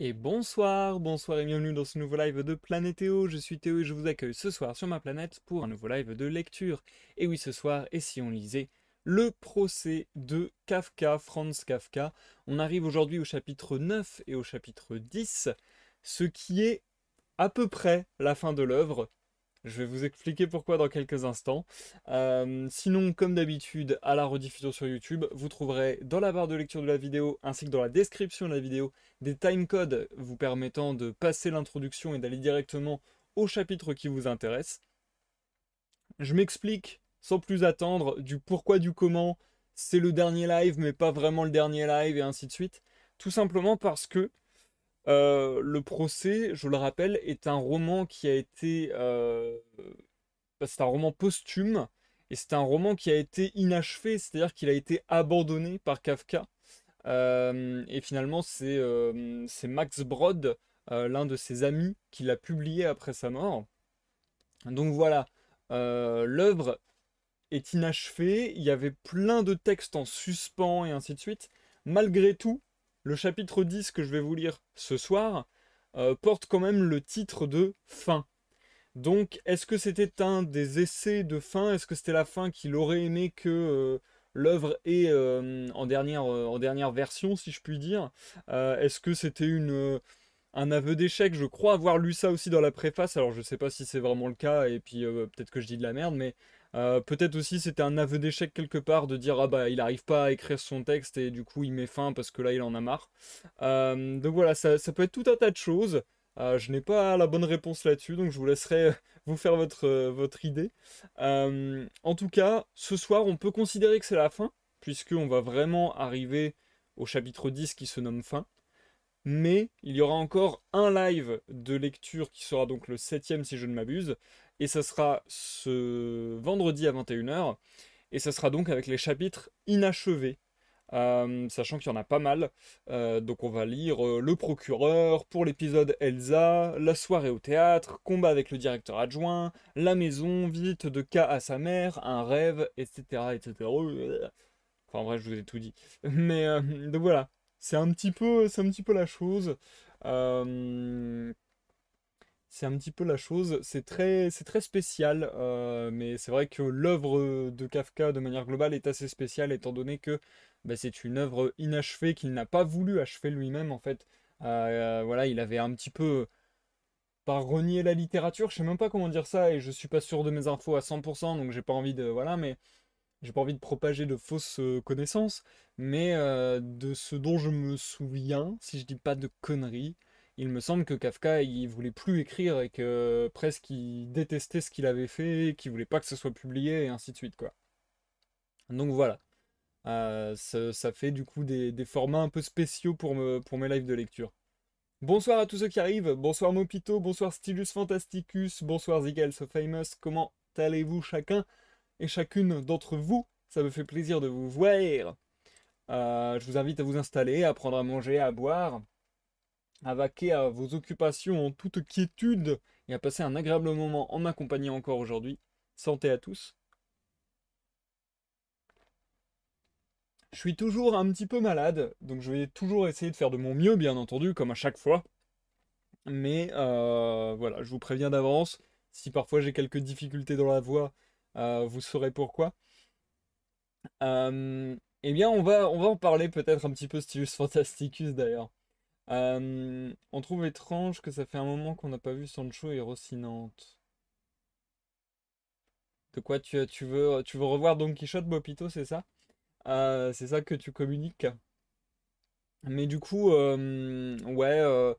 Et bonsoir, bonsoir et bienvenue dans ce nouveau live de Planète Théo. Je suis Théo et je vous accueille ce soir sur ma planète pour un nouveau live de lecture. Et oui, ce soir, et si on lisait le procès de Kafka, Franz Kafka. On arrive aujourd'hui au chapitre 9 et au chapitre 10, ce qui est à peu près la fin de l'œuvre. Je vais vous expliquer pourquoi dans quelques instants. Euh, sinon, comme d'habitude, à la rediffusion sur YouTube, vous trouverez dans la barre de lecture de la vidéo ainsi que dans la description de la vidéo des timecodes vous permettant de passer l'introduction et d'aller directement au chapitre qui vous intéresse. Je m'explique sans plus attendre du pourquoi du comment. C'est le dernier live, mais pas vraiment le dernier live et ainsi de suite. Tout simplement parce que euh, le procès, je le rappelle, est un roman qui a été... Euh, c'est un roman posthume, et c'est un roman qui a été inachevé, c'est-à-dire qu'il a été abandonné par Kafka. Euh, et finalement, c'est Max Brod, l'un de ses amis, qui l'a publié après sa mort. Donc voilà, l'œuvre est inachevée, il y avait plein de textes en suspens et ainsi de suite. Malgré tout, le chapitre 10 que je vais vous lire ce soir euh, porte quand même le titre de fin. Donc, est-ce que c'était un des essais de fin Est-ce que c'était la fin qu'il aurait aimé que euh, l'œuvre ait euh, en, dernière, en dernière version, si je puis dire Est-ce que c'était une un aveu d'échec. Je crois avoir lu ça aussi dans la préface, alors je sais pas si c'est vraiment le cas, et puis peut-être que je dis de la merde, mais euh, peut-être aussi c'était un aveu d'échec quelque part de dire ah bah il arrive pas à écrire son texte et du coup il met fin parce que là il en a marre. Euh, donc voilà, ça, peut être tout un tas de choses. Euh, je n'ai pas la bonne réponse là-dessus, donc je vous laisserai vous faire votre, votre idée. en tout cas, ce soir on peut considérer que c'est la fin, puisqu'on va vraiment arriver au chapitre 10 qui se nomme fin. Mais il y aura encore un live de lecture qui sera donc le septième si je ne m'abuse et ça sera ce vendredi à 21h, et ça sera donc avec les chapitres inachevés, euh, sachant qu'il y en a pas mal. Euh, donc on va lire euh, Le procureur, pour l'épisode Elsa, La soirée au théâtre, Combat avec le directeur adjoint, La maison, Visite de cas à sa mère, Un rêve, etc. etc. Oh, enfin bref, je vous ai tout dit. Mais donc voilà, c'est un petit peu, c'est un petit peu la chose. Euh... C'est un petit peu la chose. C'est très, c'est très spécial, euh, mais c'est vrai que l'œuvre de Kafka, de manière globale, est assez spéciale, étant donné que bah, c'est une œuvre inachevée qu'il n'a pas voulu achever lui-même, en fait. Euh, euh, voilà, il avait un petit peu par renié la littérature, je sais même pas comment dire ça, et je suis pas sûr de mes infos à 100%, donc j'ai pas envie de... Voilà, mais j'ai pas envie de propager de fausses connaissances, mais de ce dont je me souviens, si je dis pas de conneries, il me semble que Kafka, il voulait plus écrire et que presque il détestait ce qu'il avait fait, qu'il voulait pas que ce soit publié et ainsi de suite, quoi. Donc voilà. Euh, ça, fait du coup des, formats un peu spéciaux pour, mes lives de lecture. Bonsoir à tous ceux qui arrivent, bonsoir Mopito, bonsoir Stylus Fantasticus, bonsoir Zigel So Famous, comment allez-vous chacun et chacune d'entre vous Ça me fait plaisir de vous voir. Euh, je vous invite à vous installer, à prendre à manger, à boire à vaquer à vos occupations en toute quiétude et à passer un agréable moment en m'accompagnant encore aujourd'hui. Santé à tous. Je suis toujours un petit peu malade, donc je vais toujours essayer de faire de mon mieux, bien entendu, comme à chaque fois. Mais euh, voilà, je vous préviens d'avance. Si parfois j'ai quelques difficultés dans la voix, euh, vous saurez pourquoi. Euh, eh bien, on va, on va en parler peut-être un petit peu, Stylus Fantasticus d'ailleurs. Euh, on trouve étrange que ça fait un moment qu'on n'a pas vu Sancho et Rocinante. De quoi tu, tu, veux, tu veux revoir Don Quichotte, Bopito, c'est ça euh, C'est ça que tu communiques. Mais du coup, euh, ouais,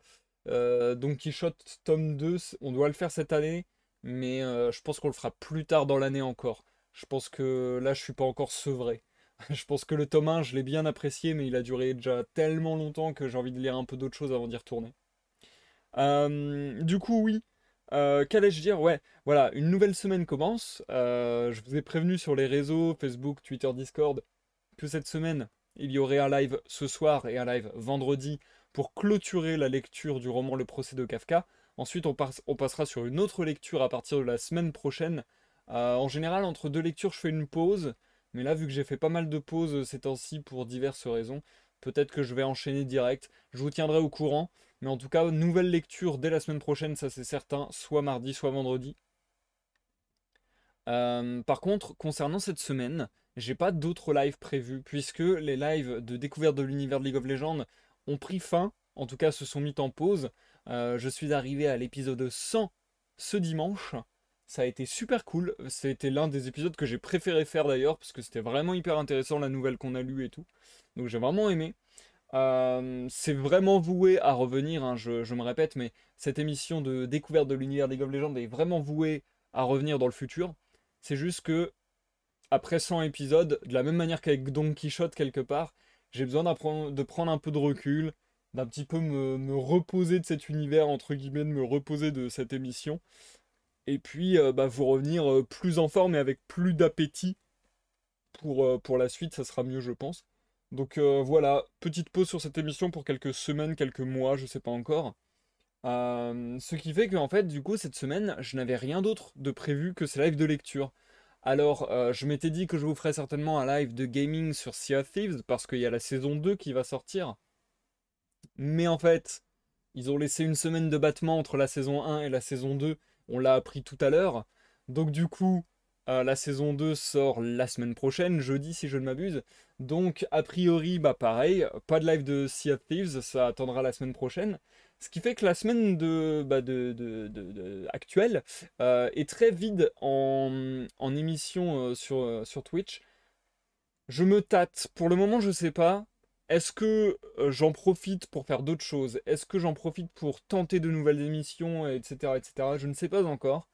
Don Quichotte, tome 2, on doit le faire cette année, mais je pense qu'on le fera plus tard dans l'année encore. Je pense que là, je suis pas encore sevré. je pense que le tome 1, je l'ai bien apprécié, mais il a duré déjà tellement longtemps que j'ai envie de lire un peu d'autres choses avant d'y retourner. Euh, du coup, oui. Euh, qu'allais-je dire Ouais, voilà, une nouvelle semaine commence. Euh, je vous ai prévenu sur les réseaux, Facebook, Twitter, Discord, que cette semaine, il y aurait un live ce soir et un live vendredi pour clôturer la lecture du roman Le procès de Kafka. Ensuite, on passera sur une autre lecture à partir de la semaine prochaine. en général, entre deux lectures, je fais une pause mais là, vu que j'ai fait pas mal de pauses euh, ces temps-ci pour diverses raisons, peut-être que je vais enchaîner direct. Je vous tiendrai au courant. Mais en tout cas, nouvelle lecture dès la semaine prochaine, ça c'est certain, soit mardi, soit vendredi. Euh, par contre, concernant cette semaine, j'ai pas d'autres lives prévus, puisque les lives de découverte de l'univers de League of Legends ont pris fin, en tout cas se sont mis en pause. Euh, je suis arrivé à l'épisode 100 ce dimanche. Ça a été super cool. C'était l'un des épisodes que j'ai préféré faire d'ailleurs, parce que c'était vraiment hyper intéressant la nouvelle qu'on a lue et tout. Donc j'ai vraiment aimé. Euh, c'est vraiment voué à revenir, hein, je, me répète, mais cette émission de découverte de l'univers des of Legends est vraiment vouée à revenir dans le futur. C'est juste que, après 100 épisodes, de la même manière qu'avec Don Quichotte quelque part, j'ai besoin de prendre un peu de recul, d'un petit peu me, me, reposer de cet univers, entre guillemets, de me reposer de cette émission, et puis euh, bah, vous revenir euh, plus en forme et avec plus d'appétit pour, euh, pour la suite, ça sera mieux je pense. Donc voilà, petite pause sur cette émission pour quelques semaines, quelques mois, je sais pas encore. ce qui fait que fait, du coup, cette semaine, je n'avais rien d'autre de prévu que ce live de lecture. Alors, je m'étais dit que je vous ferais certainement un live de gaming sur Sea of Thieves parce qu'il y a la saison 2 qui va sortir. Mais en fait, ils ont laissé une semaine de battement entre la saison 1 et la saison 2 on l'a appris tout à l'heure. Donc du coup, euh, la saison 2 sort la semaine prochaine, jeudi si je ne m'abuse. Donc a priori, bah pareil, pas de live de Sea of Thieves, ça attendra la semaine prochaine. Ce qui fait que la semaine de, bah, actuelle euh, est très vide en, en émission euh, sur, sur Twitch. Je me tâte. Pour le moment, je sais pas. Est-ce que euh, j'en profite pour faire d'autres choses Est-ce que j'en profite pour tenter de nouvelles émissions, etc., etc. Je ne sais pas encore.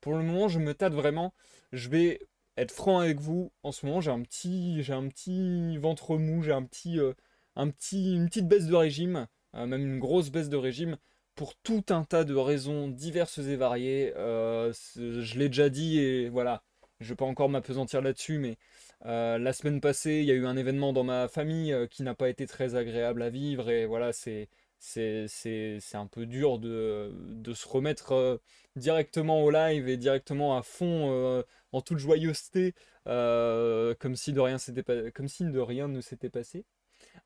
Pour le moment, je me tâte vraiment. Je vais être franc avec vous. En ce moment, j'ai un petit, j'ai un petit ventre mou, j'ai un petit, euh, un petit, une petite baisse de régime, euh, même une grosse baisse de régime, pour tout un tas de raisons diverses et variées. je l'ai déjà dit et voilà, je ne vais pas encore m'apesantir là-dessus, mais euh, la semaine passée, il y a eu un événement dans ma famille euh, qui n'a pas été très agréable à vivre et voilà, c'est c'est un peu dur de, se remettre euh, directement au live et directement à fond en toute joyeuseté comme si de rien comme si de rien ne s'était passé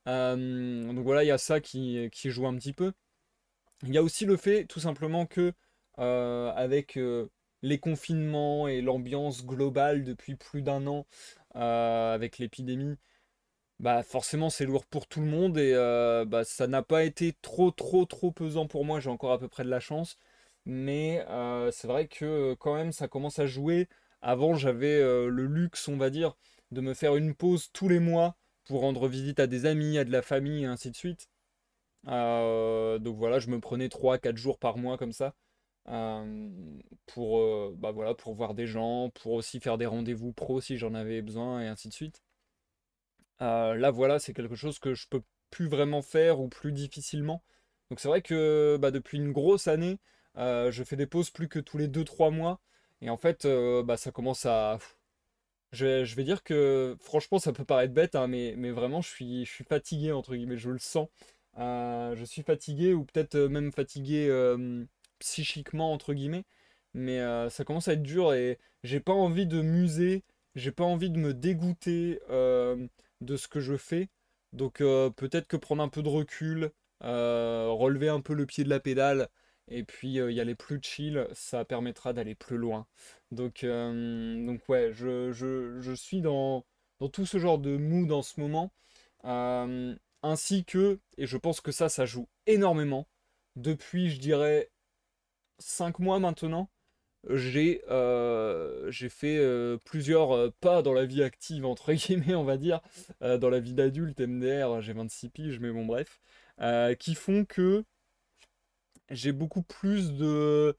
donc voilà il y a ça qui, qui, joue un petit peu il y a aussi le fait tout simplement que avec les confinements et l'ambiance globale depuis plus d'un an euh, avec l'épidémie, bah forcément c'est lourd pour tout le monde et euh, bah, ça n'a pas été trop trop trop pesant pour moi, j'ai encore à peu près de la chance. Mais euh, c'est vrai que quand même ça commence à jouer. Avant j'avais le luxe on va dire de me faire une pause tous les mois pour rendre visite à des amis, à de la famille et ainsi de suite. donc voilà, je me prenais 3-4 jours par mois comme ça. Euh, pour, euh, bah voilà, pour voir des gens, pour aussi faire des rendez-vous pro si j'en avais besoin, et ainsi de suite. Euh, là, voilà, c'est quelque chose que je peux plus vraiment faire ou plus difficilement. Donc c'est vrai que bah, depuis une grosse année, je fais des pauses plus que tous les 2-3 mois. Et en fait, bah, ça commence à... Je vais, vais, dire que franchement, ça peut paraître bête, hein, mais, mais, vraiment, je suis, je suis fatigué, entre guillemets, je le sens. je suis fatigué ou peut-être même fatigué psychiquement, entre guillemets. Mais euh, ça commence à être dur et j'ai pas envie de muser, j'ai pas envie de me dégoûter euh, de ce que je fais. Donc euh, peut-être que prendre un peu de recul, relever un peu le pied de la pédale et puis y aller plus chill, ça permettra d'aller plus loin. Donc, donc ouais, je, suis dans, dans, tout ce genre de mood en ce moment. ainsi que, et je pense que ça, ça joue énormément, depuis, je dirais, 5 mois maintenant, j'ai euh, fait euh, plusieurs euh, pas dans la vie active, entre guillemets, on va dire, dans la vie d'adulte, MDR, j'ai 26 je mais mon bref, qui font que j'ai beaucoup plus de,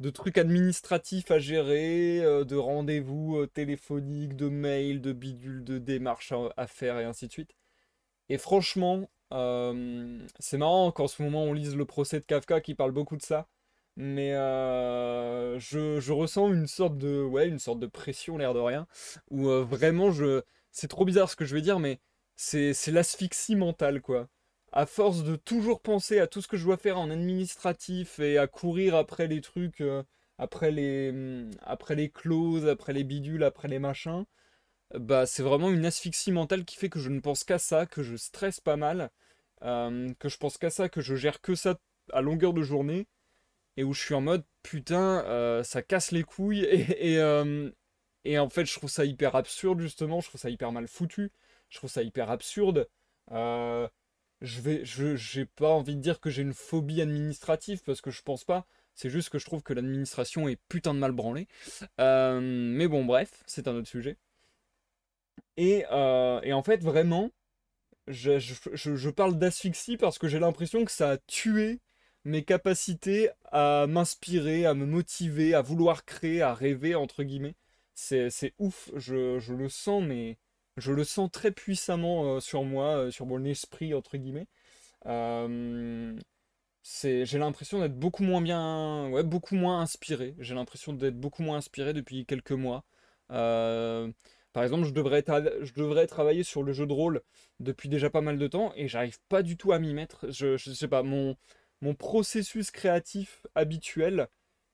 de, trucs administratifs à gérer, de rendez-vous téléphoniques, de mails, de bidules, de démarches à, à, faire et ainsi de suite. Et franchement, c'est marrant qu'en ce moment on lise le procès de Kafka qui parle beaucoup de ça mais euh, je, je, ressens une sorte de ouais une sorte de pression l'air de rien où euh, vraiment je c'est trop bizarre ce que je vais dire mais c'est l'asphyxie mentale quoi à force de toujours penser à tout ce que je dois faire en administratif et à courir après les trucs euh, après les hmm, après les clauses après les bidules après les machins bah c'est vraiment une asphyxie mentale qui fait que je ne pense qu'à ça que je stresse pas mal que je pense qu'à ça que je gère que ça à longueur de journée et où je suis en mode putain, euh, ça casse les couilles et, euh, et, en fait je trouve ça hyper absurde justement, je trouve ça hyper mal foutu, je trouve ça hyper absurde. Euh, je vais, j'ai pas envie de dire que j'ai une phobie administrative parce que je pense pas. C'est juste que je trouve que l'administration est putain de mal branlée. mais bon, bref, c'est un autre sujet. Et, en fait, vraiment, je, je parle d'asphyxie parce que j'ai l'impression que ça a tué mes capacités à m'inspirer, à me motiver, à vouloir créer, à rêver, entre guillemets. C'est ouf, je, le sens, mais je le sens très puissamment euh, sur moi, euh, sur mon esprit, entre guillemets. Euh, j'ai l'impression d'être beaucoup moins bien, ouais, beaucoup moins inspiré. J'ai l'impression d'être beaucoup moins inspiré depuis quelques mois. Par exemple, je devrais, je devrais, travailler sur le jeu de rôle depuis déjà pas mal de temps et j'arrive pas du tout à m'y mettre. Je, je sais pas, mon, mon processus créatif habituel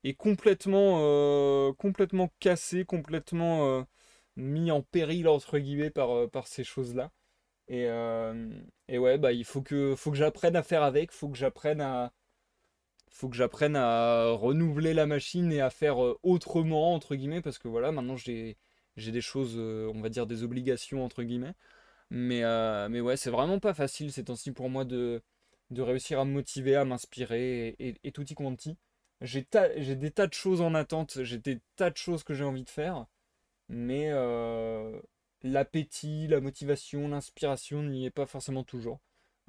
est complètement, euh, complètement cassé, complètement euh, mis en péril entre guillemets par, euh, par ces choses-là. Et, et, ouais, bah, il faut que, faut que j'apprenne à faire avec, faut que j'apprenne à, faut que j'apprenne à renouveler la machine et à faire autrement entre guillemets parce que voilà, maintenant j'ai, j'ai des choses, on va dire des obligations entre guillemets. Mais, mais ouais, c'est vraiment pas facile ces temps-ci pour moi de, de réussir à me motiver, à m'inspirer et, tout y quanti. J'ai des tas de choses en attente, j'ai des tas de choses que j'ai envie de faire, mais euh, l'appétit, la motivation, l'inspiration n'y est pas forcément toujours.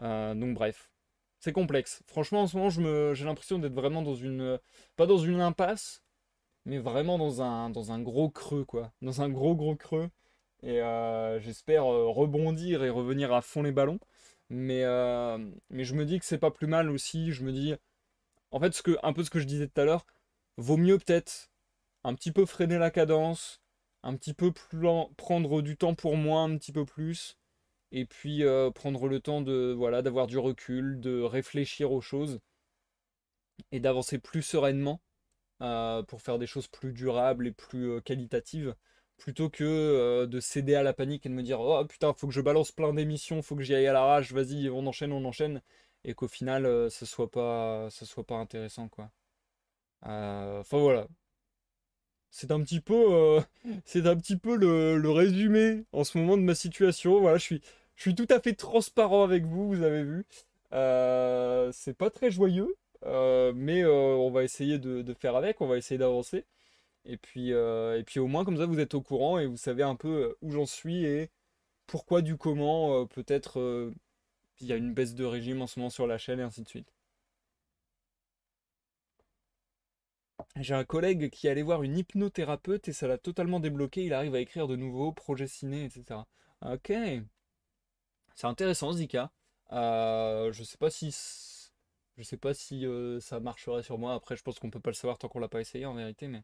Euh, donc bref, c'est complexe. Franchement, en ce moment, j'ai l'impression d'être vraiment dans une... Pas dans une impasse, mais vraiment dans un, dans un gros creux, quoi. Dans un gros, gros creux. Et euh, j'espère rebondir et revenir à fond les ballons. Euh, mais, je me dis que c'est pas plus mal aussi. Je me dis, en fait, ce que, un peu ce que je disais tout à l'heure, vaut mieux peut-être un petit peu freiner la cadence, un petit peu plus prendre du temps pour moi un petit peu plus, et puis euh, prendre le temps de voilà d'avoir du recul, de réfléchir aux choses et d'avancer plus sereinement euh, pour faire des choses plus durables et plus qualitatives plutôt que euh, de céder à la panique et de me dire oh putain faut que je balance plein d'émissions faut que j'y aille à l'arrache vas-y on enchaîne on enchaîne et qu'au final euh, ce soit pas ce soit pas intéressant quoi euh, enfin voilà c'est un petit peu mm. c'est un petit peu le, résumé en ce moment de ma situation voilà je suis je suis tout à fait transparent avec vous vous avez vu c'est pas très joyeux mais on va essayer de faire avec on va essayer d'avancer et puis, euh, puis au moins comme ça vous êtes au courant et vous savez un peu euh, où j'en suis et pourquoi du comment euh, peut-être il y a une baisse de régime en ce moment sur la chaîne et ainsi de suite. J'ai un collègue qui est allé voir une hypnothérapeute et ça l'a totalement débloqué, il arrive à écrire de nouveaux projets ciné, etc. Ok. C'est intéressant Zika. je sais pas si je sais pas si ça marcherait sur moi, après je pense qu'on peut pas le savoir tant qu'on l'a pas essayé en vérité, mais.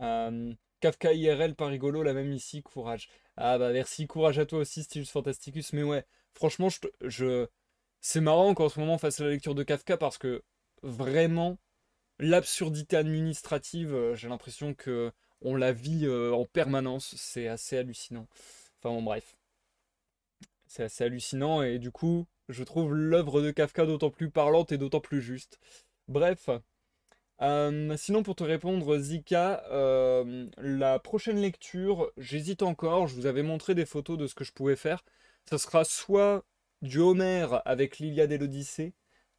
Euh, Kafka IRL, pas rigolo, la même ici, courage. Ah bah merci, courage à toi aussi, Stylus Fantasticus. Mais ouais, franchement, je, c'est marrant qu'en ce moment on fasse la lecture de Kafka parce que vraiment, l'absurdité administrative, euh, j'ai l'impression que on la vit euh, en permanence. C'est assez hallucinant. Enfin bon, bref. C'est assez hallucinant et du coup, je trouve l'œuvre de Kafka d'autant plus parlante et d'autant plus juste. Bref, euh, sinon, pour te répondre, Zika, euh, la prochaine lecture, j'hésite encore. Je vous avais montré des photos de ce que je pouvais faire. ça sera soit du Homer avec l'Iliade et l'Odyssée,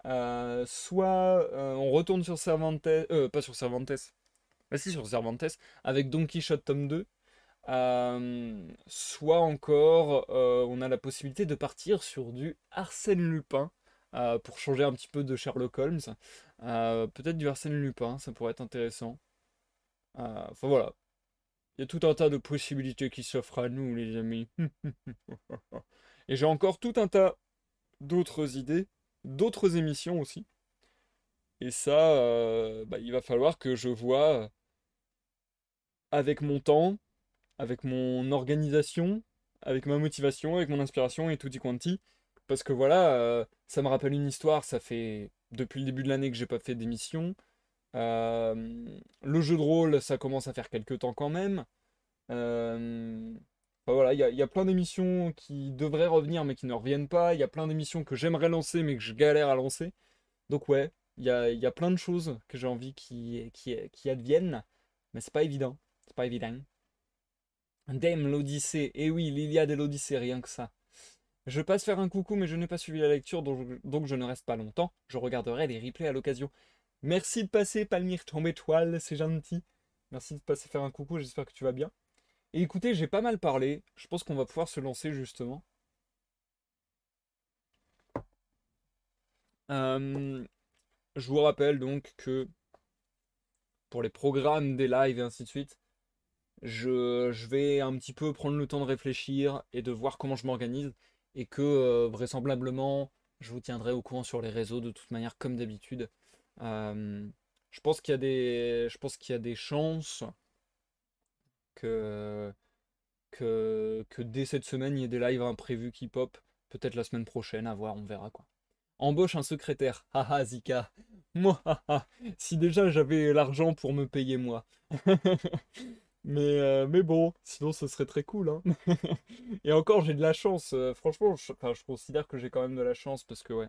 euh, soit on retourne sur Cervantes, pas sur Cervantes, bah si, sur Cervantes, avec Don Quichotte tome 2. soit encore, on a la possibilité de partir sur du Arsène Lupin. Euh, pour changer un petit peu de Sherlock Holmes. Euh, peut-être du Arsène Lupin, ça pourrait être intéressant. Euh, enfin voilà. Il y a tout un tas de possibilités qui s'offrent à nous, les amis. Et j'ai encore tout un tas d'autres idées, d'autres émissions aussi. Et ça, bah, il va falloir que je vois avec mon temps, avec mon organisation, avec ma motivation, avec mon inspiration et tout dit quanti, parce que voilà, euh, ça me rappelle une histoire, ça fait depuis le début de l'année que j'ai pas fait d'émission. Euh, le jeu de rôle, ça commence à faire quelques temps quand même. Euh, voilà, il y, a plein d'émissions qui devraient revenir mais qui ne reviennent pas. Il y a plein d'émissions que j'aimerais lancer mais que je galère à lancer. Donc ouais, il y a, y a, plein de choses que j'ai envie qui, qui, qui adviennent. Mais c'est pas évident. C'est pas évident. Dame l'Odyssée. Et eh oui, l'Iliade et l'Odyssée, rien que ça. Je passe faire un coucou, mais je n'ai pas suivi la lecture, donc je, ne reste pas longtemps. Je regarderai les replays à l'occasion. Merci de passer, Palmyre Tombe Étoile, c'est gentil. Merci de passer faire un coucou, j'espère que tu vas bien. Et écoutez, j'ai pas mal parlé. Je pense qu'on va pouvoir se lancer justement. Euh, je vous rappelle donc que pour les programmes des lives et ainsi de suite, je vais un petit peu prendre le temps de réfléchir et de voir comment je m'organise et que euh, vraisemblablement je vous tiendrai au courant sur les réseaux de toute manière comme d'habitude. Euh, je pense qu'il y a des, je pense qu'il des chances que, que, que dès cette semaine il y ait des lives imprévus qui pop. Peut-être la semaine prochaine, à voir, on verra quoi. Embauche un secrétaire, haha Zika. Moi, si déjà j'avais l'argent pour me payer moi. Mais, euh, mais bon, sinon ce serait très cool. Hein. et encore, j'ai de la chance. Euh, franchement, je, je considère que j'ai quand même de la chance parce que ouais,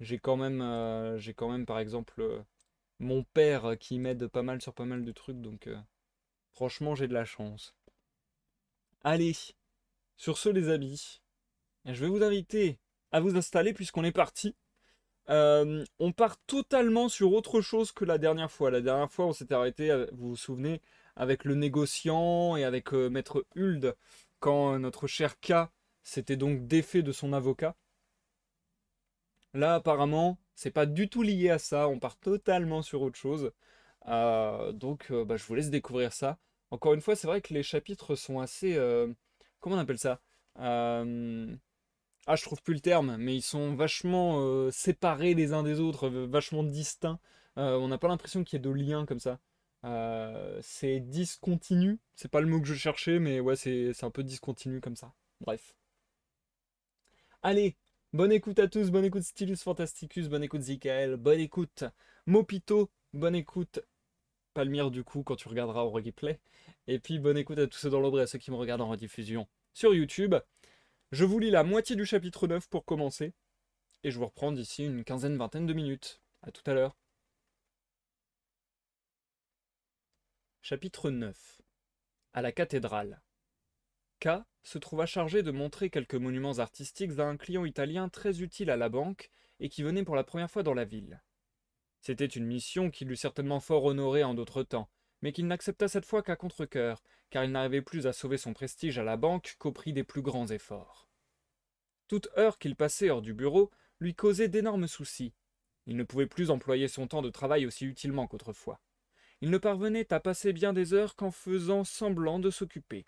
j'ai quand même, euh, j'ai quand même par exemple mon père qui m'aide pas mal sur pas mal de trucs. Donc franchement, j'ai de la chance. Allez, sur ce les amis, je vais vous inviter à vous installer puisqu'on est parti. on part totalement sur autre chose que la dernière fois. La dernière fois, on s'était arrêté, vous vous souvenez, avec le négociant et avec euh, Maître Hulde, quand euh, notre cher K s'était donc défait de son avocat. Là, apparemment, c'est pas du tout lié à ça, on part totalement sur autre chose. Euh, donc, bah, je vous laisse découvrir ça. Encore une fois, c'est vrai que les chapitres sont assez. comment on appelle ça ah, je trouve plus le terme, mais ils sont vachement séparés les uns des autres, vachement distincts. on n'a pas l'impression qu'il y ait de lien comme ça. Euh, c'est discontinu, c'est pas le mot que je cherchais, mais ouais, c'est un peu discontinu comme ça. Bref. Allez, bonne écoute à tous, bonne écoute Stylus Fantasticus, bonne écoute Zikael, bonne écoute Mopito, bonne écoute Palmire du coup quand tu regarderas au replay. Et puis bonne écoute à tous ceux dans l'ombre et à ceux qui me regardent en rediffusion sur YouTube. Je vous lis la moitié du chapitre 9 pour commencer. Et je vous reprends d'ici une quinzaine, vingtaine de minutes. A tout à l'heure. Chapitre 9 À la cathédrale K se trouva chargé de montrer quelques monuments artistiques à un client italien très utile à la banque et qui venait pour la première fois dans la ville. C'était une mission qui l'eût certainement fort honorée en d'autres temps, mais qu'il n'accepta cette fois qu'à contre coeur car il n'arrivait plus à sauver son prestige à la banque qu'au prix des plus grands efforts. Toute heure qu'il passait hors du bureau lui causait d'énormes soucis. Il ne pouvait plus employer son temps de travail aussi utilement qu'autrefois. Il ne parvenait à passer bien des heures qu'en faisant semblant de s'occuper.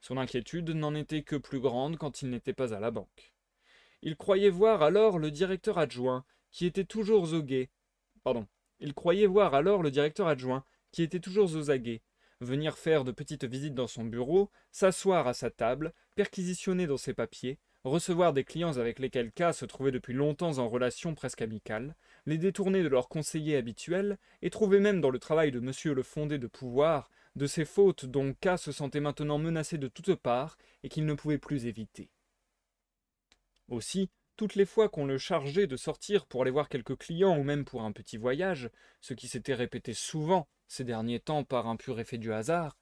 Son inquiétude n'en était que plus grande quand il n'était pas à la banque. Il croyait voir alors le directeur adjoint, qui était toujours au Pardon. Il croyait voir alors le directeur adjoint, qui était toujours aux aguets, venir faire de petites visites dans son bureau, s'asseoir à sa table, perquisitionner dans ses papiers, recevoir des clients avec lesquels K se trouvait depuis longtemps en relation presque amicale, les détourner de leurs conseillers habituels, et trouver même dans le travail de Monsieur le Fondé de pouvoir, de ces fautes dont K se sentait maintenant menacé de toutes parts et qu'il ne pouvait plus éviter. Aussi, toutes les fois qu'on le chargeait de sortir pour aller voir quelques clients ou même pour un petit voyage, ce qui s'était répété souvent ces derniers temps par un pur effet du hasard,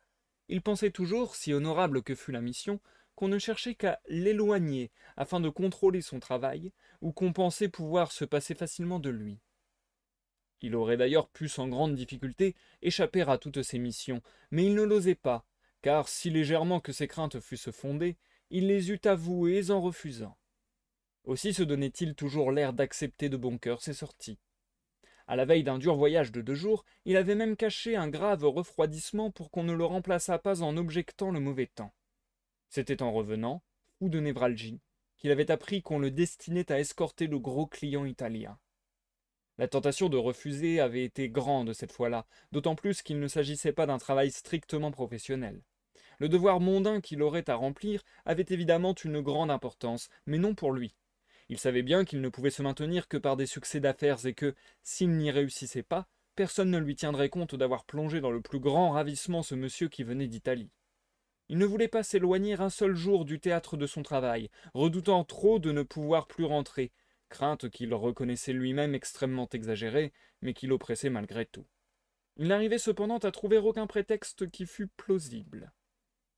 il pensait toujours, si honorable que fût la mission, qu'on ne cherchait qu'à l'éloigner afin de contrôler son travail, ou qu'on pensait pouvoir se passer facilement de lui. Il aurait d'ailleurs pu sans grande difficulté échapper à toutes ses missions, mais il ne l'osait pas, car si légèrement que ses craintes fussent fondées, il les eût avouées en refusant. Aussi se donnait-il toujours l'air d'accepter de bon cœur ses sorties. À la veille d'un dur voyage de deux jours, il avait même caché un grave refroidissement pour qu'on ne le remplaçât pas en objectant le mauvais temps. C'était en revenant, ou de névralgie, qu'il avait appris qu'on le destinait à escorter le gros client italien. La tentation de refuser avait été grande cette fois-là, d'autant plus qu'il ne s'agissait pas d'un travail strictement professionnel. Le devoir mondain qu'il aurait à remplir avait évidemment une grande importance, mais non pour lui. Il savait bien qu'il ne pouvait se maintenir que par des succès d'affaires et que, s'il n'y réussissait pas, personne ne lui tiendrait compte d'avoir plongé dans le plus grand ravissement ce monsieur qui venait d'Italie. Il ne voulait pas s'éloigner un seul jour du théâtre de son travail, redoutant trop de ne pouvoir plus rentrer, crainte qu'il reconnaissait lui-même extrêmement exagérée, mais qui l'oppressait malgré tout. Il n'arrivait cependant à trouver aucun prétexte qui fût plausible.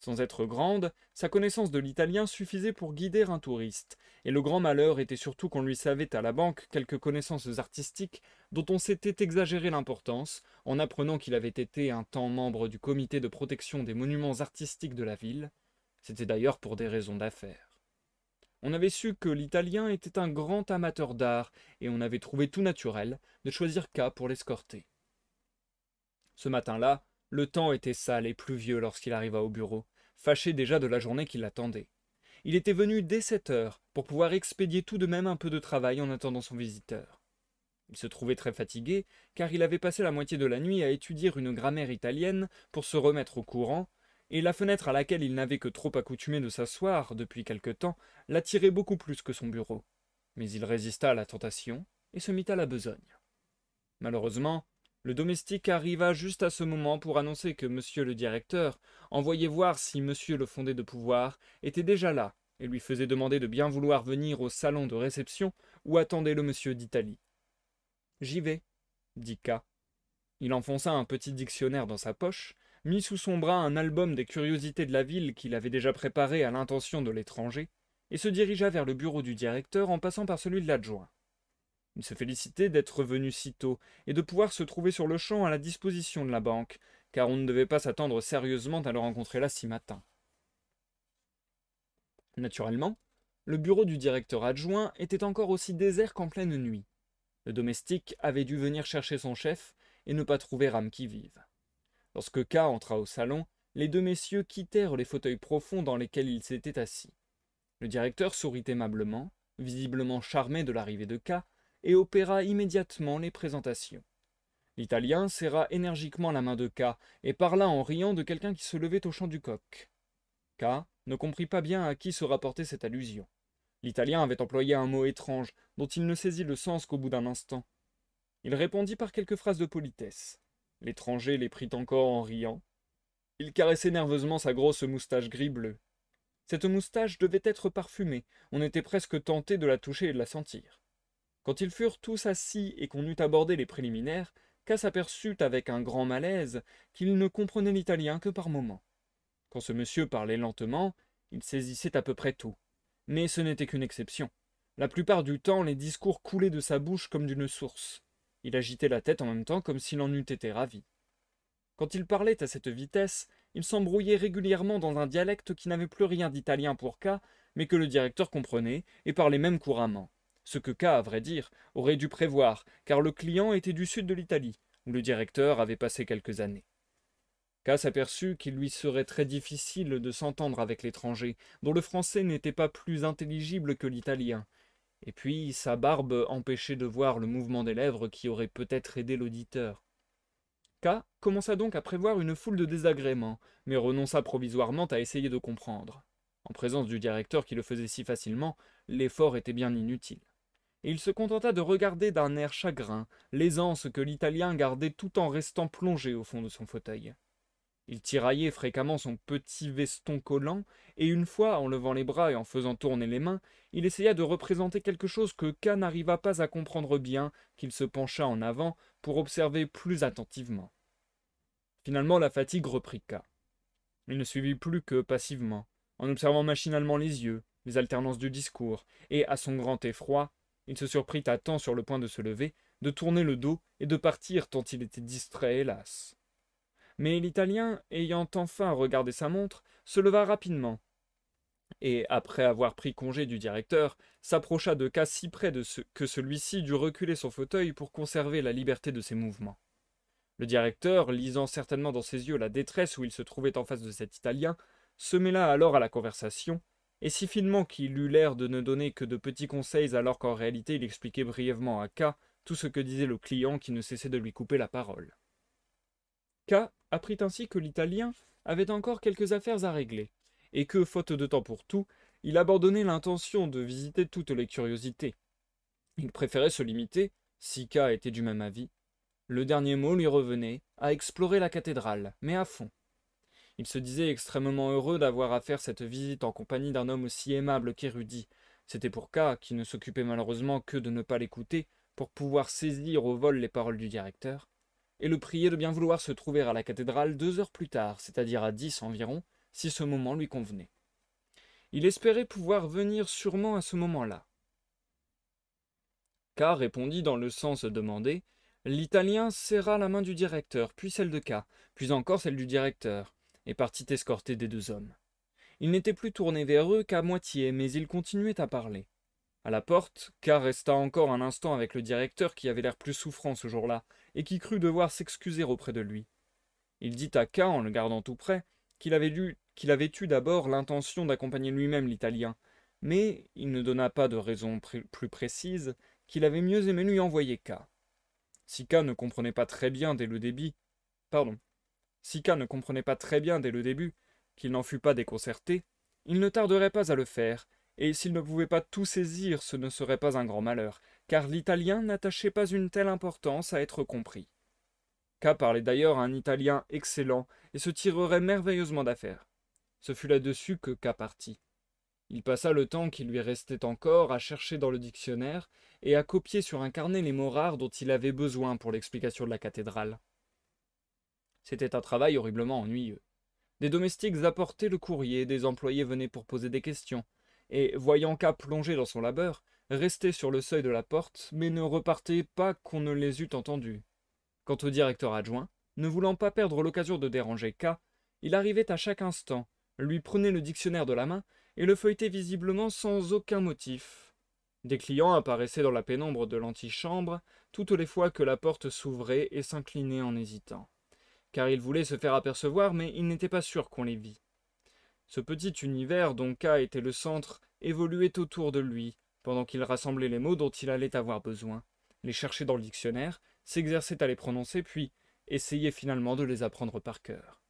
Sans être grande, sa connaissance de l'italien suffisait pour guider un touriste, et le grand malheur était surtout qu'on lui savait à la banque quelques connaissances artistiques dont on s'était exagéré l'importance en apprenant qu'il avait été un temps membre du comité de protection des monuments artistiques de la ville. C'était d'ailleurs pour des raisons d'affaires. On avait su que l'italien était un grand amateur d'art, et on avait trouvé tout naturel de choisir K pour l'escorter. Ce matin-là, le temps était sale et pluvieux lorsqu'il arriva au bureau fâché déjà de la journée qui l'attendait. Il était venu dès sept heures pour pouvoir expédier tout de même un peu de travail en attendant son visiteur. Il se trouvait très fatigué, car il avait passé la moitié de la nuit à étudier une grammaire italienne pour se remettre au courant, et la fenêtre à laquelle il n'avait que trop accoutumé de s'asseoir depuis quelque temps l'attirait beaucoup plus que son bureau. Mais il résista à la tentation et se mit à la besogne. Malheureusement, le domestique arriva juste à ce moment pour annoncer que monsieur le directeur, envoyait voir si monsieur le fondé de pouvoir, était déjà là, et lui faisait demander de bien vouloir venir au salon de réception où attendait le monsieur d'Italie. J'y vais, dit K. Il enfonça un petit dictionnaire dans sa poche, mit sous son bras un album des curiosités de la ville qu'il avait déjà préparé à l'intention de l'étranger, et se dirigea vers le bureau du directeur en passant par celui de l'adjoint. Il se félicitait d'être venu si tôt et de pouvoir se trouver sur le champ à la disposition de la banque, car on ne devait pas s'attendre sérieusement à le rencontrer là si matin. Naturellement, le bureau du directeur adjoint était encore aussi désert qu'en pleine nuit. Le domestique avait dû venir chercher son chef et ne pas trouver rame qui vive. Lorsque K entra au salon, les deux messieurs quittèrent les fauteuils profonds dans lesquels ils s'étaient assis. Le directeur sourit aimablement, visiblement charmé de l'arrivée de K, et opéra immédiatement les présentations. L'Italien serra énergiquement la main de K et parla en riant de quelqu'un qui se levait au champ du coq. K ne comprit pas bien à qui se rapportait cette allusion. L'Italien avait employé un mot étrange dont il ne saisit le sens qu'au bout d'un instant. Il répondit par quelques phrases de politesse. L'étranger les prit encore en riant. Il caressait nerveusement sa grosse moustache gris-bleu. Cette moustache devait être parfumée, on était presque tenté de la toucher et de la sentir. Quand ils furent tous assis et qu'on eut abordé les préliminaires, Cass aperçut avec un grand malaise qu'il ne comprenait l'italien que par moments. Quand ce monsieur parlait lentement, il saisissait à peu près tout. Mais ce n'était qu'une exception. La plupart du temps, les discours coulaient de sa bouche comme d'une source. Il agitait la tête en même temps comme s'il en eût été ravi. Quand il parlait à cette vitesse, il s'embrouillait régulièrement dans un dialecte qui n'avait plus rien d'italien pour cas, mais que le directeur comprenait et parlait même couramment. Ce que K, à vrai dire, aurait dû prévoir, car le client était du sud de l'Italie, où le directeur avait passé quelques années. K s'aperçut qu'il lui serait très difficile de s'entendre avec l'étranger, dont le français n'était pas plus intelligible que l'italien. Et puis, sa barbe empêchait de voir le mouvement des lèvres qui aurait peut-être aidé l'auditeur. K commença donc à prévoir une foule de désagréments, mais renonça provisoirement à essayer de comprendre. En présence du directeur qui le faisait si facilement, l'effort était bien inutile il se contenta de regarder d'un air chagrin l'aisance que l'Italien gardait tout en restant plongé au fond de son fauteuil. Il tiraillait fréquemment son petit veston collant, et une fois, en levant les bras et en faisant tourner les mains, il essaya de représenter quelque chose que K n'arriva pas à comprendre bien, qu'il se pencha en avant pour observer plus attentivement. Finalement, la fatigue reprit K. Il ne suivit plus que passivement, en observant machinalement les yeux, les alternances du discours, et, à son grand effroi, il se surprit à temps sur le point de se lever, de tourner le dos et de partir tant il était distrait, hélas. Mais l'Italien, ayant enfin regardé sa montre, se leva rapidement, et, après avoir pris congé du directeur, s'approcha de cas si près de ce que celui-ci dut reculer son fauteuil pour conserver la liberté de ses mouvements. Le directeur, lisant certainement dans ses yeux la détresse où il se trouvait en face de cet Italien, se mêla alors à la conversation, et si finement qu'il eut l'air de ne donner que de petits conseils alors qu'en réalité il expliquait brièvement à K tout ce que disait le client qui ne cessait de lui couper la parole. K apprit ainsi que l'Italien avait encore quelques affaires à régler, et que, faute de temps pour tout, il abandonnait l'intention de visiter toutes les curiosités. Il préférait se limiter, si K était du même avis. Le dernier mot lui revenait, à explorer la cathédrale, mais à fond. Il se disait extrêmement heureux d'avoir à faire cette visite en compagnie d'un homme aussi aimable qu'érudit. C'était pour K, qui ne s'occupait malheureusement que de ne pas l'écouter, pour pouvoir saisir au vol les paroles du directeur, et le prier de bien vouloir se trouver à la cathédrale deux heures plus tard, c'est-à-dire à dix environ, si ce moment lui convenait. Il espérait pouvoir venir sûrement à ce moment-là. K répondit dans le sens demandé. L'italien serra la main du directeur, puis celle de K, puis encore celle du directeur et partit escorté des deux hommes. Il n'était plus tourné vers eux qu'à moitié, mais il continuait à parler. À la porte, K resta encore un instant avec le directeur qui avait l'air plus souffrant ce jour-là, et qui crut devoir s'excuser auprès de lui. Il dit à K, en le gardant tout près, qu'il avait, lu, qu'il avait eu d'abord l'intention d'accompagner lui-même l'Italien, mais il ne donna pas de raison plus précise qu'il avait mieux aimé lui envoyer K. Si K ne comprenait pas très bien dès le débit, pardon, si K ne comprenait pas très bien dès le début qu'il n'en fût pas déconcerté, il ne tarderait pas à le faire, et s'il ne pouvait pas tout saisir, ce ne serait pas un grand malheur, car l'italien n'attachait pas une telle importance à être compris. K parlait d'ailleurs un italien excellent et se tirerait merveilleusement d'affaire. Ce fut là-dessus que K partit. Il passa le temps qui lui restait encore à chercher dans le dictionnaire et à copier sur un carnet les mots rares dont il avait besoin pour l'explication de la cathédrale. C'était un travail horriblement ennuyeux. Des domestiques apportaient le courrier, des employés venaient pour poser des questions, et, voyant K plongé dans son labeur, restaient sur le seuil de la porte, mais ne repartaient pas qu'on ne les eût entendus. Quant au directeur adjoint, ne voulant pas perdre l'occasion de déranger K, il arrivait à chaque instant, lui prenait le dictionnaire de la main et le feuilletait visiblement sans aucun motif. Des clients apparaissaient dans la pénombre de l'antichambre toutes les fois que la porte s'ouvrait et s'inclinait en hésitant car il voulait se faire apercevoir, mais il n'était pas sûr qu'on les vît. Ce petit univers dont K était le centre évoluait autour de lui, pendant qu'il rassemblait les mots dont il allait avoir besoin, les cherchait dans le dictionnaire, s'exerçait à les prononcer, puis essayait finalement de les apprendre par cœur.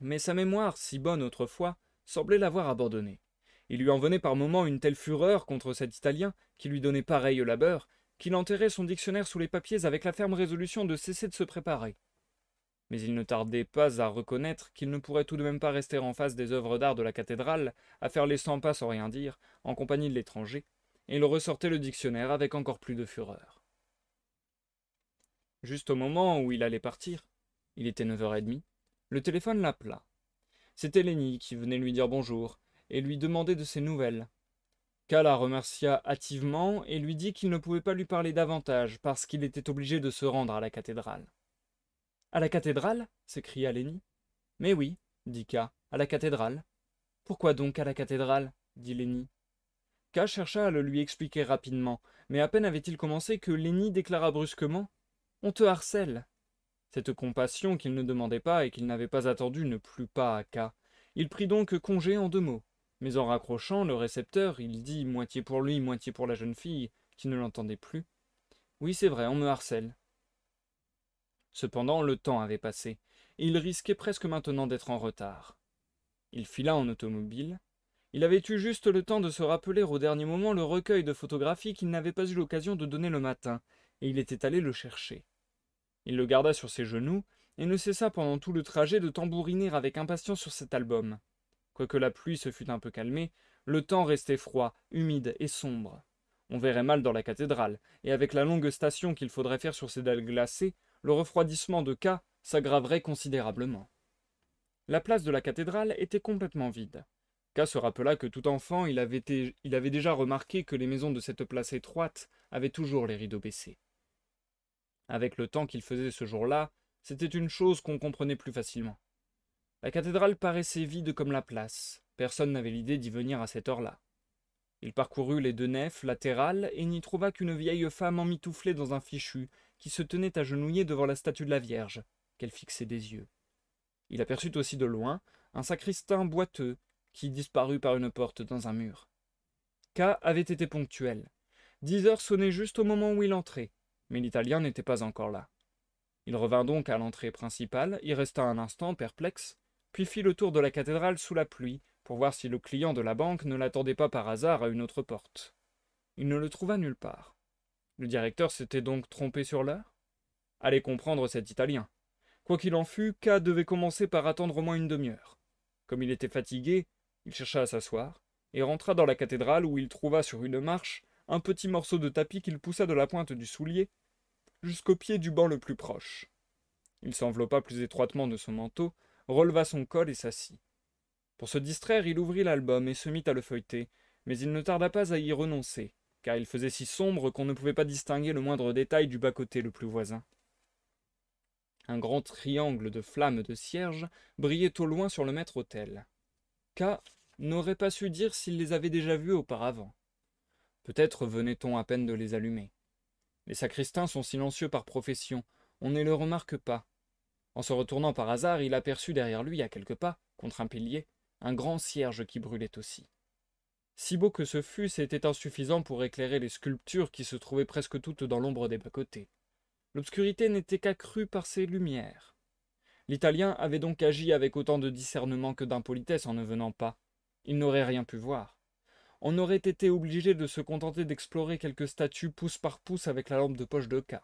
Mais sa mémoire, si bonne autrefois, semblait l'avoir abandonnée. Il lui en venait par moments une telle fureur contre cet Italien, qui lui donnait pareil labeur, qu'il enterrait son dictionnaire sous les papiers avec la ferme résolution de cesser de se préparer, mais il ne tardait pas à reconnaître qu'il ne pourrait tout de même pas rester en face des œuvres d'art de la cathédrale, à faire les cent pas sans rien dire, en compagnie de l'étranger, et il ressortait le dictionnaire avec encore plus de fureur. Juste au moment où il allait partir, il était 9h30, le téléphone l'appela. C'était Lénie qui venait lui dire bonjour et lui demander de ses nouvelles. Kala remercia hâtivement et lui dit qu'il ne pouvait pas lui parler davantage parce qu'il était obligé de se rendre à la cathédrale. À la cathédrale s'écria Lenny. Mais oui, dit K, à la cathédrale. Pourquoi donc à la cathédrale dit Lenny. K chercha à le lui expliquer rapidement, mais à peine avait-il commencé que Lenny déclara brusquement On te harcèle Cette compassion qu'il ne demandait pas et qu'il n'avait pas attendue ne plut pas à K. Il prit donc congé en deux mots, mais en raccrochant le récepteur, il dit, moitié pour lui, moitié pour la jeune fille, qui ne l'entendait plus Oui, c'est vrai, on me harcèle. Cependant, le temps avait passé, et il risquait presque maintenant d'être en retard. Il fila en automobile. Il avait eu juste le temps de se rappeler au dernier moment le recueil de photographies qu'il n'avait pas eu l'occasion de donner le matin, et il était allé le chercher. Il le garda sur ses genoux, et ne cessa pendant tout le trajet de tambouriner avec impatience sur cet album. Quoique la pluie se fût un peu calmée, le temps restait froid, humide et sombre. On verrait mal dans la cathédrale, et avec la longue station qu'il faudrait faire sur ces dalles glacées, le refroidissement de K s'aggraverait considérablement. La place de la cathédrale était complètement vide. K se rappela que tout enfant, il avait, déjà remarqué que les maisons de cette place étroite avaient toujours les rideaux baissés. Avec le temps qu'il faisait ce jour-là, c'était une chose qu'on comprenait plus facilement. La cathédrale paraissait vide comme la place. Personne n'avait l'idée d'y venir à cette heure-là. Il parcourut les deux nefs latérales et n'y trouva qu'une vieille femme emmitouflée dans un fichu qui se tenait agenouillé devant la statue de la Vierge, qu'elle fixait des yeux. Il aperçut aussi de loin un sacristain boiteux qui disparut par une porte dans un mur. K avait été ponctuel. Dix heures sonnaient juste au moment où il entrait, mais l'Italien n'était pas encore là. Il revint donc à l'entrée principale, y resta un instant perplexe, puis fit le tour de la cathédrale sous la pluie pour voir si le client de la banque ne l'attendait pas par hasard à une autre porte. Il ne le trouva nulle part. Le directeur s'était donc trompé sur l'heure Allez comprendre cet Italien. Quoi qu'il en fût, K devait commencer par attendre au moins une demi-heure. Comme il était fatigué, il chercha à s'asseoir, et rentra dans la cathédrale où il trouva sur une marche un petit morceau de tapis qu'il poussa de la pointe du soulier jusqu'au pied du banc le plus proche. Il s'enveloppa plus étroitement de son manteau, releva son col et s'assit. Pour se distraire, il ouvrit l'album et se mit à le feuilleter, mais il ne tarda pas à y renoncer, car il faisait si sombre qu'on ne pouvait pas distinguer le moindre détail du bas-côté le plus voisin. Un grand triangle de flammes de cierges brillait au loin sur le maître-autel. K n'aurait pas su dire s'il les avait déjà vus auparavant. Peut-être venait-on à peine de les allumer. Les sacristains sont silencieux par profession, on ne le remarque pas. En se retournant par hasard, il aperçut derrière lui, à quelques pas, contre un pilier, un grand cierge qui brûlait aussi. Si beau que ce fût, c'était insuffisant pour éclairer les sculptures qui se trouvaient presque toutes dans l'ombre des bas-côtés. L'obscurité n'était qu'accrue par ces lumières. L'Italien avait donc agi avec autant de discernement que d'impolitesse en ne venant pas. Il n'aurait rien pu voir. On aurait été obligé de se contenter d'explorer quelques statues pouce par pouce avec la lampe de poche de K.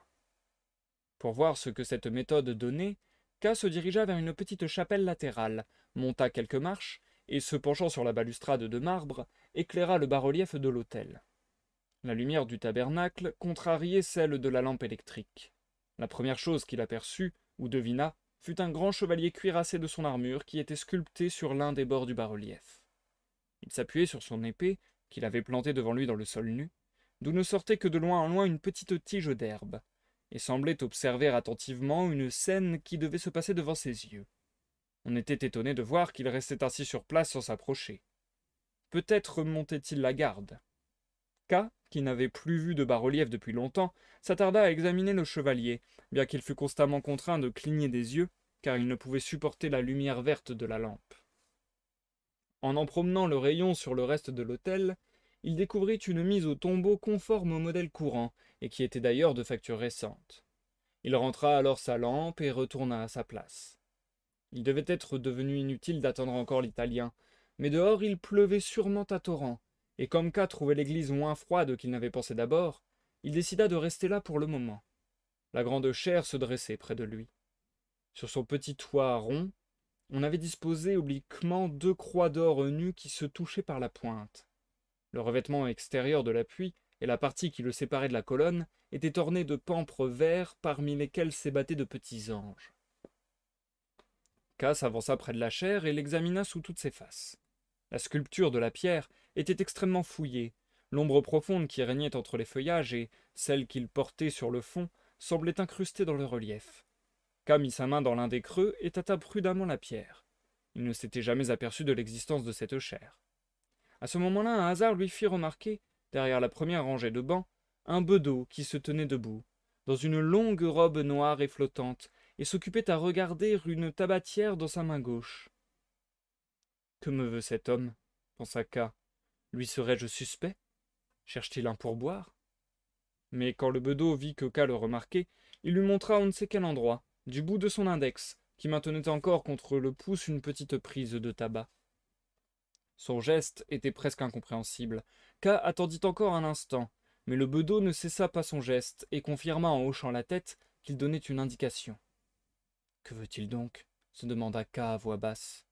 Pour voir ce que cette méthode donnait, K se dirigea vers une petite chapelle latérale, monta quelques marches, et se penchant sur la balustrade de marbre, éclaira le bas-relief de l'autel. La lumière du tabernacle contrariait celle de la lampe électrique. La première chose qu'il aperçut, ou devina, fut un grand chevalier cuirassé de son armure qui était sculpté sur l'un des bords du bas-relief. Il s'appuyait sur son épée, qu'il avait plantée devant lui dans le sol nu, d'où ne sortait que de loin en loin une petite tige d'herbe, et semblait observer attentivement une scène qui devait se passer devant ses yeux. On était étonné de voir qu'il restait assis sur place sans s'approcher. Peut-être montait il la garde. K, qui n'avait plus vu de bas-relief depuis longtemps, s'attarda à examiner le chevalier, bien qu'il fût constamment contraint de cligner des yeux, car il ne pouvait supporter la lumière verte de la lampe. En en promenant le rayon sur le reste de l'hôtel, il découvrit une mise au tombeau conforme au modèle courant, et qui était d'ailleurs de facture récente. Il rentra alors sa lampe et retourna à sa place. Il devait être devenu inutile d'attendre encore l'Italien. Mais dehors, il pleuvait sûrement à torrent, et comme K trouvait l'église moins froide qu'il n'avait pensé d'abord, il décida de rester là pour le moment. La grande chaire se dressait près de lui. Sur son petit toit rond, on avait disposé obliquement deux croix d'or nues qui se touchaient par la pointe. Le revêtement extérieur de l'appui et la partie qui le séparait de la colonne étaient ornés de pampres verts parmi lesquels s'ébattaient de petits anges. K s'avança près de la chaire et l'examina sous toutes ses faces. La sculpture de la pierre était extrêmement fouillée. L'ombre profonde qui régnait entre les feuillages et celle qu'il portait sur le fond semblait incrustée dans le relief. K mit sa main dans l'un des creux et tâta prudemment la pierre. Il ne s'était jamais aperçu de l'existence de cette chair. À ce moment-là, un hasard lui fit remarquer, derrière la première rangée de bancs, un bedeau qui se tenait debout, dans une longue robe noire et flottante, et s'occupait à regarder une tabatière dans sa main gauche. Que me veut cet homme pensa K. Lui serais-je suspect Cherche-t-il un pourboire Mais quand le bedeau vit que K le remarquait, il lui montra on ne sait quel endroit, du bout de son index, qui maintenait encore contre le pouce une petite prise de tabac. Son geste était presque incompréhensible. K attendit encore un instant, mais le bedeau ne cessa pas son geste et confirma en hochant la tête qu'il donnait une indication. Que veut-il donc se demanda K à voix basse.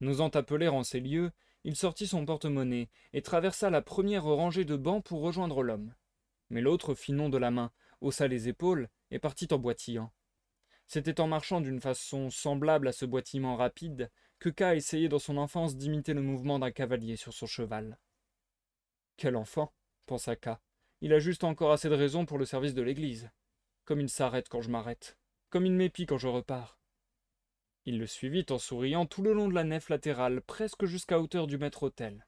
N'osant appeler en ces lieux, il sortit son porte-monnaie et traversa la première rangée de bancs pour rejoindre l'homme. Mais l'autre fit non de la main, haussa les épaules et partit en boitillant. C'était en marchant d'une façon semblable à ce boitillement rapide que K essayait dans son enfance d'imiter le mouvement d'un cavalier sur son cheval. Quel enfant, pensa K. Il a juste encore assez de raison pour le service de l'Église. Comme il s'arrête quand je m'arrête comme il m'épie quand je repars. Il le suivit en souriant tout le long de la nef latérale, presque jusqu'à hauteur du maître-autel.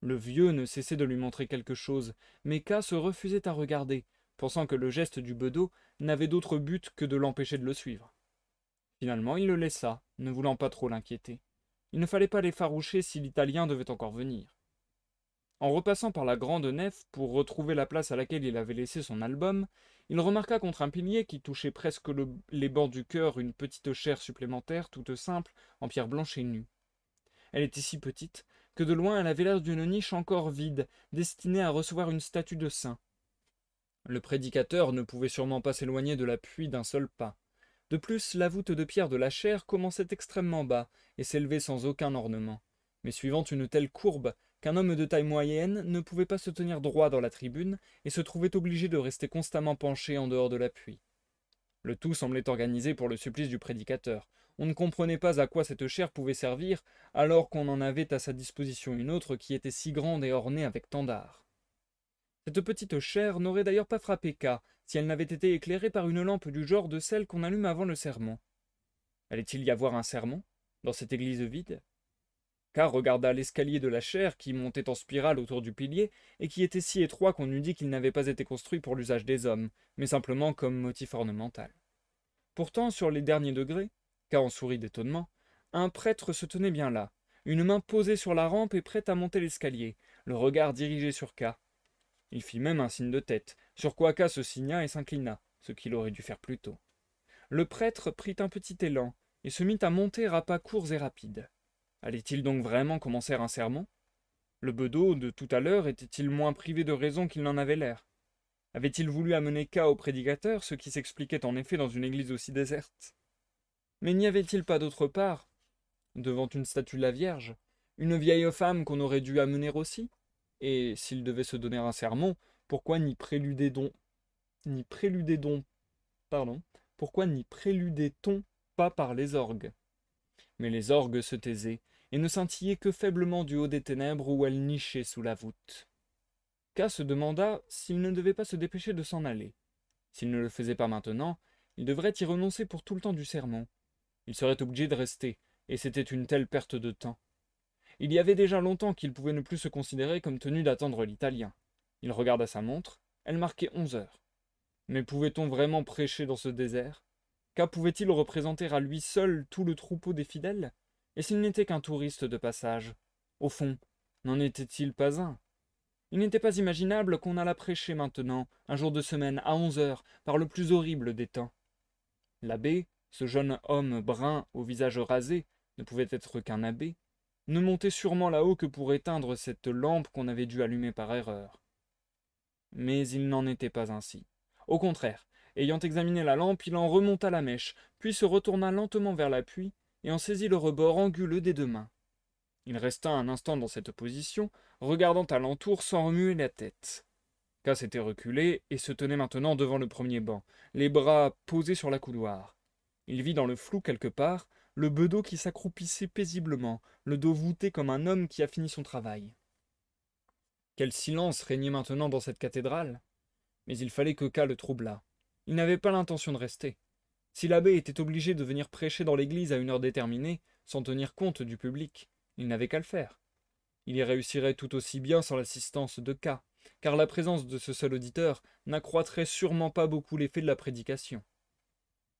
Le vieux ne cessait de lui montrer quelque chose, mais K se refusait à regarder, pensant que le geste du bedeau n'avait d'autre but que de l'empêcher de le suivre. Finalement, il le laissa, ne voulant pas trop l'inquiéter. Il ne fallait pas l'effaroucher si l'Italien devait encore venir. En repassant par la grande nef pour retrouver la place à laquelle il avait laissé son album, il remarqua contre un pilier qui touchait presque les bords du cœur une petite chaire supplémentaire, toute simple, en pierre blanche et nue. Elle était si petite que de loin elle avait l'air d'une niche encore vide, destinée à recevoir une statue de saint. Le prédicateur ne pouvait sûrement pas s'éloigner de l'appui d'un seul pas. De plus, la voûte de pierre de la chaire commençait extrêmement bas et s'élevait sans aucun ornement. Mais suivant une telle courbe, qu'un homme de taille moyenne ne pouvait pas se tenir droit dans la tribune et se trouvait obligé de rester constamment penché en dehors de l'appui. Le tout semblait organisé pour le supplice du prédicateur. On ne comprenait pas à quoi cette chair pouvait servir, alors qu'on en avait à sa disposition une autre qui était si grande et ornée avec tant d'art. Cette petite chair n'aurait d'ailleurs pas frappé K, si elle n'avait été éclairée par une lampe du genre de celle qu'on allume avant le serment. Allait-il y avoir un serment, dans cette église vide K regarda l'escalier de la chaire qui montait en spirale autour du pilier et qui était si étroit qu'on eût dit qu'il n'avait pas été construit pour l'usage des hommes, mais simplement comme motif ornemental. Pourtant, sur les derniers degrés, K en sourit d'étonnement, un prêtre se tenait bien là, une main posée sur la rampe et prête à monter l'escalier, le regard dirigé sur K. Il fit même un signe de tête, sur quoi K se signa et s'inclina, ce qu'il aurait dû faire plus tôt. Le prêtre prit un petit élan et se mit à monter à pas courts et rapides. Allait-il donc vraiment commencer un sermon Le bedeau de tout à l'heure était-il moins privé de raison qu'il n'en avait l'air avait-il voulu amener cas au prédicateur, ce qui s'expliquait en effet dans une église aussi déserte Mais n'y avait-il pas d'autre part, devant une statue de la Vierge, une vieille femme qu'on aurait dû amener aussi Et s'il devait se donner un sermon, pourquoi n'y préluder donc N'y préluder donc Pardon Pourquoi n'y préludait-on pas par les orgues Mais les orgues se taisaient, et ne scintillait que faiblement du haut des ténèbres où elle nichait sous la voûte. K se demanda s'il ne devait pas se dépêcher de s'en aller. S'il ne le faisait pas maintenant, il devrait y renoncer pour tout le temps du serment. Il serait obligé de rester, et c'était une telle perte de temps. Il y avait déjà longtemps qu'il pouvait ne plus se considérer comme tenu d'attendre l'Italien. Il regarda sa montre, elle marquait onze heures. Mais pouvait-on vraiment prêcher dans ce désert K pouvait-il représenter à lui seul tout le troupeau des fidèles et s'il n'était qu'un touriste de passage Au fond, n'en était-il pas un Il n'était pas imaginable qu'on allât prêcher maintenant, un jour de semaine, à onze heures, par le plus horrible des temps. L'abbé, ce jeune homme brun au visage rasé, ne pouvait être qu'un abbé, ne montait sûrement là-haut que pour éteindre cette lampe qu'on avait dû allumer par erreur. Mais il n'en était pas ainsi. Au contraire, ayant examiné la lampe, il en remonta la mèche, puis se retourna lentement vers l'appui, et en saisit le rebord anguleux des deux mains. Il resta un instant dans cette position, regardant à l'entour sans remuer la tête. Cas s'était reculé et se tenait maintenant devant le premier banc, les bras posés sur la couloir. Il vit dans le flou quelque part le bedeau qui s'accroupissait paisiblement, le dos voûté comme un homme qui a fini son travail. Quel silence régnait maintenant dans cette cathédrale Mais il fallait que Cas le troublât. Il n'avait pas l'intention de rester. Si l'abbé était obligé de venir prêcher dans l'église à une heure déterminée, sans tenir compte du public, il n'avait qu'à le faire. Il y réussirait tout aussi bien sans l'assistance de K, car la présence de ce seul auditeur n'accroîtrait sûrement pas beaucoup l'effet de la prédication.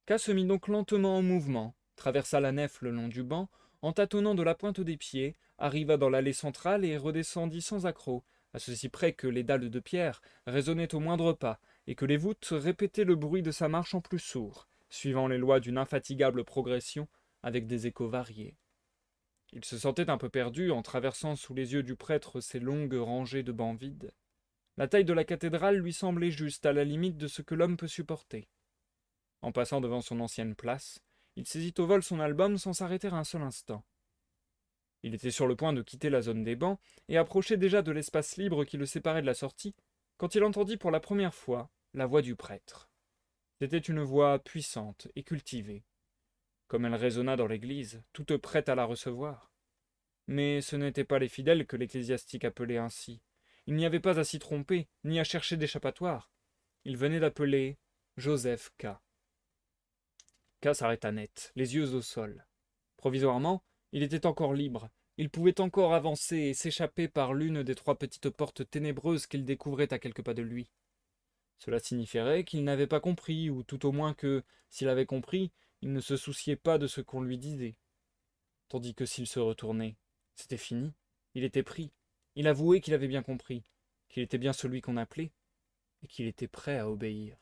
K se mit donc lentement en mouvement, traversa la nef le long du banc, en tâtonnant de la pointe des pieds, arriva dans l'allée centrale et redescendit sans accroc, à ceci près que les dalles de pierre résonnaient au moindre pas et que les voûtes répétaient le bruit de sa marche en plus sourd, suivant les lois d'une infatigable progression, avec des échos variés. Il se sentait un peu perdu en traversant sous les yeux du prêtre ces longues rangées de bancs vides. La taille de la cathédrale lui semblait juste à la limite de ce que l'homme peut supporter. En passant devant son ancienne place, il saisit au vol son album sans s'arrêter un seul instant. Il était sur le point de quitter la zone des bancs et approchait déjà de l'espace libre qui le séparait de la sortie quand il entendit pour la première fois la voix du prêtre. C'était une voix puissante et cultivée, comme elle résonna dans l'église, toute prête à la recevoir. Mais ce n'étaient pas les fidèles que l'ecclésiastique appelait ainsi. Il n'y avait pas à s'y tromper, ni à chercher d'échappatoire. Il venait d'appeler Joseph K. K s'arrêta net, les yeux au sol. Provisoirement, il était encore libre, il pouvait encore avancer et s'échapper par l'une des trois petites portes ténébreuses qu'il découvrait à quelques pas de lui. Cela signifierait qu'il n'avait pas compris, ou tout au moins que, s'il avait compris, il ne se souciait pas de ce qu'on lui disait. Tandis que s'il se retournait, c'était fini, il était pris, il avouait qu'il avait bien compris, qu'il était bien celui qu'on appelait, et qu'il était prêt à obéir.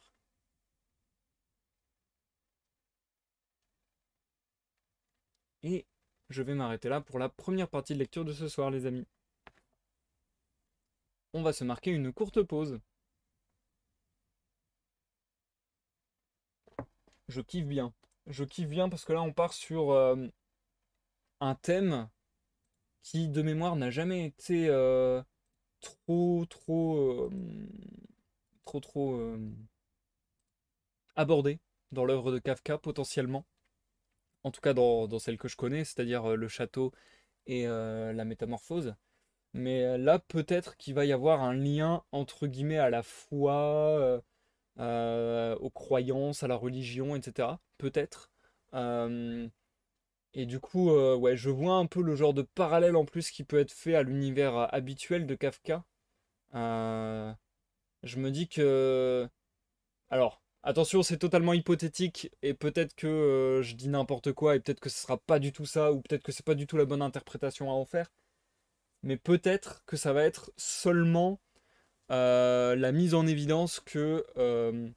Et je vais m'arrêter là pour la première partie de lecture de ce soir, les amis. On va se marquer une courte pause. je kiffe bien. Je kiffe bien parce que là, on part sur euh, un thème qui, de mémoire, n'a jamais été euh, trop, trop, euh, trop, trop abordé dans l'œuvre de Kafka, potentiellement. En tout cas, dans, dans celle que je connais, c'est-à-dire le château et la métamorphose. Mais là, peut-être qu'il va y avoir un lien entre guillemets à la fois euh, aux croyances, à la religion, etc. Peut-être. Euh, et du coup, euh, ouais, je vois un peu le genre de parallèle en plus qui peut être fait à l'univers habituel de Kafka. je me dis que... Alors, attention, c'est totalement hypothétique et peut-être que je dis n'importe quoi et peut-être que ce sera pas du tout ça ou peut-être que c'est pas du tout la bonne interprétation à en faire. Mais peut-être que ça va être seulement euh, la mise en évidence que, euh,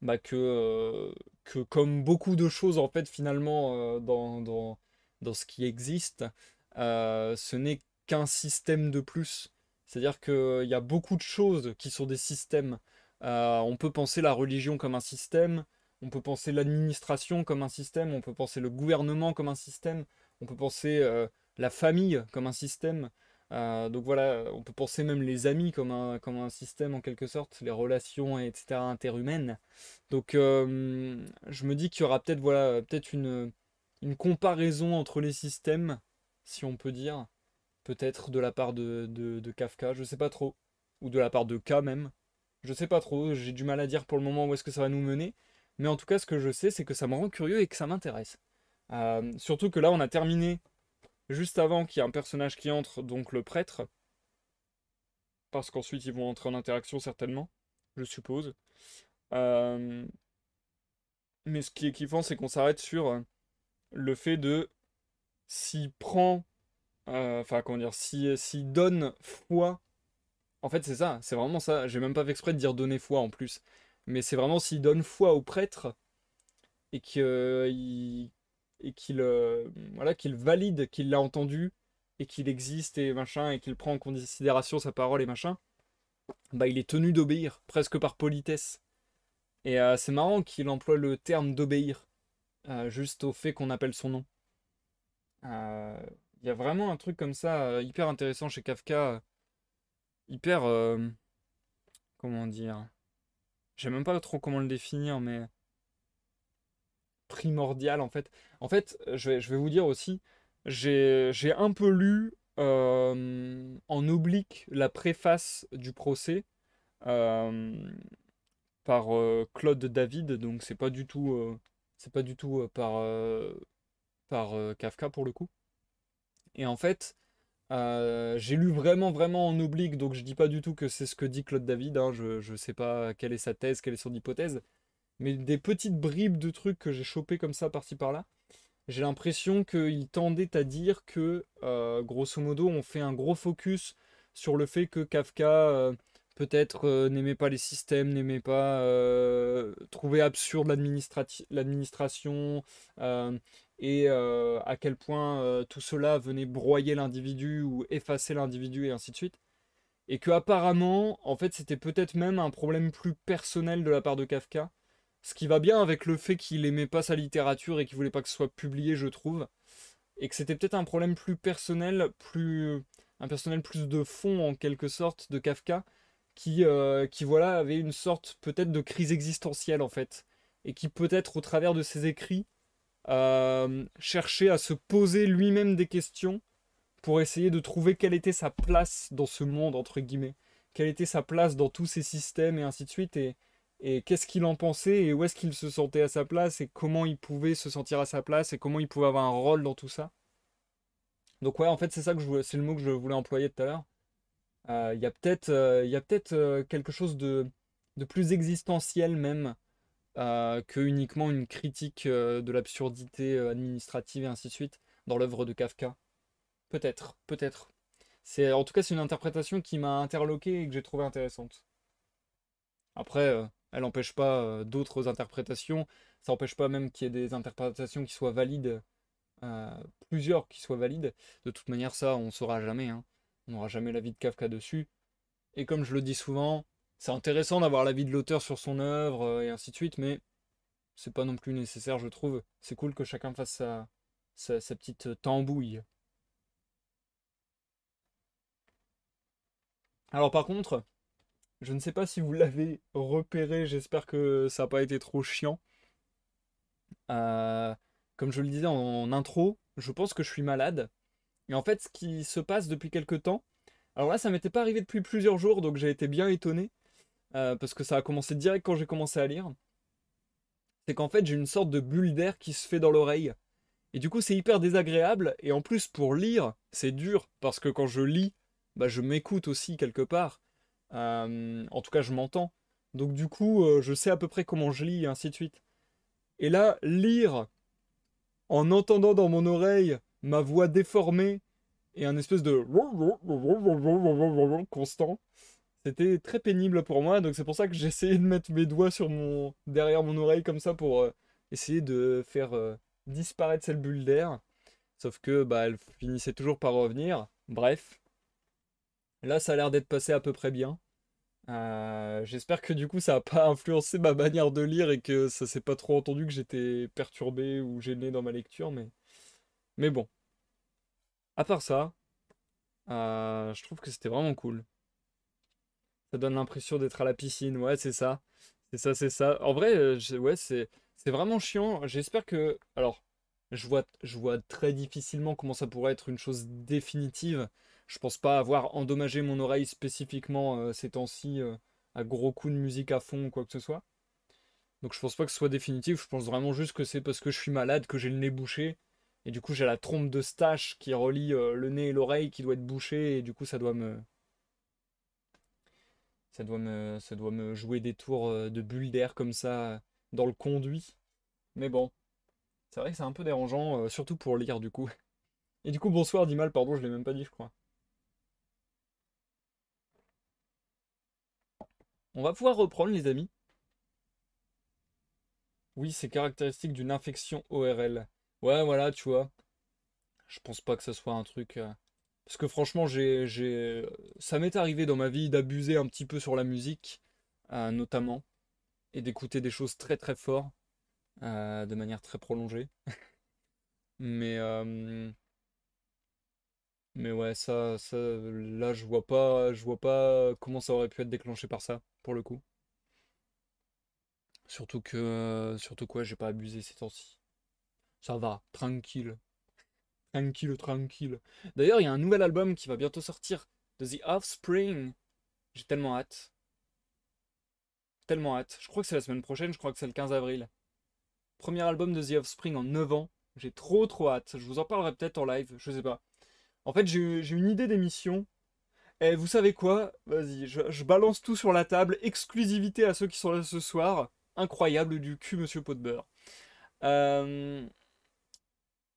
bah, euh, que, comme beaucoup de choses, en fait, finalement, dans, ce qui existe, ce n'est qu'un système de plus. C'est-à-dire qu'il y a beaucoup de choses qui sont des systèmes. on peut penser la religion comme un système, on peut penser l'administration comme un système, on peut penser le gouvernement comme un système, on peut penser la famille comme un système, euh, donc voilà, on peut penser même les amis comme un, comme un système en quelque sorte, les relations, etc., interhumaines. Donc euh, je me dis qu'il y aura peut-être voilà, peut une, une comparaison entre les systèmes, si on peut dire, peut-être de la part de, de, Kafka, je sais pas trop, ou de la part de K même, je sais pas trop, j'ai du mal à dire pour le moment où est-ce que ça va nous mener, mais en tout cas ce que je sais c'est que ça me rend curieux et que ça m'intéresse. Euh, surtout que là on a terminé Juste avant qu'il y ait un personnage qui entre, donc le prêtre. Parce qu'ensuite ils vont entrer en interaction certainement, je suppose. Euh, mais ce qui est kiffant, c'est qu'on s'arrête sur euh, le fait de s'il prend, euh, enfin comment dire, s'il donne foi. En fait, c'est ça, c'est vraiment ça. J'ai même pas fait exprès de dire donner foi en plus. Mais c'est vraiment s'il donne foi au prêtre et qu'il et qu'il euh, voilà, qu'il valide qu'il l'a entendu et qu'il existe et machin et qu'il prend en considération sa parole et machin, bah il est tenu d'obéir presque par politesse. Et euh, c'est marrant qu'il emploie le terme d'obéir euh, juste au fait qu'on appelle son nom. Il y a vraiment un truc comme ça hyper intéressant chez Kafka, hyper comment dire, j'ai même pas trop comment le définir mais primordial en fait. En fait, je vais, vous dire aussi, j'ai un peu lu euh, en oblique la préface du procès euh, par euh, Claude David, donc c'est pas du tout, c'est pas du tout par, par Kafka pour le coup. Et en fait, j'ai lu vraiment, vraiment en oblique, donc je dis pas du tout que c'est ce que dit Claude David. Hein. je, je sais pas quelle est sa thèse, quelle est son hypothèse mais des petites bribes de trucs que j'ai chopé comme ça par-ci par-là, j'ai l'impression qu'ils tendait à dire que, euh, grosso modo, on fait un gros focus sur le fait que Kafka, euh, peut-être, euh, n'aimait pas les systèmes, n'aimait pas trouver absurde l'administration, et à quel point tout cela venait broyer l'individu ou effacer l'individu, et ainsi de suite. Et que apparemment, en fait, c'était peut-être même un problème plus personnel de la part de Kafka, ce qui va bien avec le fait qu'il aimait pas sa littérature et qu'il voulait pas que ce soit publié, je trouve. Et que c'était peut-être un problème plus personnel, plus un personnel plus de fond en quelque sorte de Kafka, qui, euh, qui voilà avait une sorte peut-être de crise existentielle en fait, et qui peut-être au travers de ses écrits euh, cherchait à se poser lui-même des questions pour essayer de trouver quelle était sa place dans ce monde entre guillemets, quelle était sa place dans tous ces systèmes et ainsi de suite, et, et qu'est-ce qu'il en pensait et où est-ce qu'il se sentait à sa place et comment il pouvait se sentir à sa place et comment il pouvait avoir un rôle dans tout ça. Donc ouais, en fait, c'est ça que je c'est le mot que je voulais employer tout à l'heure. Euh, il y a peut-être euh, Il y a peut être euh, quelque chose de, de, plus existentiel même que uniquement une critique de l'absurdité administrative et ainsi de suite dans l'œuvre de Kafka. Peut-être, peut-être. C'est en tout cas c'est une interprétation qui m'a interloqué et que j'ai trouvé intéressante. Après, elle n'empêche pas euh, d'autres interprétations. Ça n'empêche pas même qu'il y ait des interprétations qui soient valides, euh, plusieurs qui soient valides. De toute manière, ça, on ne saura jamais. Hein. On n'aura jamais l'avis de Kafka dessus. Et comme je le dis souvent, c'est intéressant d'avoir l'avis de l'auteur sur son œuvre euh, et ainsi de suite, mais c'est pas non plus nécessaire, je trouve. C'est cool que chacun fasse sa petite tambouille. Alors par contre, je ne sais pas si vous l'avez repéré, j'espère que ça n'a pas été trop chiant. Euh, comme je le disais en intro, je pense que je suis malade. Et en fait, ce qui se passe depuis quelques temps, alors là, ça m'était pas arrivé depuis plusieurs jours, donc j'ai été bien étonné, euh, parce que ça a commencé direct quand j'ai commencé à lire. C'est qu'en fait, j'ai une sorte de bulle d'air qui se fait dans l'oreille. Et du coup, c'est hyper désagréable, et en plus, pour lire, c'est dur, parce que quand je lis, bah, je m'écoute aussi quelque part. Euh, en tout cas, je m'entends. Donc du coup, euh, je sais à peu près comment je lis, et ainsi de suite. Et là, lire en entendant dans mon oreille ma voix déformée et un espèce de constant, c'était très pénible pour moi. Donc c'est pour ça que essayé de mettre mes doigts sur mon derrière mon oreille comme ça pour euh, essayer de faire disparaître cette bulle d'air. Sauf que bah elle finissait toujours par revenir. Bref, Là, ça a l'air d'être passé à peu près bien. Euh, j'espère que du coup, ça n'a pas influencé ma manière de lire et que ça s'est pas trop entendu que j'étais perturbé ou gêné dans ma lecture, mais, mais bon. À part ça, euh, je trouve que c'était vraiment cool. Ça donne l'impression d'être à la piscine, ouais, c'est ça. C'est ça, c'est ça. En vrai, euh, ouais, c'est vraiment chiant. J'espère que. Alors, je vois, je vois très difficilement comment ça pourrait être une chose définitive. Je pense pas avoir endommagé mon oreille spécifiquement euh, ces temps-ci euh, à gros coups de musique à fond ou quoi que ce soit. Donc je pense pas que ce soit définitif, je pense vraiment juste que c'est parce que je suis malade que j'ai le nez bouché. Et du coup j'ai la trompe de stache qui relie euh, le nez et l'oreille qui doit être bouchée et du coup ça doit me... Ça doit me, doit me jouer des tours de bulles d'air comme ça dans le conduit. Mais bon, c'est vrai que c'est un peu dérangeant, surtout pour lire du coup. Et du coup bonsoir Dimal, pardon je l'ai même pas dit je crois. On va pouvoir reprendre, les amis. Oui, c'est caractéristique d'une infection ORL. Ouais, voilà, tu vois. Je pense pas que ce soit un truc... Euh, parce que franchement, j'ai, ça m'est arrivé dans ma vie d'abuser un petit peu sur la musique, euh, notamment, et d'écouter des choses très très fort, euh, de manière très prolongée. mais, mais ouais, ça, ça, là, je vois pas, je vois pas comment ça aurait pu être déclenché par ça pour le coup. Surtout que, euh, surtout quoi, j'ai pas abusé ces temps-ci. Ça va, tranquille. Tranquille, tranquille. D'ailleurs, il y a un nouvel album qui va bientôt sortir de The Offspring. J'ai tellement hâte. Tellement hâte. Je crois que c'est la semaine prochaine, je crois que c'est le 15 avril. Premier album de The Offspring en 9 ans. J'ai trop trop hâte. Je vous en parlerai peut-être en live, je sais pas. En fait, j'ai une idée d'émission et eh, vous savez quoi Vas-y, je, balance tout sur la table. Exclusivité à ceux qui sont là ce soir. Incroyable du cul, monsieur pot euh,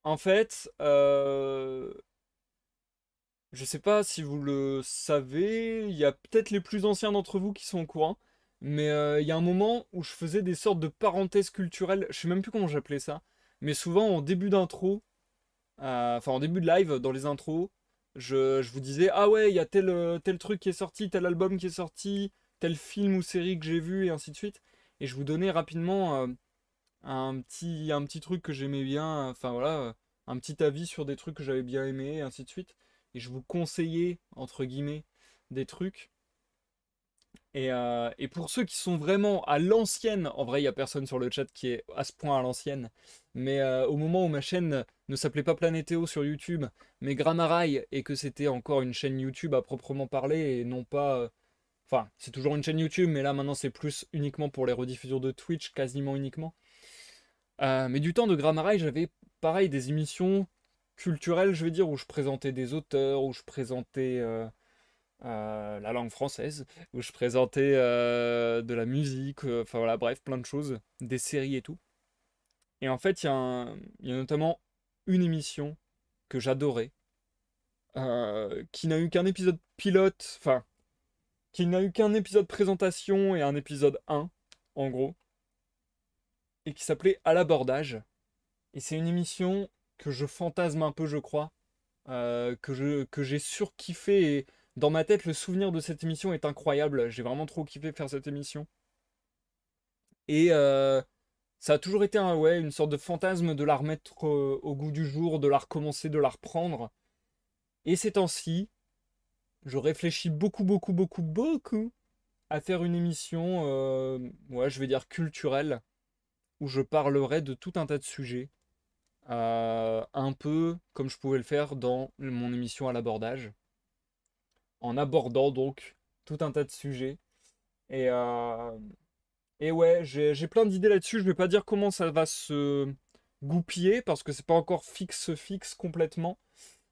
En fait, je euh, je sais pas si vous le savez, il y a peut-être les plus anciens d'entre vous qui sont au courant, mais euh, il y a un moment où je faisais des sortes de parenthèses culturelles, je sais même plus comment j'appelais ça, mais souvent en début d'intro, enfin en début de live, dans les intros, je, vous disais, ah ouais, il y a tel, euh, tel truc qui est sorti, tel album qui est sorti, tel film ou série que j'ai vu, et ainsi de suite. Et je vous donnais rapidement euh, un, petit, un petit truc que j'aimais bien, enfin voilà, euh, un petit avis sur des trucs que j'avais bien aimé, et ainsi de suite. Et je vous conseillais, entre guillemets, des trucs. Euh, et, pour ceux qui sont vraiment à l'ancienne, en vrai, il n'y a personne sur le chat qui est à ce point à l'ancienne, mais euh, au moment où ma chaîne ne s'appelait pas Planétéo sur YouTube, mais Grammarai, et que c'était encore une chaîne YouTube à proprement parler, et non pas. Euh, enfin, c'est toujours une chaîne YouTube, mais là maintenant c'est plus uniquement pour les rediffusions de Twitch, quasiment uniquement. mais du temps de Grammarai, j'avais pareil des émissions culturelles, je veux dire, où je présentais des auteurs, où je présentais euh, la langue française, où je présentais euh, de la musique, euh, enfin voilà, bref, plein de choses, des séries et tout. Et en fait, il y, a notamment une émission que j'adorais, qui n'a eu qu'un épisode pilote, enfin, qui n'a eu qu'un épisode présentation et un épisode 1, en gros, et qui s'appelait À l'abordage. Et c'est une émission que je fantasme un peu, je crois, euh, que j'ai que surkiffé et dans ma tête, le souvenir de cette émission est incroyable. J'ai vraiment trop kiffé faire cette émission. Et euh, ça a toujours été un, ouais, une sorte de fantasme de la remettre euh, au goût du jour, de la recommencer, de la reprendre. Et ces temps-ci, je réfléchis beaucoup, beaucoup, beaucoup, beaucoup à faire une émission, euh, ouais, je vais dire culturelle, où je parlerai de tout un tas de sujets. un peu comme je pouvais le faire dans mon émission à l'abordage en abordant donc tout un tas de sujets. Et, euh, et ouais, j'ai plein d'idées là-dessus. Je ne vais pas dire comment ça va se goupiller parce que c'est pas encore fixe fixe complètement.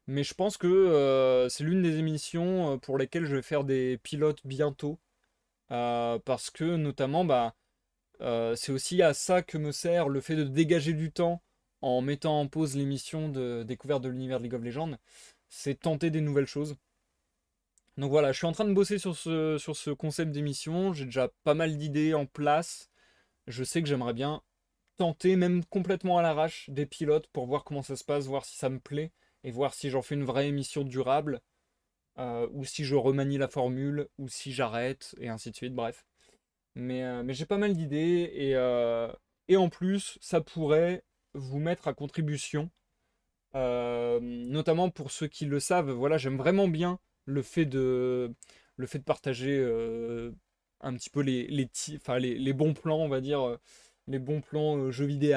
Mais je pense que euh, c'est l'une des émissions euh, pour lesquelles je vais faire des pilotes bientôt. parce que notamment, bah, c'est aussi à ça que me sert le fait de dégager du temps en mettant en pause l'émission de découverte de l'univers de League of Legends. C'est tenter des nouvelles choses. Donc voilà, je suis en train de bosser sur ce, sur ce concept d'émission. J'ai déjà pas mal d'idées en place. Je sais que j'aimerais bien tenter, même complètement à l'arrache, des pilotes pour voir comment ça se passe, voir si ça me plaît et voir si j'en fais une vraie émission durable euh, ou si je remanie la formule ou si j'arrête et ainsi de suite. Bref. Mais, euh, mais j'ai pas mal d'idées et, euh, et en plus, ça pourrait vous mettre à contribution. notamment pour ceux qui le savent, voilà, j'aime vraiment bien le fait de, le fait de partager euh, un petit peu les, les, les, les, bons plans, on va dire, euh, les bons plans euh, jeux vidéo,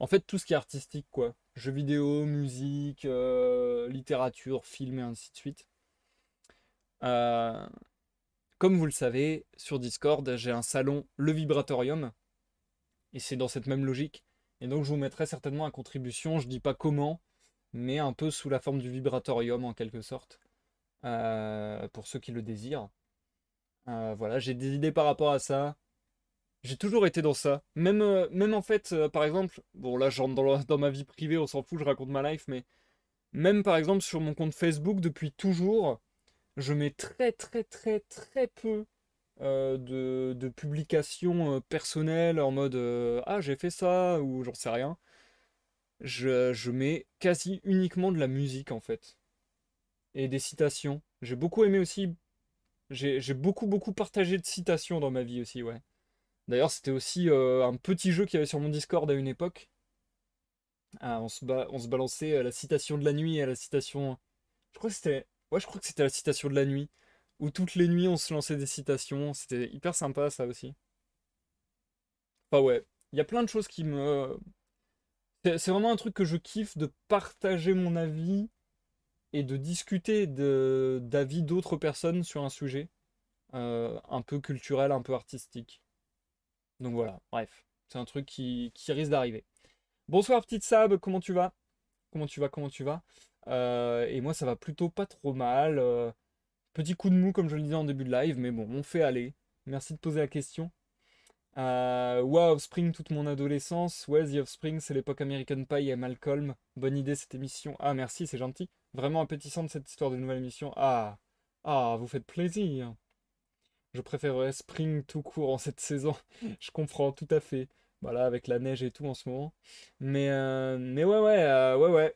en fait tout ce qui est artistique, quoi. Jeux vidéo, musique, littérature, film et ainsi de suite. comme vous le savez, sur Discord, j'ai un salon, le Vibratorium, et c'est dans cette même logique. Et donc je vous mettrai certainement à contribution, je dis pas comment, mais un peu sous la forme du vibratorium en quelque sorte. Euh, pour ceux qui le désirent. Euh, voilà, j'ai des idées par rapport à ça. J'ai toujours été dans ça. Même, euh, même en fait, par exemple, bon là, j'entre dans, ma vie privée, on s'en fout, je raconte ma life, mais même par exemple sur mon compte Facebook, depuis toujours, je mets très très très très peu de, publications personnelles en mode ah j'ai fait ça ou j'en sais rien. je, mets quasi uniquement de la musique en fait et des citations. J'ai beaucoup aimé aussi. J'ai beaucoup, beaucoup partagé de citations dans ma vie aussi, ouais. D'ailleurs, c'était aussi euh, un petit jeu qu'il y avait sur mon Discord à une époque. Ah, on, se on se balançait à la citation de la nuit et à la citation. Je crois que c'était. Ouais, je crois que c'était la citation de la nuit. Où toutes les nuits, on se lançait des citations. C'était hyper sympa, ça aussi. Enfin, ouais. Il y a plein de choses qui me. C'est vraiment un truc que je kiffe de partager mon avis et de discuter d'avis d'autres personnes sur un sujet euh, un peu culturel, un peu artistique. Donc voilà, bref, c'est un truc qui, risque d'arriver. Bonsoir petite Sab, comment tu vas Comment tu vas Comment tu vas euh, Et moi ça va plutôt pas trop mal. Euh, petit coup de mou comme je le disais en début de live, mais bon, on fait aller. Merci de poser la question. wow, Spring, toute mon adolescence. Ouais, The Offspring, c'est l'époque American Pie et Malcolm. Bonne idée cette émission. Ah, merci, c'est gentil. Vraiment de cette histoire de nouvelle émission. Ah, ah, vous faites plaisir. Je préférerais Spring tout court en cette saison. je comprends tout à fait. Voilà, avec la neige et tout en ce moment. Mais, euh, mais ouais, ouais, euh, ouais, ouais.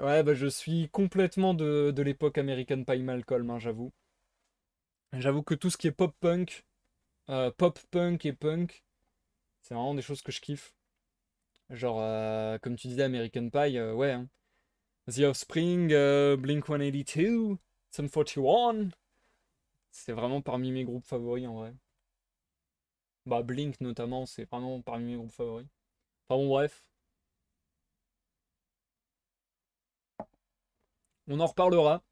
Ouais, bah, je suis complètement de, l'époque American Pie Malcolm, hein, j'avoue. J'avoue que tout ce qui est pop-punk, euh, pop-punk et punk, c'est vraiment des choses que je kiffe. Genre, comme tu disais, American Pie, ouais. Hein. The Offspring, euh, Blink 182, Sum 41. C'est vraiment parmi mes groupes favoris en vrai. Bah, Blink notamment, c'est vraiment parmi mes groupes favoris. Enfin bon, bref. On en reparlera,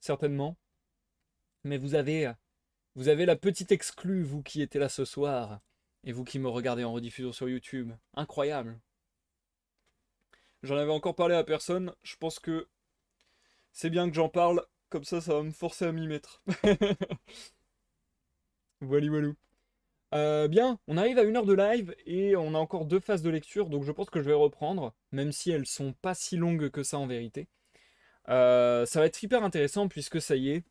certainement. Mais vous avez, euh, vous avez la petite exclue, vous qui étiez là ce soir, et vous qui me regardez en rediffusion sur YouTube. Incroyable. J'en avais encore parlé à personne. Je pense que c'est bien que j'en parle. Comme ça, ça va me forcer à m'y mettre. voilà, voilà. Euh, bien, on arrive à une heure de live et on a encore deux phases de lecture, donc je pense que je vais reprendre, même si elles sont pas si longues que ça en vérité. Euh, ça va être hyper intéressant puisque ça y est,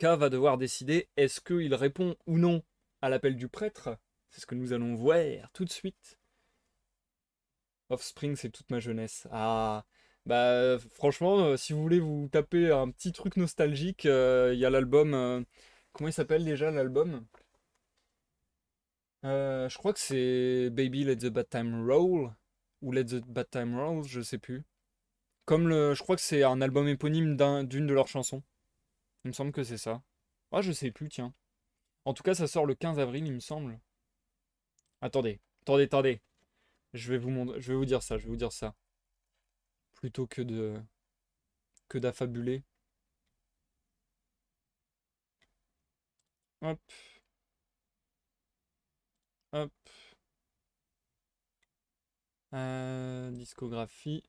K va devoir décider est-ce qu'il répond ou non à l'appel du prêtre. C'est ce que nous allons voir tout de suite. Offspring, c'est toute ma jeunesse. Ah, bah franchement, euh, si vous voulez vous taper un petit truc nostalgique, il euh, y a l'album. Euh, comment il s'appelle déjà l'album Je crois que c'est Baby Let the Bad Time Roll ou Let the Bad Time Roll, je sais plus. Comme le, je crois que c'est un album éponyme d'une de leurs chansons. Il me semble que c'est ça. Ah, je sais plus, tiens. En tout cas, ça sort le 15 avril, il me semble. Attendez, attendez, attendez. Je vais vous je vais vous dire ça, je vais vous dire ça. Plutôt que de que d'affabuler. Hop. Hop. Euh, discographie.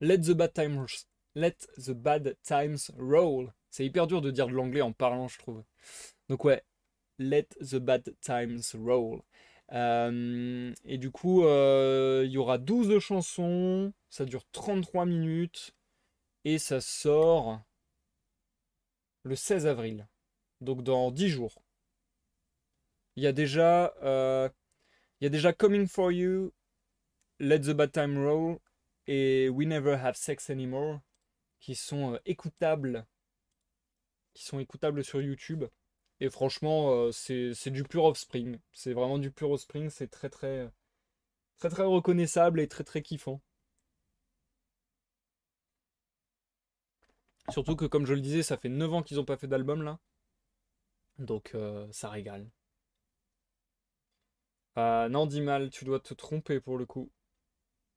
Let the bad times. Let the bad times roll. C'est hyper dur de dire de l'anglais en parlant, je trouve. Donc ouais. Let the bad times roll. Euh, et du coup, euh, il y aura 12 chansons, ça dure 33 minutes, et ça sort le 16 avril, donc dans 10 jours. Il y a déjà, euh, y a déjà Coming For You, Let The Bad Time Roll et We Never Have Sex Anymore, qui sont écoutables, qui sont écoutables sur YouTube. Et franchement, euh, c'est du pur offspring. C'est vraiment du pur offspring. C'est très, très, très, très reconnaissable et très, très kiffant. Surtout que, comme je le disais, ça fait 9 ans qu'ils n'ont pas fait d'album là. Donc, euh, ça régale. Euh, ah, non, dis mal, tu dois te tromper pour le coup.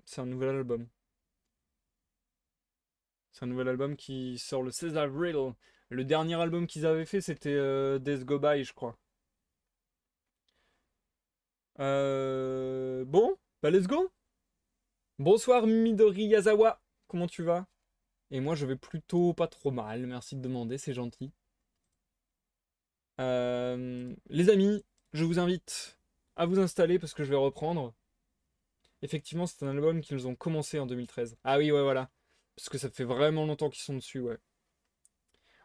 C'est un nouvel album. C'est un nouvel album qui sort le 16 avril. Le dernier album qu'ils avaient fait, c'était euh, Des Go bye, je crois. Euh, bon, bah let's go Bonsoir Midori Yazawa, comment tu vas Et moi je vais plutôt pas trop mal, merci de demander, c'est gentil. Euh, les amis, je vous invite à vous installer parce que je vais reprendre. Effectivement, c'est un album qu'ils ont commencé en 2013. Ah oui, ouais, voilà. Parce que ça fait vraiment longtemps qu'ils sont dessus, ouais.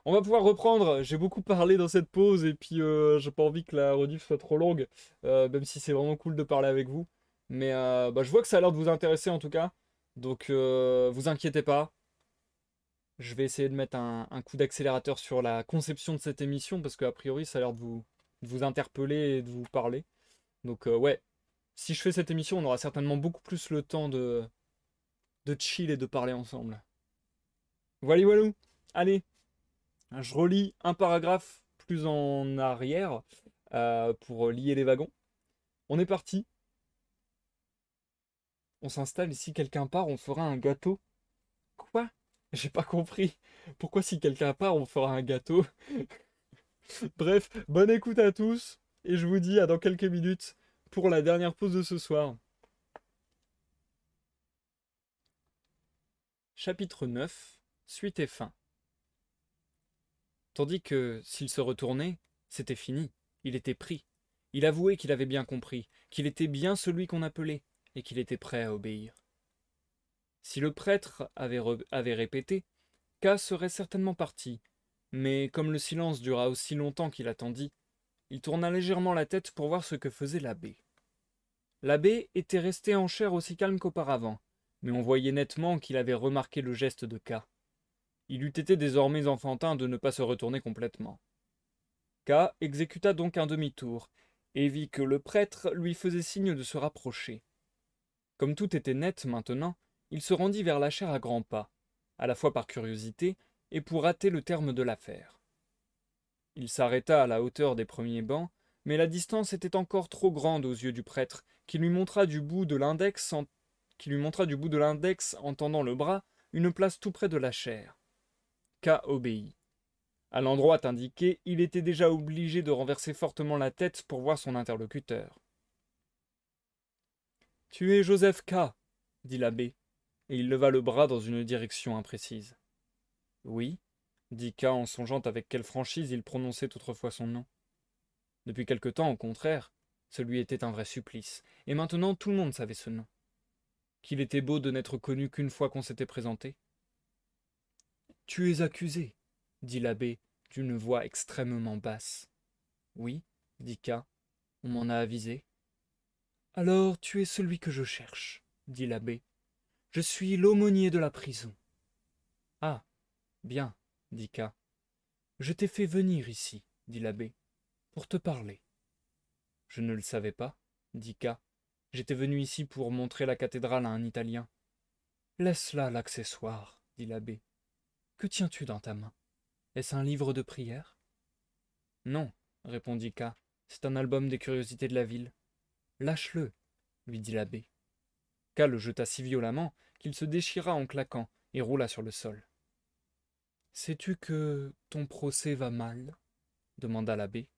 On va pouvoir reprendre. J'ai beaucoup parlé dans cette pause et puis euh, j'ai pas envie que la rediff soit trop longue, euh, même si c'est vraiment cool de parler avec vous. Mais euh, bah, je vois que ça a l'air de vous intéresser en tout cas. Donc vous inquiétez pas. Je vais essayer de mettre un, coup d'accélérateur sur la conception de cette émission parce qu'a priori ça a l'air de vous, vous interpeller et de vous parler. Donc ouais, si je fais cette émission, on aura certainement beaucoup plus le temps de, de chill et de parler ensemble. Voilà, voilà. Allez, Hein, je relis un paragraphe plus en arrière euh, pour lier les wagons. On est parti. On s'installe. Si quelqu'un part, on fera un gâteau. Quoi J'ai pas compris. Pourquoi si quelqu'un part, on fera un gâteau Bref, bonne écoute à tous. Et je vous dis à dans quelques minutes pour la dernière pause de ce soir. Chapitre 9. Suite et fin. Tandis que, s'il se retournait, c'était fini, il était pris. Il avouait qu'il avait bien compris, qu'il était bien celui qu'on appelait, et qu'il était prêt à obéir. Si le prêtre avait, répété, K serait certainement parti, mais comme le silence dura aussi longtemps qu'il attendit, il tourna légèrement la tête pour voir ce que faisait l'abbé. L'abbé était resté en chair aussi calme qu'auparavant, mais on voyait nettement qu'il avait remarqué le geste de K. Il eût été désormais enfantin de ne pas se retourner complètement. K exécuta donc un demi-tour, et vit que le prêtre lui faisait signe de se rapprocher. Comme tout était net maintenant, il se rendit vers la chaire à grands pas, à la fois par curiosité et pour hâter le terme de l'affaire. Il s'arrêta à la hauteur des premiers bancs, mais la distance était encore trop grande aux yeux du prêtre, qui lui montra du bout de l'index qui lui montra du bout de l'index en tendant le bras une place tout près de la chaire. K obéit. À l'endroit indiqué, il était déjà obligé de renverser fortement la tête pour voir son interlocuteur. Tu es Joseph K, dit l'abbé, et il leva le bras dans une direction imprécise. Oui, dit K en songeant avec quelle franchise il prononçait autrefois son nom. Depuis quelque temps, au contraire, celui était un vrai supplice, et maintenant tout le monde savait ce nom. Qu'il était beau de n'être connu qu'une fois qu'on s'était présenté, tu es accusé, dit l'abbé d'une voix extrêmement basse. Oui, dit K. On m'en a avisé. Alors tu es celui que je cherche, dit l'abbé. Je suis l'aumônier de la prison. Ah. Bien, dit K. Je t'ai fait venir ici, dit l'abbé, pour te parler. Je ne le savais pas, dit K. J'étais venu ici pour montrer la cathédrale à un Italien. Laisse là l'accessoire, dit l'abbé. Que tiens-tu dans ta main Est-ce un livre de prière Non, répondit K. C'est un album des curiosités de la ville. Lâche-le, lui dit l'abbé. K le jeta si violemment qu'il se déchira en claquant et roula sur le sol. Sais-tu que ton procès va mal demanda l'abbé.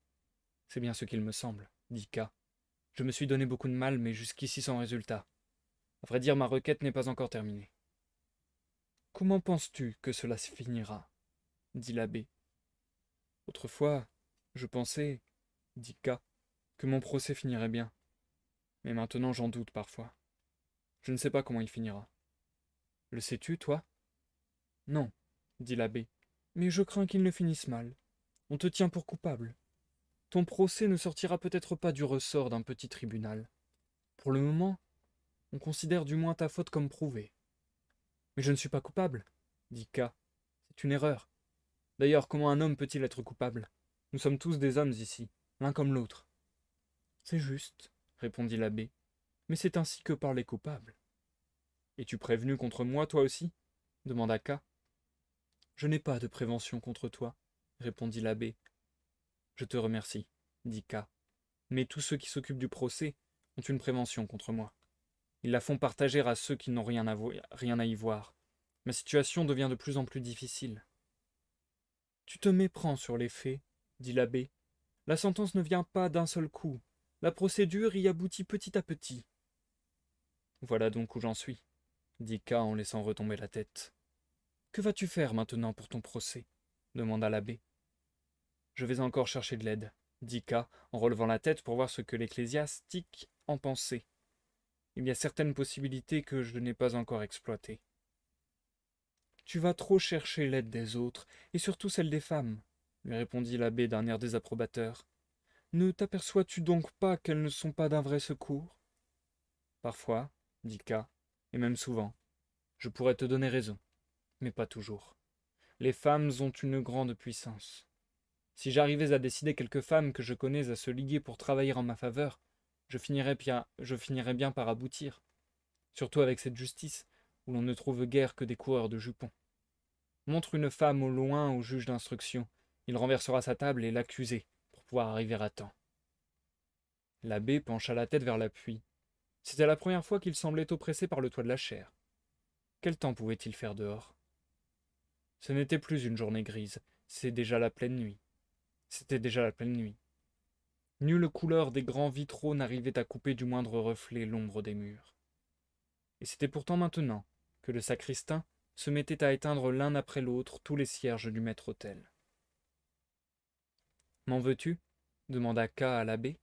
C'est bien ce qu'il me semble, dit K. Je me suis donné beaucoup de mal, mais jusqu'ici sans résultat. À vrai dire, ma requête n'est pas encore terminée. Comment penses-tu que cela se finira dit l'abbé. Autrefois, je pensais, dit K, que mon procès finirait bien. Mais maintenant j'en doute parfois. Je ne sais pas comment il finira. Le sais-tu, toi Non, dit l'abbé, mais je crains qu'il ne finisse mal. On te tient pour coupable. Ton procès ne sortira peut-être pas du ressort d'un petit tribunal. Pour le moment, on considère du moins ta faute comme prouvée. Mais je ne suis pas coupable, dit K. C'est une erreur. D'ailleurs, comment un homme peut-il être coupable Nous sommes tous des hommes ici, l'un comme l'autre. C'est juste, répondit l'abbé, mais c'est ainsi que parlent les coupables. Es-tu prévenu contre moi, toi aussi demanda K. Je n'ai pas de prévention contre toi, répondit l'abbé. Je te remercie, dit K. Mais tous ceux qui s'occupent du procès ont une prévention contre moi. Ils la font partager à ceux qui n'ont rien à, rien à y voir. Ma situation devient de plus en plus difficile. Tu te méprends sur les faits, dit l'abbé. La sentence ne vient pas d'un seul coup. La procédure y aboutit petit à petit. Voilà donc où j'en suis, dit K en laissant retomber la tête. Que vas-tu faire maintenant pour ton procès demanda l'abbé. Je vais encore chercher de l'aide, dit K en relevant la tête pour voir ce que l'ecclésiastique en pensait il y a certaines possibilités que je n'ai pas encore exploitées. Tu vas trop chercher l'aide des autres, et surtout celle des femmes, lui répondit l'abbé d'un air désapprobateur. Ne t'aperçois-tu donc pas qu'elles ne sont pas d'un vrai secours Parfois, dit K, et même souvent, je pourrais te donner raison, mais pas toujours. Les femmes ont une grande puissance. Si j'arrivais à décider quelques femmes que je connais à se liguer pour travailler en ma faveur, je finirai, bien, je finirai bien par aboutir, surtout avec cette justice où l'on ne trouve guère que des coureurs de jupons. Montre une femme au loin au juge d'instruction, il renversera sa table et l'accuser, pour pouvoir arriver à temps. L'abbé pencha la tête vers l'appui. C'était la première fois qu'il semblait oppressé par le toit de la chair. Quel temps pouvait-il faire dehors Ce n'était plus une journée grise, c'est déjà la pleine nuit. C'était déjà la pleine nuit. Nulle couleur des grands vitraux n'arrivait à couper du moindre reflet l'ombre des murs. Et c'était pourtant maintenant que le sacristain se mettait à éteindre l'un après l'autre tous les cierges du maître-autel. M'en veux-tu demanda K à l'abbé.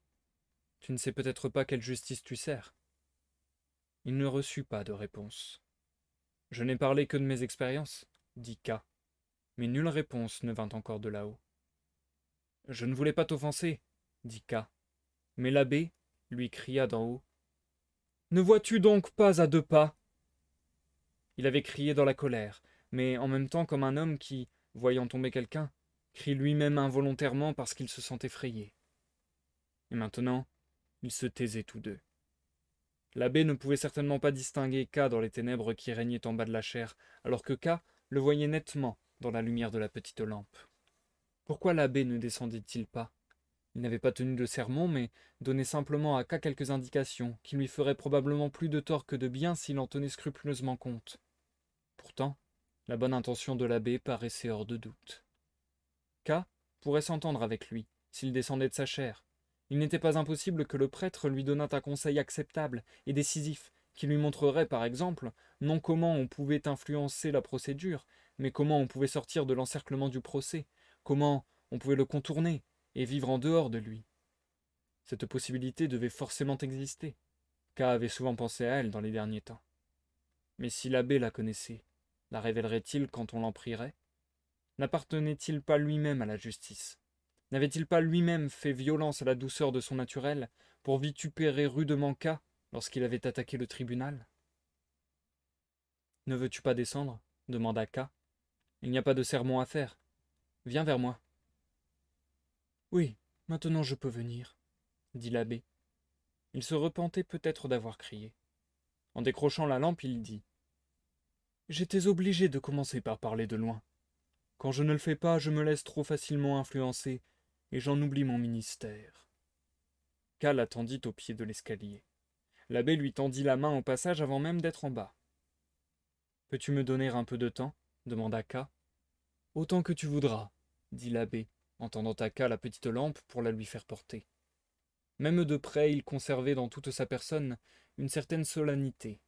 Tu ne sais peut-être pas quelle justice tu sers. Il ne reçut pas de réponse. Je n'ai parlé que de mes expériences, dit K, mais nulle réponse ne vint encore de là-haut. Je ne voulais pas t'offenser, dit K. Mais l'abbé lui cria d'en haut. Ne vois-tu donc pas à deux pas Il avait crié dans la colère, mais en même temps comme un homme qui, voyant tomber quelqu'un, crie lui-même involontairement parce qu'il se sent effrayé. Et maintenant, ils se taisaient tous deux. L'abbé ne pouvait certainement pas distinguer K dans les ténèbres qui régnaient en bas de la chair, alors que K le voyait nettement dans la lumière de la petite lampe. Pourquoi l'abbé ne descendait-il pas il n'avait pas tenu de sermon, mais donnait simplement à K quelques indications, qui lui feraient probablement plus de tort que de bien s'il en tenait scrupuleusement compte. Pourtant, la bonne intention de l'abbé paraissait hors de doute. K pourrait s'entendre avec lui, s'il descendait de sa chair. Il n'était pas impossible que le prêtre lui donnât un conseil acceptable et décisif, qui lui montrerait par exemple non comment on pouvait influencer la procédure, mais comment on pouvait sortir de l'encerclement du procès, comment on pouvait le contourner, et vivre en dehors de lui. Cette possibilité devait forcément exister. K avait souvent pensé à elle dans les derniers temps. Mais si l'abbé la connaissait, la révélerait-il quand on l'en prierait N'appartenait-il pas lui-même à la justice N'avait-il pas lui-même fait violence à la douceur de son naturel pour vitupérer rudement K lorsqu'il avait attaqué le tribunal Ne veux-tu pas descendre demanda K. Il n'y a pas de sermon à faire. Viens vers moi. Oui, maintenant je peux venir, dit l'abbé. Il se repentait peut-être d'avoir crié. En décrochant la lampe, il dit J'étais obligé de commencer par parler de loin. Quand je ne le fais pas, je me laisse trop facilement influencer et j'en oublie mon ministère. Cal attendit au pied de l'escalier. L'abbé lui tendit la main au passage avant même d'être en bas. Peux-tu me donner un peu de temps demanda K. Autant que tu voudras, dit l'abbé, en tendant à K la petite lampe pour la lui faire porter. Même de près, il conservait dans toute sa personne une certaine solennité.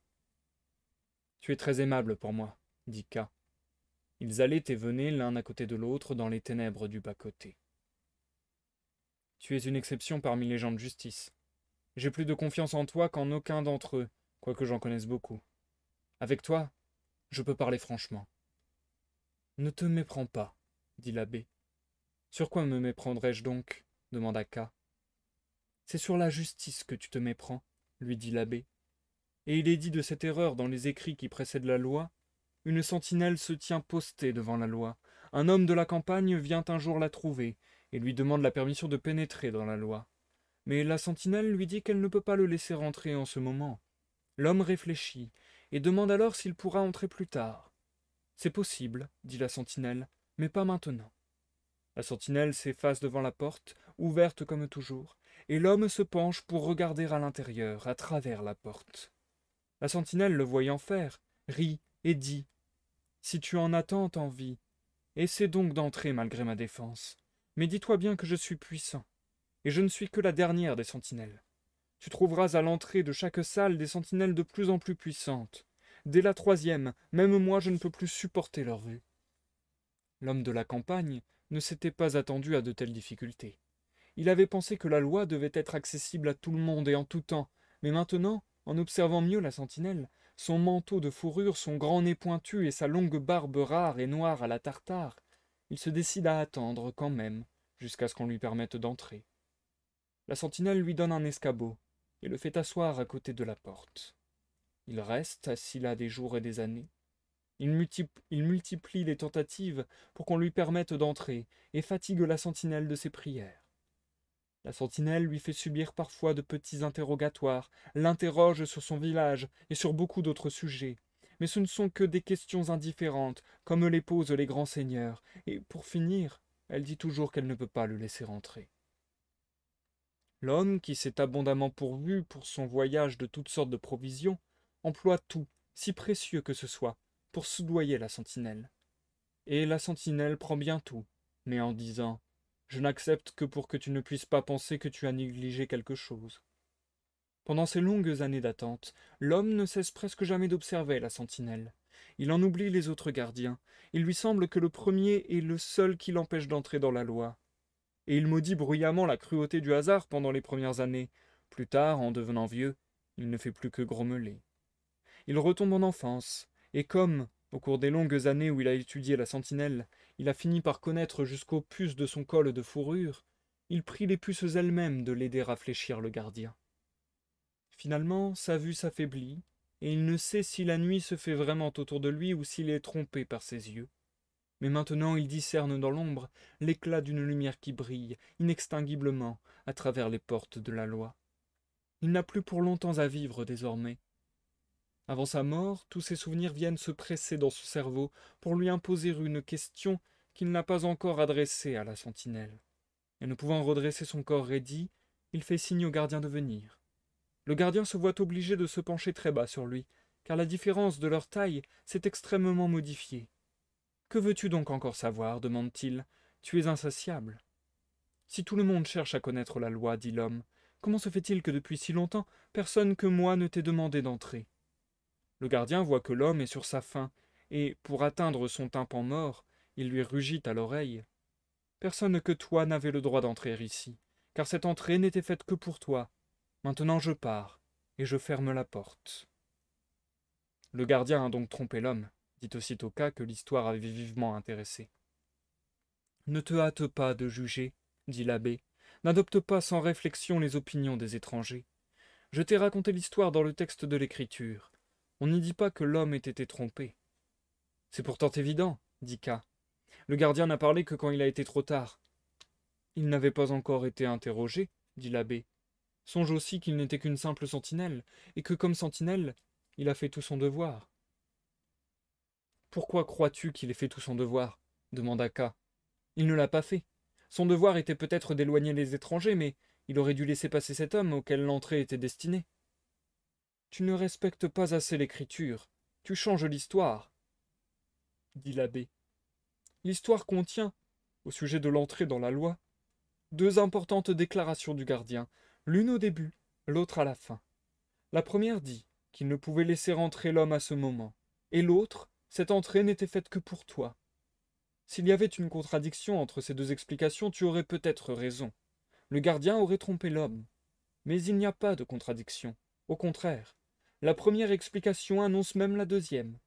Tu es très aimable pour moi, dit K. Ils allaient et venaient l'un à côté de l'autre dans les ténèbres du bas-côté. Tu es une exception parmi les gens de justice. J'ai plus de confiance en toi qu'en aucun d'entre eux, quoique j'en connaisse beaucoup. Avec toi, je peux parler franchement. Ne te méprends pas, dit l'abbé. Sur quoi me méprendrais-je donc demanda K. C'est sur la justice que tu te méprends, lui dit l'abbé. Et il est dit de cette erreur dans les écrits qui précèdent la loi une sentinelle se tient postée devant la loi. Un homme de la campagne vient un jour la trouver et lui demande la permission de pénétrer dans la loi. Mais la sentinelle lui dit qu'elle ne peut pas le laisser entrer en ce moment. L'homme réfléchit et demande alors s'il pourra entrer plus tard. C'est possible, dit la sentinelle, mais pas maintenant. La sentinelle s'efface devant la porte, ouverte comme toujours, et l'homme se penche pour regarder à l'intérieur, à travers la porte. La sentinelle, le voyant faire, rit et dit Si tu en attends envie, essaie donc d'entrer malgré ma défense. Mais dis-toi bien que je suis puissant, et je ne suis que la dernière des sentinelles. Tu trouveras à l'entrée de chaque salle des sentinelles de plus en plus puissantes. Dès la troisième, même moi je ne peux plus supporter leur vue. L'homme de la campagne, ne s'était pas attendu à de telles difficultés. Il avait pensé que la loi devait être accessible à tout le monde et en tout temps, mais maintenant, en observant mieux la sentinelle, son manteau de fourrure, son grand nez pointu et sa longue barbe rare et noire à la tartare, il se décide à attendre quand même, jusqu'à ce qu'on lui permette d'entrer. La sentinelle lui donne un escabeau, et le fait asseoir à côté de la porte. Il reste assis là des jours et des années, il, multiplie, les tentatives pour qu'on lui permette d'entrer et fatigue la sentinelle de ses prières. La sentinelle lui fait subir parfois de petits interrogatoires, l'interroge sur son village et sur beaucoup d'autres sujets. Mais ce ne sont que des questions indifférentes, comme les posent les grands seigneurs, et pour finir, elle dit toujours qu'elle ne peut pas le laisser entrer. L'homme, qui s'est abondamment pourvu pour son voyage de toutes sortes de provisions, emploie tout, si précieux que ce soit, pour soudoyer la sentinelle. Et la sentinelle prend bien tout, mais en disant Je n'accepte que pour que tu ne puisses pas penser que tu as négligé quelque chose. Pendant ces longues années d'attente, l'homme ne cesse presque jamais d'observer la sentinelle. Il en oublie les autres gardiens. Il lui semble que le premier est le seul qui l'empêche d'entrer dans la loi. Et il maudit bruyamment la cruauté du hasard pendant les premières années. Plus tard, en devenant vieux, il ne fait plus que grommeler. Il retombe en enfance, et comme, au cours des longues années où il a étudié la sentinelle, il a fini par connaître jusqu'aux puces de son col de fourrure, il prit les puces elles-mêmes de l'aider à fléchir le gardien. Finalement, sa vue s'affaiblit, et il ne sait si la nuit se fait vraiment autour de lui ou s'il est trompé par ses yeux. Mais maintenant il discerne dans l'ombre l'éclat d'une lumière qui brille, inextinguiblement, à travers les portes de la loi. Il n'a plus pour longtemps à vivre désormais, avant sa mort, tous ses souvenirs viennent se presser dans son cerveau pour lui imposer une question qu'il n'a pas encore adressée à la sentinelle. Et ne pouvant redresser son corps raidi, il fait signe au gardien de venir. Le gardien se voit obligé de se pencher très bas sur lui, car la différence de leur taille s'est extrêmement modifiée. Que veux-tu donc encore savoir demande-t-il. Tu es insatiable. Si tout le monde cherche à connaître la loi, dit l'homme, comment se fait-il que depuis si longtemps personne que moi ne t'ait demandé d'entrer le gardien voit que l'homme est sur sa faim, et, pour atteindre son tympan mort, il lui rugit à l'oreille. Personne que toi n'avait le droit d'entrer ici, car cette entrée n'était faite que pour toi. Maintenant je pars, et je ferme la porte. Le gardien a donc trompé l'homme, dit aussitôt K que l'histoire avait vivement intéressé. Ne te hâte pas de juger, dit l'abbé, n'adopte pas sans réflexion les opinions des étrangers. Je t'ai raconté l'histoire dans le texte de l'Écriture, on n'y dit pas que l'homme ait été trompé. C'est pourtant évident, dit K. Le gardien n'a parlé que quand il a été trop tard. Il n'avait pas encore été interrogé, dit l'abbé. Songe aussi qu'il n'était qu'une simple sentinelle, et que comme sentinelle, il a fait tout son devoir. Pourquoi crois-tu qu'il ait fait tout son devoir demanda K. Il ne l'a pas fait. Son devoir était peut-être d'éloigner les étrangers, mais il aurait dû laisser passer cet homme auquel l'entrée était destinée. Tu ne respectes pas assez l'écriture, tu changes l'histoire. Dit l'abbé. L'histoire contient, au sujet de l'entrée dans la loi, deux importantes déclarations du gardien, l'une au début, l'autre à la fin. La première dit qu'il ne pouvait laisser entrer l'homme à ce moment, et l'autre, cette entrée n'était faite que pour toi. S'il y avait une contradiction entre ces deux explications, tu aurais peut-être raison. Le gardien aurait trompé l'homme. Mais il n'y a pas de contradiction. Au contraire, la première explication annonce même la deuxième.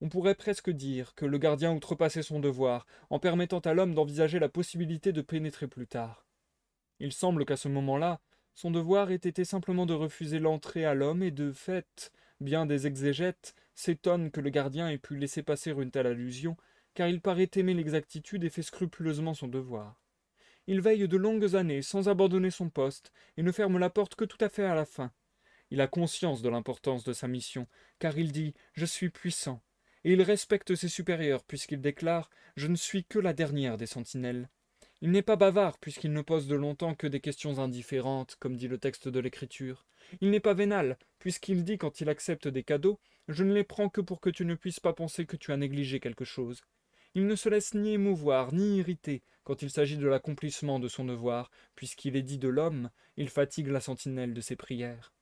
On pourrait presque dire que le gardien outrepassait son devoir en permettant à l'homme d'envisager la possibilité de pénétrer plus tard. Il semble qu'à ce moment-là, son devoir ait été simplement de refuser l'entrée à l'homme et de fait, bien des exégètes s'étonnent que le gardien ait pu laisser passer une telle allusion, car il paraît aimer l'exactitude et fait scrupuleusement son devoir. Il veille de longues années sans abandonner son poste et ne ferme la porte que tout à fait à la fin, il a conscience de l'importance de sa mission, car il dit ⁇ Je suis puissant ⁇ et il respecte ses supérieurs puisqu'il déclare ⁇ Je ne suis que la dernière des sentinelles ⁇ Il n'est pas bavard puisqu'il ne pose de longtemps que des questions indifférentes, comme dit le texte de l'Écriture. Il n'est pas vénal puisqu'il dit quand il accepte des cadeaux ⁇ Je ne les prends que pour que tu ne puisses pas penser que tu as négligé quelque chose ⁇ il ne se laisse ni émouvoir, ni irriter quand il s'agit de l'accomplissement de son devoir, puisqu'il est dit de l'homme, il fatigue la sentinelle de ses prières.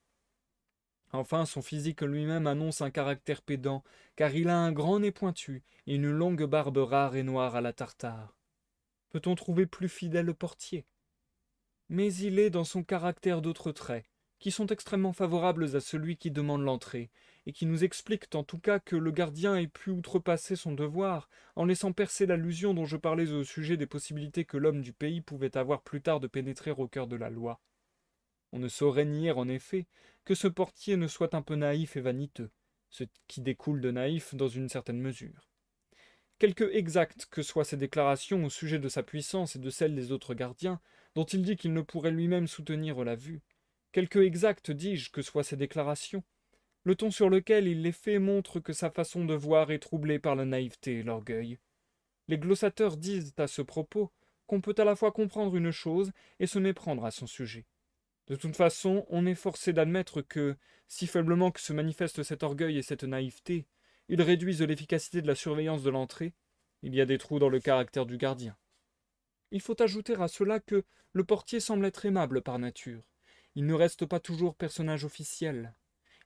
Enfin, son physique lui-même annonce un caractère pédant, car il a un grand nez pointu et une longue barbe rare et noire à la tartare. Peut-on trouver plus fidèle portier Mais il est dans son caractère d'autres traits, qui sont extrêmement favorables à celui qui demande l'entrée, et qui nous expliquent en tout cas que le gardien ait pu outrepasser son devoir en laissant percer l'allusion dont je parlais au sujet des possibilités que l'homme du pays pouvait avoir plus tard de pénétrer au cœur de la loi. On ne saurait nier, en effet, que ce portier ne soit un peu naïf et vaniteux, ce qui découle de naïf dans une certaine mesure. Quelque exactes que soient ses déclarations au sujet de sa puissance et de celle des autres gardiens, dont il dit qu'il ne pourrait lui-même soutenir la vue, quelque exactes, dis-je, que soient ses déclarations, le ton sur lequel il les fait montre que sa façon de voir est troublée par la naïveté et l'orgueil. Les glossateurs disent à ce propos qu'on peut à la fois comprendre une chose et se méprendre à son sujet. De toute façon, on est forcé d'admettre que, si faiblement que se manifeste cet orgueil et cette naïveté, ils réduisent l'efficacité de la surveillance de l'entrée, il y a des trous dans le caractère du gardien. Il faut ajouter à cela que le portier semble être aimable par nature. Il ne reste pas toujours personnage officiel.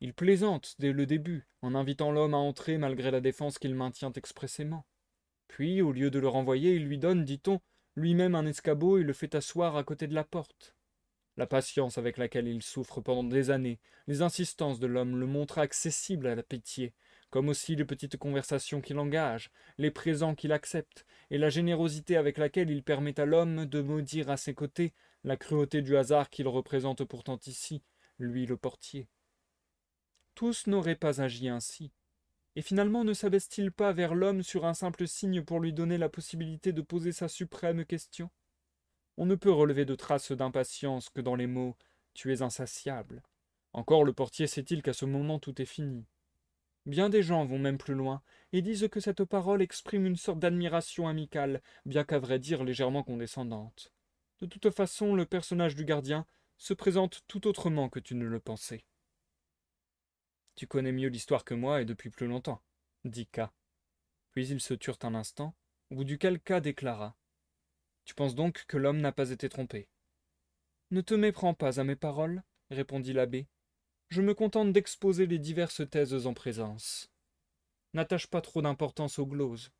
Il plaisante dès le début, en invitant l'homme à entrer malgré la défense qu'il maintient expressément. Puis, au lieu de le renvoyer, il lui donne, dit-on, lui-même un escabeau et le fait asseoir à côté de la porte. La patience avec laquelle il souffre pendant des années, les insistances de l'homme le montrent accessible à la pitié, comme aussi les petites conversations qu'il engage, les présents qu'il accepte, et la générosité avec laquelle il permet à l'homme de maudire à ses côtés la cruauté du hasard qu'il représente pourtant ici, lui le portier. Tous n'auraient pas agi ainsi. Et finalement ne s'abaisse-t-il pas vers l'homme sur un simple signe pour lui donner la possibilité de poser sa suprême question on ne peut relever de traces d'impatience que dans les mots Tu es insatiable. Encore le portier sait-il qu'à ce moment tout est fini. Bien des gens vont même plus loin et disent que cette parole exprime une sorte d'admiration amicale, bien qu'à vrai dire légèrement condescendante. De toute façon, le personnage du gardien se présente tout autrement que tu ne le pensais. Tu connais mieux l'histoire que moi et depuis plus longtemps, dit K. Puis ils se turent un instant, au bout duquel K déclara tu penses donc que l'homme n'a pas été trompé Ne te méprends pas à mes paroles, répondit l'abbé. Je me contente d'exposer les diverses thèses en présence. N'attache pas trop d'importance aux gloses.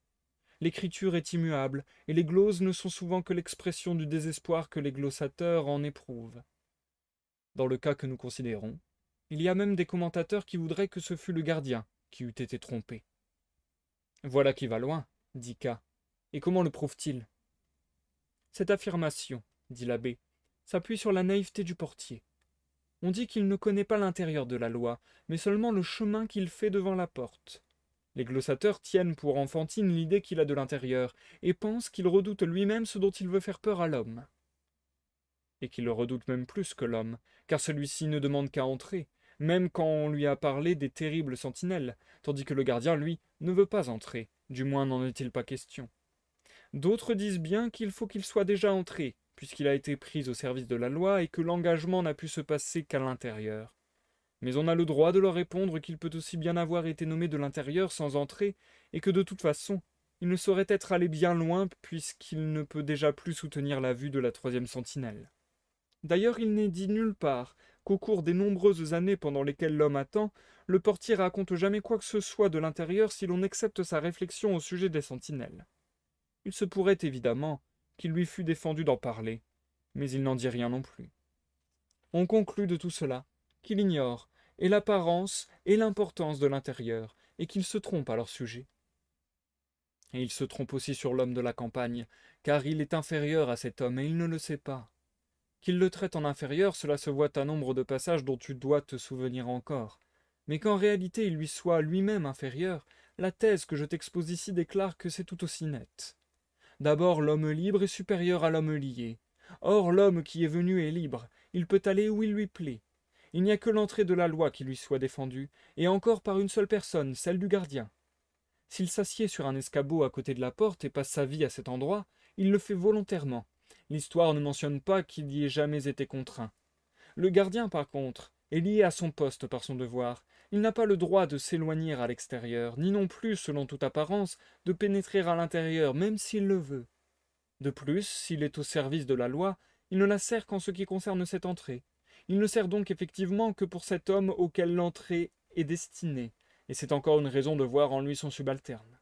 L'écriture est immuable, et les gloses ne sont souvent que l'expression du désespoir que les glossateurs en éprouvent. Dans le cas que nous considérons, il y a même des commentateurs qui voudraient que ce fût le gardien qui eût été trompé. Voilà qui va loin, dit K. Et comment le prouve-t-il cette affirmation, dit l'abbé, s'appuie sur la naïveté du portier. On dit qu'il ne connaît pas l'intérieur de la loi, mais seulement le chemin qu'il fait devant la porte. Les glossateurs tiennent pour enfantine l'idée qu'il a de l'intérieur, et pensent qu'il redoute lui-même ce dont il veut faire peur à l'homme. Et qu'il le redoute même plus que l'homme, car celui-ci ne demande qu'à entrer, même quand on lui a parlé des terribles sentinelles, tandis que le gardien, lui, ne veut pas entrer, du moins n'en est-il pas question. D'autres disent bien qu'il faut qu'il soit déjà entré, puisqu'il a été pris au service de la loi et que l'engagement n'a pu se passer qu'à l'intérieur. Mais on a le droit de leur répondre qu'il peut aussi bien avoir été nommé de l'intérieur sans entrer, et que de toute façon, il ne saurait être allé bien loin puisqu'il ne peut déjà plus soutenir la vue de la troisième sentinelle. D'ailleurs, il n'est dit nulle part qu'au cours des nombreuses années pendant lesquelles l'homme attend, le portier raconte jamais quoi que ce soit de l'intérieur si l'on accepte sa réflexion au sujet des sentinelles il se pourrait évidemment qu'il lui fût défendu d'en parler, mais il n'en dit rien non plus. On conclut de tout cela qu'il ignore et l'apparence et l'importance de l'intérieur, et qu'il se trompe à leur sujet. Et il se trompe aussi sur l'homme de la campagne, car il est inférieur à cet homme et il ne le sait pas. Qu'il le traite en inférieur, cela se voit à nombre de passages dont tu dois te souvenir encore. Mais qu'en réalité il lui soit lui-même inférieur, la thèse que je t'expose ici déclare que c'est tout aussi net. D'abord l'homme libre est supérieur à l'homme lié. Or l'homme qui est venu est libre, il peut aller où il lui plaît. Il n'y a que l'entrée de la loi qui lui soit défendue, et encore par une seule personne, celle du gardien. S'il s'assied sur un escabeau à côté de la porte et passe sa vie à cet endroit, il le fait volontairement. L'histoire ne mentionne pas qu'il y ait jamais été contraint. Le gardien, par contre, est lié à son poste par son devoir, il n'a pas le droit de s'éloigner à l'extérieur, ni non plus, selon toute apparence, de pénétrer à l'intérieur, même s'il le veut. De plus, s'il est au service de la loi, il ne la sert qu'en ce qui concerne cette entrée. Il ne sert donc effectivement que pour cet homme auquel l'entrée est destinée, et c'est encore une raison de voir en lui son subalterne.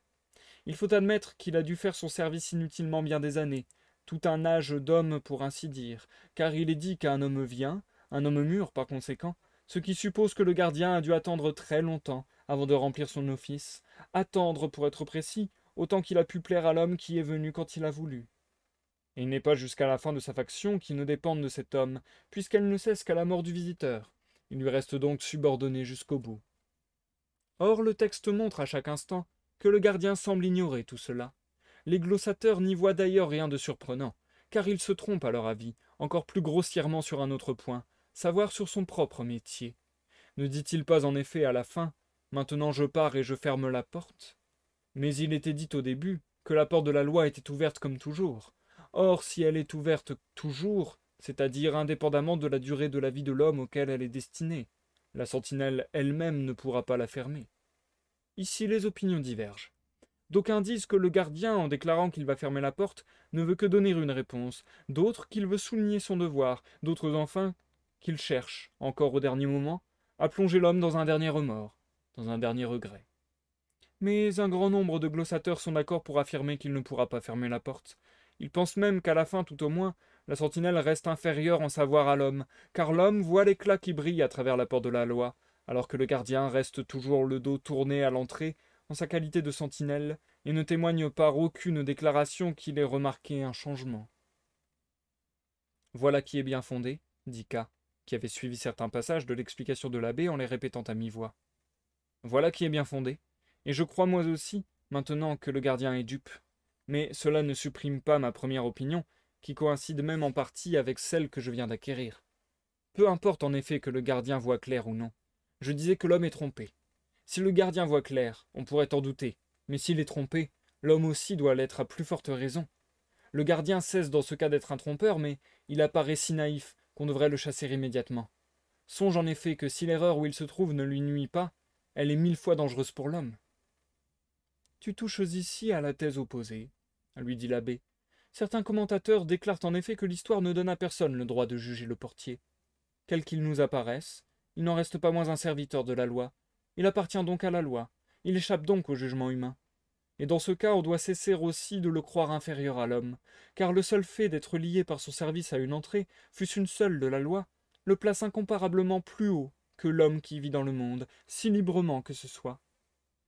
Il faut admettre qu'il a dû faire son service inutilement bien des années, tout un âge d'homme pour ainsi dire, car il est dit qu'un homme vient, un homme mûr par conséquent, ce qui suppose que le gardien a dû attendre très longtemps avant de remplir son office, attendre pour être précis, autant qu'il a pu plaire à l'homme qui est venu quand il a voulu. Il n'est pas jusqu'à la fin de sa faction qu'il ne dépende de cet homme, puisqu'elle ne cesse qu'à la mort du visiteur. Il lui reste donc subordonné jusqu'au bout. Or, le texte montre à chaque instant que le gardien semble ignorer tout cela. Les glossateurs n'y voient d'ailleurs rien de surprenant, car ils se trompent à leur avis, encore plus grossièrement sur un autre point, savoir sur son propre métier. Ne dit-il pas en effet à la fin Maintenant je pars et je ferme la porte Mais il était dit au début que la porte de la loi était ouverte comme toujours. Or, si elle est ouverte toujours, c'est-à-dire indépendamment de la durée de la vie de l'homme auquel elle est destinée, la sentinelle elle-même ne pourra pas la fermer. Ici, les opinions divergent. D'aucuns disent que le gardien, en déclarant qu'il va fermer la porte, ne veut que donner une réponse, d'autres qu'il veut souligner son devoir, d'autres enfin qu'il cherche, encore au dernier moment, à plonger l'homme dans un dernier remords, dans un dernier regret. Mais un grand nombre de glossateurs sont d'accord pour affirmer qu'il ne pourra pas fermer la porte. Ils pensent même qu'à la fin, tout au moins, la sentinelle reste inférieure en savoir à l'homme, car l'homme voit l'éclat qui brille à travers la porte de la loi, alors que le gardien reste toujours le dos tourné à l'entrée, en sa qualité de sentinelle, et ne témoigne par aucune déclaration qu'il ait remarqué un changement. Voilà qui est bien fondé, dit K qui avait suivi certains passages de l'explication de l'abbé en les répétant à mi-voix. Voilà qui est bien fondé, et je crois moi aussi, maintenant que le gardien est dupe. Mais cela ne supprime pas ma première opinion, qui coïncide même en partie avec celle que je viens d'acquérir. Peu importe en effet que le gardien voit clair ou non. Je disais que l'homme est trompé. Si le gardien voit clair, on pourrait en douter, mais s'il est trompé, l'homme aussi doit l'être à plus forte raison. Le gardien cesse dans ce cas d'être un trompeur, mais il apparaît si naïf, qu'on devrait le chasser immédiatement. Songe en effet que si l'erreur où il se trouve ne lui nuit pas, elle est mille fois dangereuse pour l'homme. Tu touches ici à la thèse opposée, lui dit l'abbé. Certains commentateurs déclarent en effet que l'histoire ne donne à personne le droit de juger le portier. Quel qu'il nous apparaisse, il n'en reste pas moins un serviteur de la loi. Il appartient donc à la loi. Il échappe donc au jugement humain. Et dans ce cas, on doit cesser aussi de le croire inférieur à l'homme, car le seul fait d'être lié par son service à une entrée, fût-ce une seule de la loi, le place incomparablement plus haut que l'homme qui vit dans le monde, si librement que ce soit.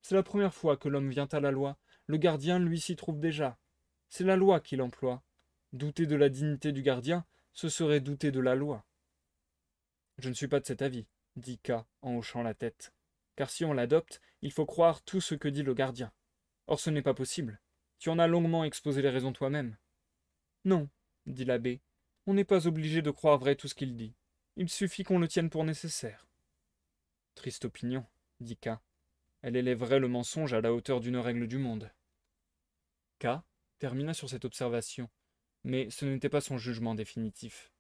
C'est la première fois que l'homme vient à la loi, le gardien lui s'y trouve déjà. C'est la loi qu'il emploie. Douter de la dignité du gardien, ce serait douter de la loi. Je ne suis pas de cet avis, dit K en hochant la tête, car si on l'adopte, il faut croire tout ce que dit le gardien. Or ce n'est pas possible. Tu en as longuement exposé les raisons toi-même. Non, dit l'abbé, on n'est pas obligé de croire vrai tout ce qu'il dit. Il suffit qu'on le tienne pour nécessaire. Triste opinion, dit K. Elle élèverait le mensonge à la hauteur d'une règle du monde. K termina sur cette observation, mais ce n'était pas son jugement définitif.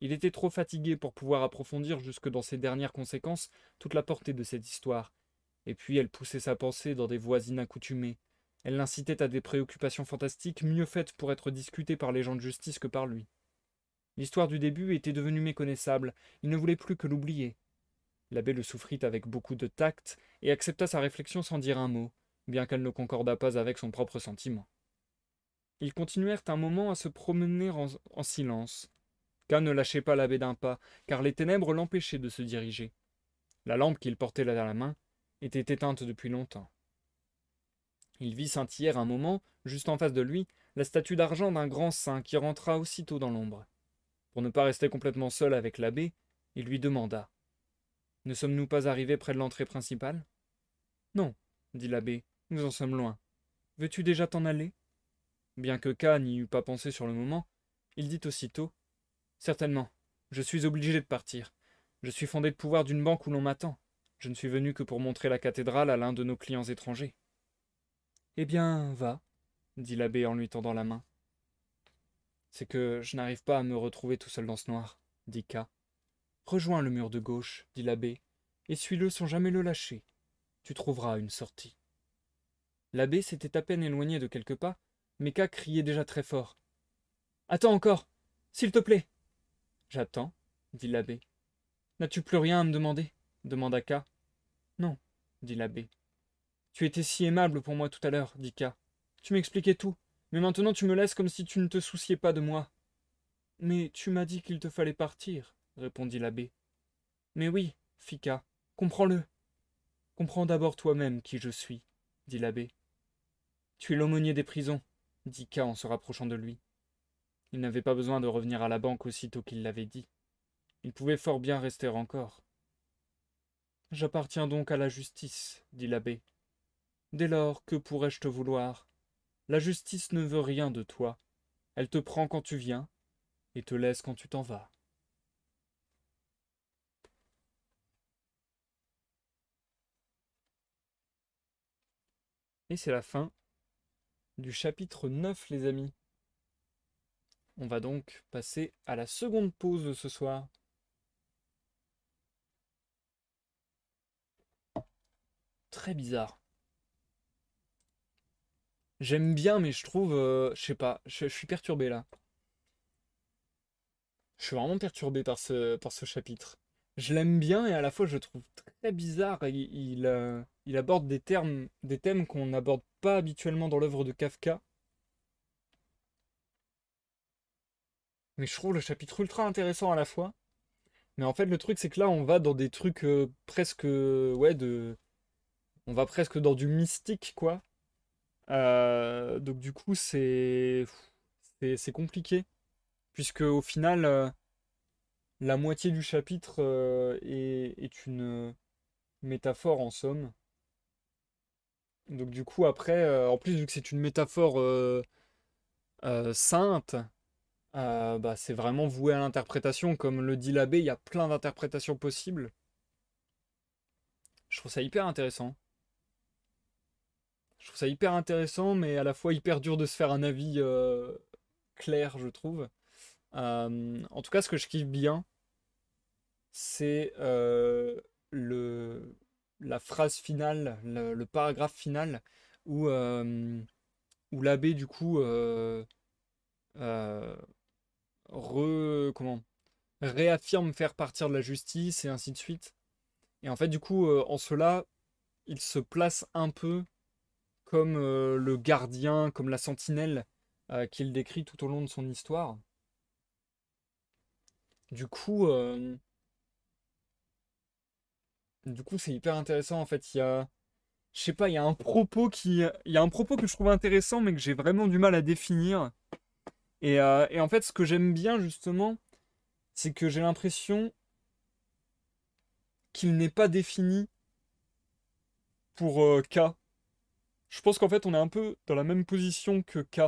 Il était trop fatigué pour pouvoir approfondir jusque dans ses dernières conséquences toute la portée de cette histoire, et puis elle poussait sa pensée dans des voies inaccoutumées. Elle l'incitait à des préoccupations fantastiques mieux faites pour être discutées par les gens de justice que par lui. L'histoire du début était devenue méconnaissable, il ne voulait plus que l'oublier. L'abbé le souffrit avec beaucoup de tact et accepta sa réflexion sans dire un mot, bien qu'elle ne concordât pas avec son propre sentiment. Ils continuèrent un moment à se promener en, silence. Kahn ne lâchait pas l'abbé d'un pas, car les ténèbres l'empêchaient de se diriger. La lampe qu'il portait dans la main était éteinte depuis longtemps. Il vit scintiller un moment, juste en face de lui, la statue d'argent d'un grand saint qui rentra aussitôt dans l'ombre. Pour ne pas rester complètement seul avec l'abbé, il lui demanda Ne sommes-nous pas arrivés près de l'entrée principale Non, dit l'abbé, nous en sommes loin. Veux-tu déjà t'en aller Bien que K n'y eût pas pensé sur le moment, il dit aussitôt Certainement, je suis obligé de partir. Je suis fondé de pouvoir d'une banque où l'on m'attend. Je ne suis venu que pour montrer la cathédrale à l'un de nos clients étrangers. Eh bien, va, dit l'abbé en lui tendant la main. C'est que je n'arrive pas à me retrouver tout seul dans ce noir, dit K. Rejoins le mur de gauche, dit l'abbé, et suis-le sans jamais le lâcher. Tu trouveras une sortie. L'abbé s'était à peine éloigné de quelques pas, mais K criait déjà très fort. Attends encore, s'il te plaît. J'attends, dit l'abbé. N'as-tu plus rien à me demander demanda K, non, dit l'abbé. Tu étais si aimable pour moi tout à l'heure, dit K. Tu m'expliquais tout, mais maintenant tu me laisses comme si tu ne te souciais pas de moi. Mais tu m'as dit qu'il te fallait partir, répondit l'abbé. Mais oui, fit K. Comprends-le. Comprends d'abord toi-même qui je suis, dit l'abbé. Tu es l'aumônier des prisons, dit K en se rapprochant de lui. Il n'avait pas besoin de revenir à la banque aussitôt qu'il l'avait dit. Il pouvait fort bien rester encore. J'appartiens donc à la justice, dit l'abbé. Dès lors, que pourrais-je te vouloir La justice ne veut rien de toi. Elle te prend quand tu viens et te laisse quand tu t'en vas. Et c'est la fin du chapitre 9, les amis. On va donc passer à la seconde pause de ce soir. très bizarre. J'aime bien, mais je trouve, euh, je sais pas, je, suis perturbé là. Je suis vraiment perturbé par ce, par ce chapitre. Je l'aime bien et à la fois je le trouve très bizarre. Il, euh, il, aborde des, termes, des thèmes qu'on n'aborde pas habituellement dans l'œuvre de Kafka. Mais je trouve le chapitre ultra intéressant à la fois. Mais en fait, le truc, c'est que là, on va dans des trucs euh, presque ouais, de, on va presque dans du mystique, quoi. Euh, donc du coup, c'est c'est compliqué, puisque au final, euh, la moitié du chapitre euh, est, une métaphore en somme. Donc du coup, après, en plus vu que c'est une métaphore sainte, bah, c'est vraiment voué à l'interprétation. Comme le dit l'abbé, il y a plein d'interprétations possibles. Je trouve ça hyper intéressant je trouve ça hyper intéressant, mais à la fois hyper dur de se faire un avis euh, clair, je trouve. Euh, en tout cas, ce que je kiffe bien, c'est euh, le la phrase finale, le, paragraphe final, où, où l'abbé, du coup, comment, réaffirme faire partir de la justice et ainsi de suite. Et en fait, du coup, en cela, il se place un peu comme euh, le gardien, comme la sentinelle euh, qu'il décrit tout au long de son histoire. Du coup, euh, du coup, c'est hyper intéressant en fait. Il y a, je sais pas, il y a un propos qui, il y a un propos que je trouve intéressant, mais que j'ai vraiment du mal à définir. Et, en fait, ce que j'aime bien justement, c'est que j'ai l'impression qu'il n'est pas défini pour K. Je pense qu'en fait, on est un peu dans la même position que K.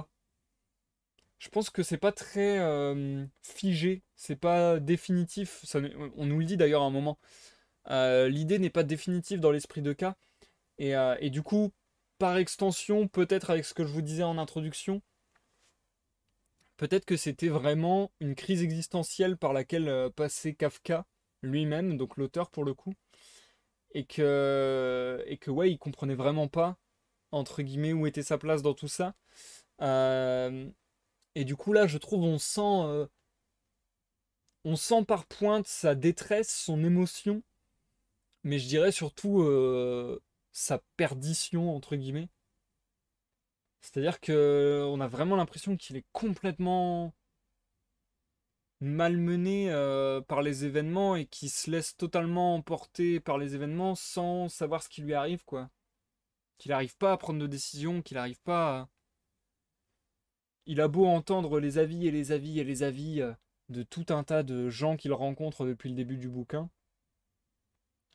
Je pense que c'est pas très euh, figé, c'est pas définitif. on nous le dit d'ailleurs à un moment. Euh, l'idée n'est pas définitive dans l'esprit de K. Euh, et, du coup, par extension, peut-être avec ce que je vous disais en introduction, peut-être que c'était vraiment une crise existentielle par laquelle passait Kafka lui-même, donc l'auteur pour le coup, et que, et que ouais, il comprenait vraiment pas entre guillemets, où était sa place dans tout ça. Euh, et du coup, là, je trouve, on sent, euh, on sent par pointe sa détresse, son émotion, mais je dirais surtout euh, sa perdition, entre guillemets. C'est-à-dire que on a vraiment l'impression qu'il est complètement malmené par les événements et qui se laisse totalement emporter par les événements sans savoir ce qui lui arrive quoi qu'il n'arrive pas à prendre de décision, qu'il n'arrive pas à... Il a beau entendre les avis et les avis et les avis euh, de tout un tas de gens qu'il rencontre depuis le début du bouquin,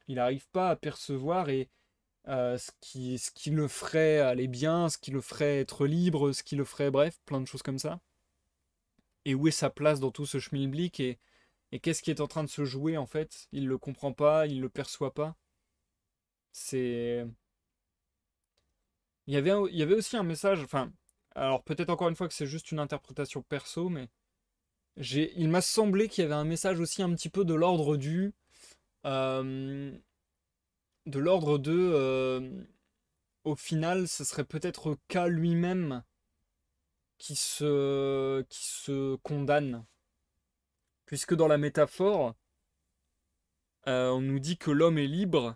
il n'arrive pas à percevoir et euh, ce, qui, ce qui le ferait aller bien, ce qui le ferait être libre, ce qui le ferait, bref, plein de choses comme ça. Et où est sa place dans tout ce schmilblick et, et qu'est-ce qui est en train de se jouer en fait Il le comprend pas, il ne le perçoit pas. C'est il y avait, il y avait aussi un message, enfin, alors peut-être encore une fois que c'est juste une interprétation perso, mais il m'a semblé qu'il y avait un message aussi un petit peu de l'ordre du... Euh, de l'ordre de... Euh, au final, ce serait peut-être K lui-même qui se, qui se condamne. Puisque dans la métaphore, euh, on nous dit que l'homme est libre,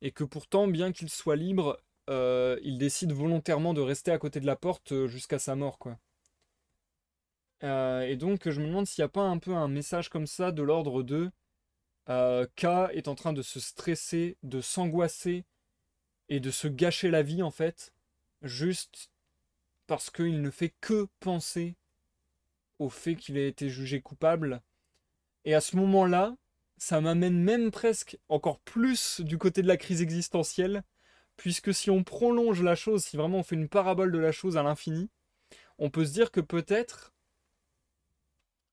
et que pourtant, bien qu'il soit libre, euh, il décide volontairement de rester à côté de la porte euh, jusqu'à sa mort, quoi. Euh, et donc, je me demande s'il n'y a pas un peu un message comme ça de l'ordre de K est en train de se stresser, de s'angoisser et de se gâcher la vie, en fait, juste parce qu'il ne fait que penser au fait qu'il a été jugé coupable. Et à ce moment-là, ça m'amène même presque encore plus du côté de la crise existentielle, Puisque si on prolonge la chose, si vraiment on fait une parabole de la chose à l'infini, on peut se dire que peut-être...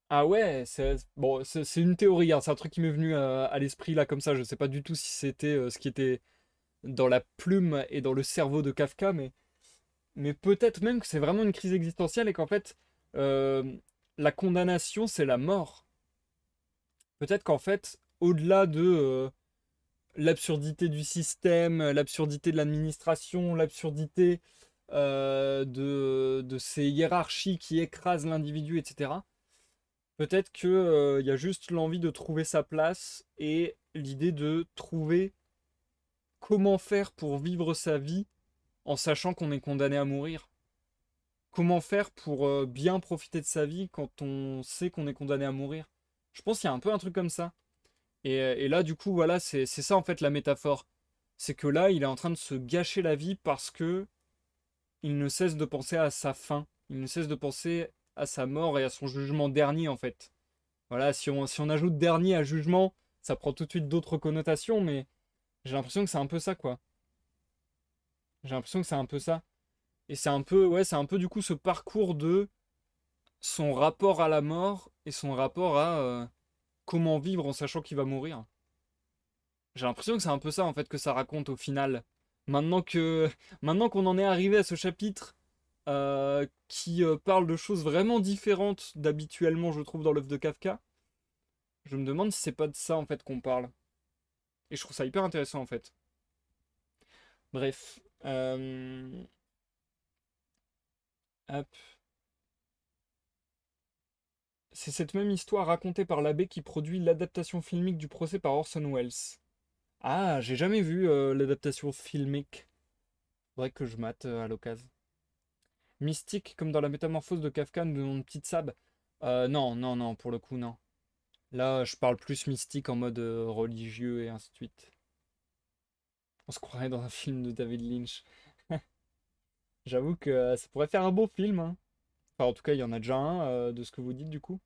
Ah ouais, c'est bon, c'est une théorie, hein, c'est un truc qui m'est venu euh, à, l'esprit là comme ça, je sais pas du tout si c'était euh, ce qui était dans la plume et dans le cerveau de Kafka, mais, mais peut-être même que c'est vraiment une crise existentielle et qu'en fait, euh, la condamnation, c'est la mort. Peut-être qu'en fait, au-delà de l'absurdité du système, euh, l'absurdité de l'administration, l'absurdité euh, de, ces hiérarchies qui écrasent l'individu, etc. Peut-être qu'il euh, y a juste l'envie de trouver sa place et l'idée de trouver comment faire pour vivre sa vie en sachant qu'on est condamné à mourir. Comment faire pour bien profiter de sa vie quand on sait qu'on est condamné à mourir. Je pense qu'il y a un peu un truc comme ça. Euh, et, là, du coup, voilà, c'est ça en fait la métaphore. C'est que là, il est en train de se gâcher la vie parce que il ne cesse de penser à sa fin. Il ne cesse de penser à sa mort et à son jugement dernier, en fait. Voilà, si on, ajoute dernier à jugement, ça prend tout de suite d'autres connotations, mais j'ai l'impression que c'est un peu ça, quoi. J'ai l'impression que c'est un peu ça. Et c'est un peu, ouais, c'est un peu du coup ce parcours de son rapport à la mort et son rapport à, euh, comment vivre en sachant qu'il va mourir. J'ai l'impression que c'est un peu ça en fait que ça raconte au final. Maintenant que maintenant qu'on en est arrivé à ce chapitre euh, qui euh, parle de choses vraiment différentes d'habituellement je trouve dans l'œuvre de Kafka, je me demande si c'est pas de ça en fait qu'on parle. Et je trouve ça hyper intéressant en fait. Bref. Euh, hop. C'est cette même histoire racontée par l'abbé qui produit l'adaptation filmique du procès par Orson Welles. Ah, j'ai jamais vu euh, l'adaptation filmique. Faudrait que je mate euh, à l'occasion. Mystique, comme dans la métamorphose de Kafka, de mon une petite sable. Euh, non, non, non, pour le coup, non. Là, je parle plus mystique en mode religieux et ainsi de suite. On se croirait dans un film de David Lynch. J'avoue que ça pourrait faire un beau film. Hein. Enfin, en tout cas, il y en a déjà un de ce que vous dites du coup.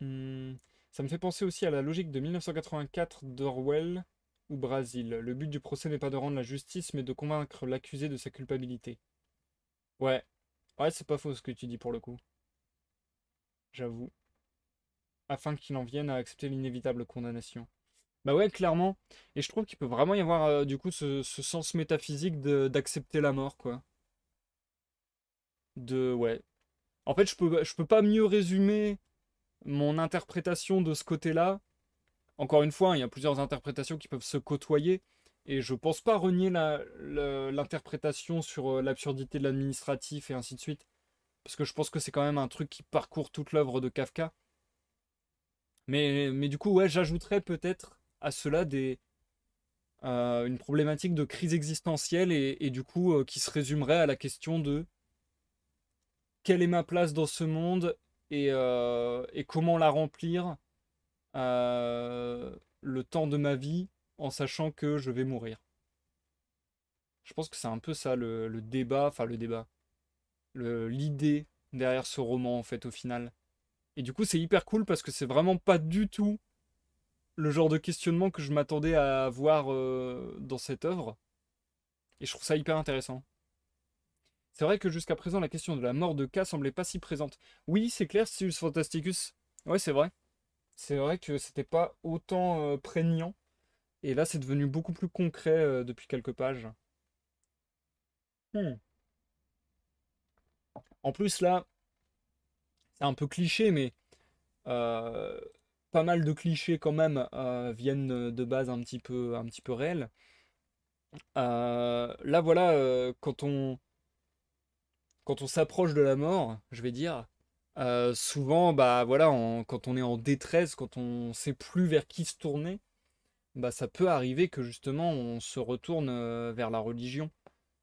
Hmm, ça me fait penser aussi à la logique de 1984 d'Orwell ou Brasil. Le but du procès n'est pas de rendre la justice, mais de convaincre l'accusé de sa culpabilité. Ouais. Ouais, c'est pas faux ce que tu dis pour le coup. J'avoue. Afin qu'il en vienne à accepter l'inévitable condamnation. Bah ouais, clairement. Et je trouve qu'il peut vraiment y avoir euh, du coup ce, sens métaphysique d'accepter la mort, quoi. De ouais. En fait, je peux, je peux pas mieux résumer mon interprétation de ce côté-là, encore une fois, hein, il y a plusieurs interprétations qui peuvent se côtoyer, et je ne pense pas renier l'interprétation sur euh, l'absurdité de l'administratif et ainsi de suite, parce que je pense que c'est quand même un truc qui parcourt toute l'œuvre de Kafka. Mais, du coup, ouais, j'ajouterais peut-être à cela des, euh, une problématique de crise existentielle et, du coup euh, qui se résumerait à la question de quelle est ma place dans ce monde euh, et, comment la remplir euh, le temps de ma vie en sachant que je vais mourir. Je pense que c'est un peu ça le, débat, enfin le débat, l'idée derrière ce roman en fait au final. Et du coup c'est hyper cool parce que c'est vraiment pas du tout le genre de questionnement que je m'attendais à avoir euh, dans cette œuvre. Et je trouve ça hyper intéressant. C'est vrai que jusqu'à présent, la question de la mort de K semblait pas si présente. Oui, c'est clair, Sirius Fantasticus. Ouais, c'est vrai. C'est vrai que c'était pas autant euh, prégnant. Et là, c'est devenu beaucoup plus concret euh, depuis quelques pages. Hmm. En plus, là, c'est un peu cliché, mais euh, pas mal de clichés quand même viennent de base un petit peu, un petit peu réels. là, voilà, quand on quand on s'approche de la mort, je vais dire, euh, souvent, bah voilà, quand on est en détresse, quand on sait plus vers qui se tourner, bah ça peut arriver que justement on se retourne euh, vers la religion.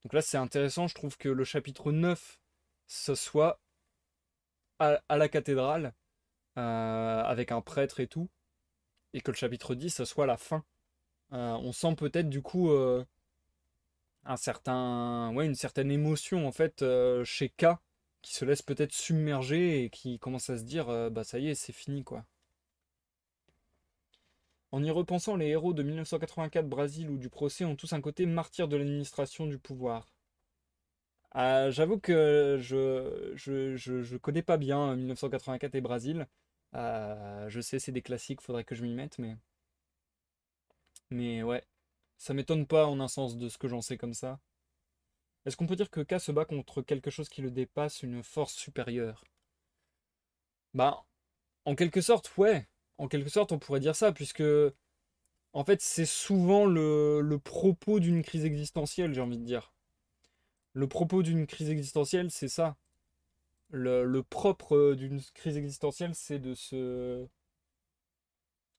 Donc là, c'est intéressant, je trouve que le chapitre 9, ce soit à, la cathédrale, euh, avec un prêtre et tout, et que le chapitre 10, ce soit la fin. on sent peut-être du coup un certain, ouais, une certaine émotion en fait euh, chez K qui se laisse peut-être submerger et qui commence à se dire euh, bah ça y est c'est fini quoi. En y repensant, les héros de 1984 Brésil ou du procès ont tous un côté martyr de l'administration du pouvoir. Ah, j'avoue que je je, je, connais pas bien 1984 euh, et Brésil. Ah, je sais, c'est des classiques, faudrait que je m'y mette, mais. Mais ouais. Ça m'étonne pas en un sens de ce que j'en sais comme ça. Est-ce qu'on peut dire que K se bat contre quelque chose qui le dépasse, une force supérieure Bah, en quelque sorte, ouais. En quelque sorte, on pourrait dire ça, puisque en fait, c'est souvent le, propos d'une crise existentielle, j'ai envie de dire. Le propos d'une crise existentielle, c'est ça. le propre euh, d'une crise existentielle, c'est de se,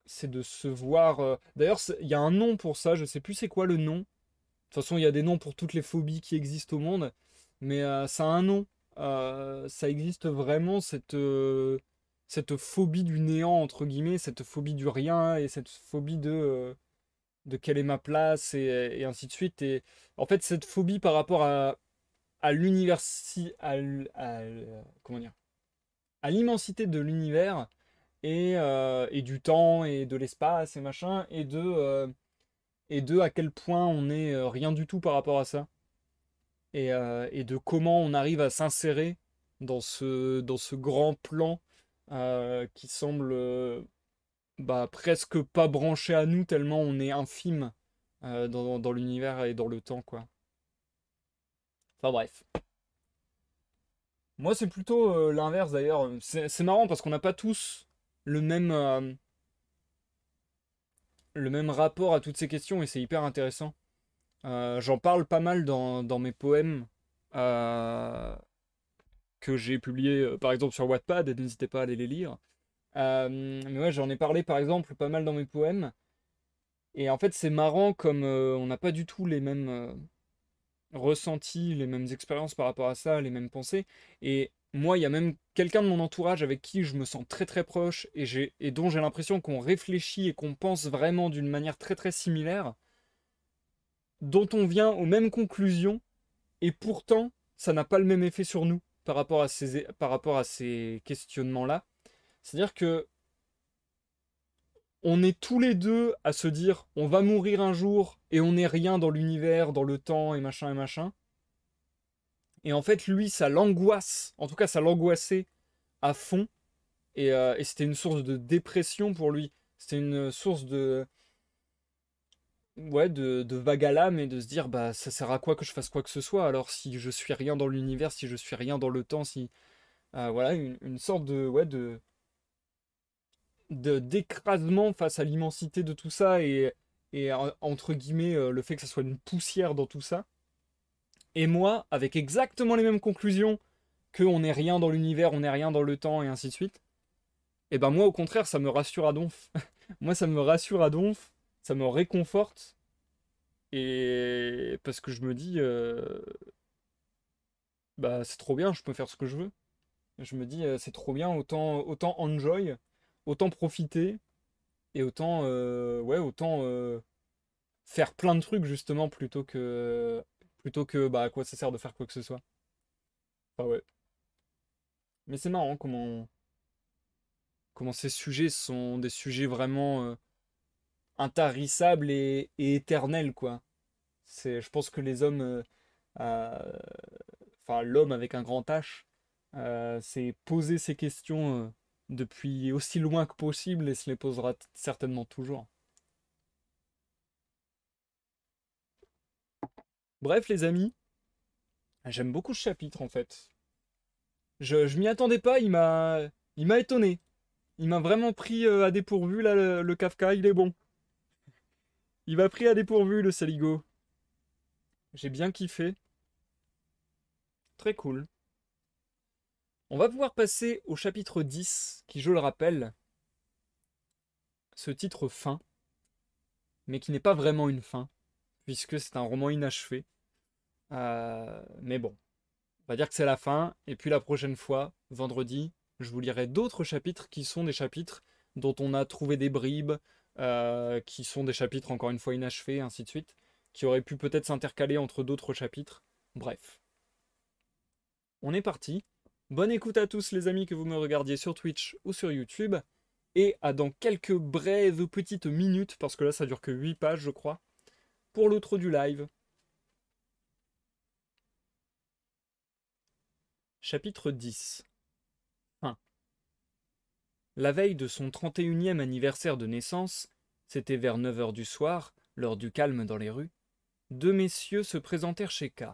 c'est de se voir. Euh, d'ailleurs, il y a un nom pour ça, je sais plus c'est quoi le nom. De toute façon, il y a des noms pour toutes les phobies qui existent au monde, mais euh, ça a un nom. Euh, ça existe vraiment cette, cette phobie du néant, entre guillemets, cette phobie du rien et cette phobie de, de quelle est ma place et, ainsi de suite. Et en fait, cette phobie par rapport à, à comment dire, à l'immensité de l'univers et, euh, et du temps et de l'espace et machin, et de, euh, et de à quel point on est euh, rien du tout par rapport à ça, et, et de comment on arrive à s'insérer dans ce, dans ce grand plan qui semble bah, presque pas branché à nous tellement on est infime dans, dans l'univers et dans le temps, quoi. Enfin bref. Moi, c'est plutôt l'inverse d'ailleurs. C'est marrant parce qu'on n'a pas tous le même, euh, le même rapport à toutes ces questions et c'est hyper intéressant. Euh, j'en parle pas mal dans, mes poèmes euh, que j'ai publiés par exemple sur Wattpad, n'hésitez pas à aller les lire. mais ouais, j'en ai parlé par exemple pas mal dans mes poèmes. Et en fait, c'est marrant comme on n'a pas du tout les mêmes ressentis, les mêmes expériences par rapport à ça, les mêmes pensées. Et moi, il y a même quelqu'un de mon entourage avec qui je me sens très très proche et, dont j'ai l'impression qu'on réfléchit et qu'on pense vraiment d'une manière très très similaire, dont on vient aux mêmes conclusions, et pourtant, ça n'a pas le même effet sur nous par rapport à ces, par rapport à ces questionnements-là. C'est-à-dire que on est tous les deux à se dire on va mourir un jour et on n'est rien dans l'univers, dans le temps et machin et machin. Et en fait, lui, ça l'angoisse. En tout cas, ça l'angoissait à fond. Euh, et, c'était une source de dépression pour lui. C'était une source de. Ouais, de, de vague et de se dire, bah, ça sert à quoi que je fasse quoi que ce soit alors si je suis rien dans l'univers, si je suis rien dans le temps, si. Euh, voilà, une, sorte de. Ouais, de. d'écrasement face à l'immensité de tout ça et, et entre guillemets, euh, le fait que ça soit une poussière dans tout ça et moi avec exactement les mêmes conclusions que on n'est rien dans l'univers, on n'est rien dans le temps et ainsi de suite, et eh ben moi au contraire ça me rassure à donf. moi ça me rassure à donf, ça me réconforte et parce que je me dis euh, bah c'est trop bien, je peux faire ce que je veux. Je me dis euh, c'est trop bien, autant autant enjoy, autant profiter et autant euh, ouais autant faire plein de trucs justement plutôt que Plutôt que bah à quoi ça sert de faire quoi que ce soit. bah ouais. Mais c'est marrant comment comment ces sujets sont des sujets vraiment euh, intarissables et, éternels quoi. C'est je pense que les hommes euh, enfin l'homme avec un grand H c'est euh, poser ces questions depuis aussi loin que possible et se les posera certainement toujours. Bref, les amis, j'aime beaucoup ce chapitre en fait. Je, je m'y attendais pas, il m'a, il m'a étonné. Il m'a vraiment pris euh, à dépourvu là, le, Kafka, il est bon. Il m'a pris à dépourvu le Saligo. J'ai bien kiffé. Très cool. On va pouvoir passer au chapitre 10, qui, je le rappelle, ce titre fin, mais qui n'est pas vraiment une fin, puisque c'est un roman inachevé. Euh, mais bon, on va dire que c'est la fin. Et puis la prochaine fois, vendredi, je vous lirai d'autres chapitres qui sont des chapitres dont on a trouvé des bribes, euh, qui sont des chapitres encore une fois inachevés, ainsi de suite, qui auraient pu peut-être s'intercaler entre d'autres chapitres. Bref. On est parti. Bonne écoute à tous les amis que vous me regardiez sur Twitch ou sur YouTube. Et à dans quelques brèves petites minutes, parce que là ça dure que 8 pages je crois, pour l'autre du live. Chapitre 10 1 La veille de son 31e anniversaire de naissance, c'était vers 9 heures du soir, lors du calme dans les rues, deux messieurs se présentèrent chez K.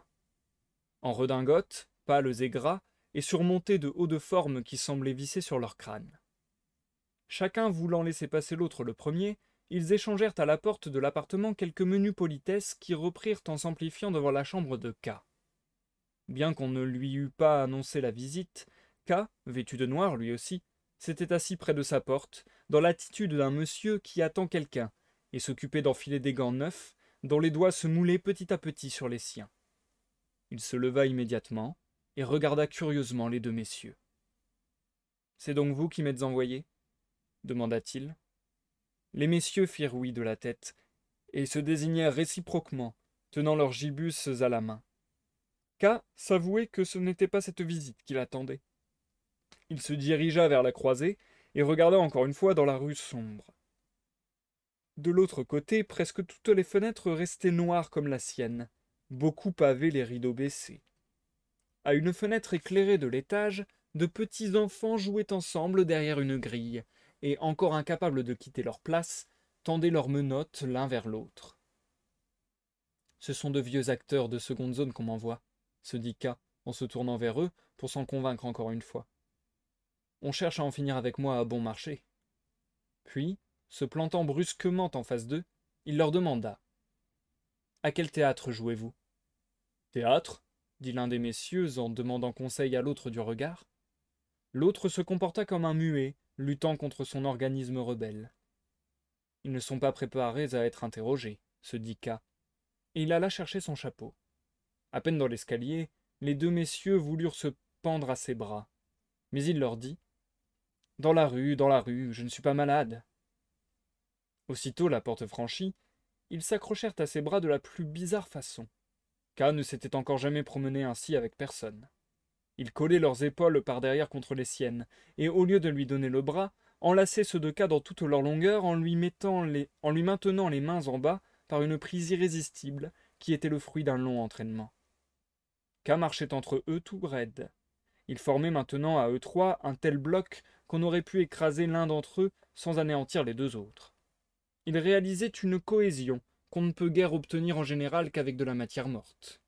En redingote, pâles et gras, et surmontés de hauts de forme qui semblaient visser sur leur crâne. Chacun voulant laisser passer l'autre le premier, ils échangèrent à la porte de l'appartement quelques menus politesses qui reprirent en s'amplifiant devant la chambre de K. Bien qu'on ne lui eût pas annoncé la visite, K, vêtu de noir lui aussi, s'était assis près de sa porte, dans l'attitude d'un monsieur qui attend quelqu'un, et s'occupait d'enfiler des gants neufs, dont les doigts se moulaient petit à petit sur les siens. Il se leva immédiatement, et regarda curieusement les deux messieurs. C'est donc vous qui m'êtes envoyé demanda-t-il. Les messieurs firent oui de la tête, et se désignèrent réciproquement, tenant leurs gibus à la main s'avouait que ce n'était pas cette visite qu'il attendait. Il se dirigea vers la croisée et regarda encore une fois dans la rue sombre. De l'autre côté, presque toutes les fenêtres restaient noires comme la sienne. Beaucoup avaient les rideaux baissés. À une fenêtre éclairée de l'étage, de petits enfants jouaient ensemble derrière une grille, et encore incapables de quitter leur place, tendaient leurs menottes l'un vers l'autre. Ce sont de vieux acteurs de seconde zone qu'on m'envoie, se dit K, en se tournant vers eux pour s'en convaincre encore une fois. On cherche à en finir avec moi à bon marché. Puis, se plantant brusquement en face d'eux, il leur demanda À quel théâtre jouez-vous Théâtre dit l'un des messieurs en demandant conseil à l'autre du regard. L'autre se comporta comme un muet, luttant contre son organisme rebelle. Ils ne sont pas préparés à être interrogés, se dit K. Et il alla chercher son chapeau. À peine dans l'escalier, les deux messieurs voulurent se pendre à ses bras. Mais il leur dit Dans la rue, dans la rue, je ne suis pas malade. Aussitôt la porte franchie, ils s'accrochèrent à ses bras de la plus bizarre façon. K ne s'était encore jamais promené ainsi avec personne. Ils collaient leurs épaules par derrière contre les siennes, et au lieu de lui donner le bras, enlaçaient ceux de Cas dans toute leur longueur en lui, mettant en lui maintenant les mains en bas par une prise irrésistible qui était le fruit d'un long entraînement. K marchait entre eux tout raide. Ils formaient maintenant à eux trois un tel bloc qu'on aurait pu écraser l'un d'entre eux sans anéantir les deux autres. Ils réalisaient une cohésion qu'on ne peut guère obtenir en général qu'avec de la matière morte.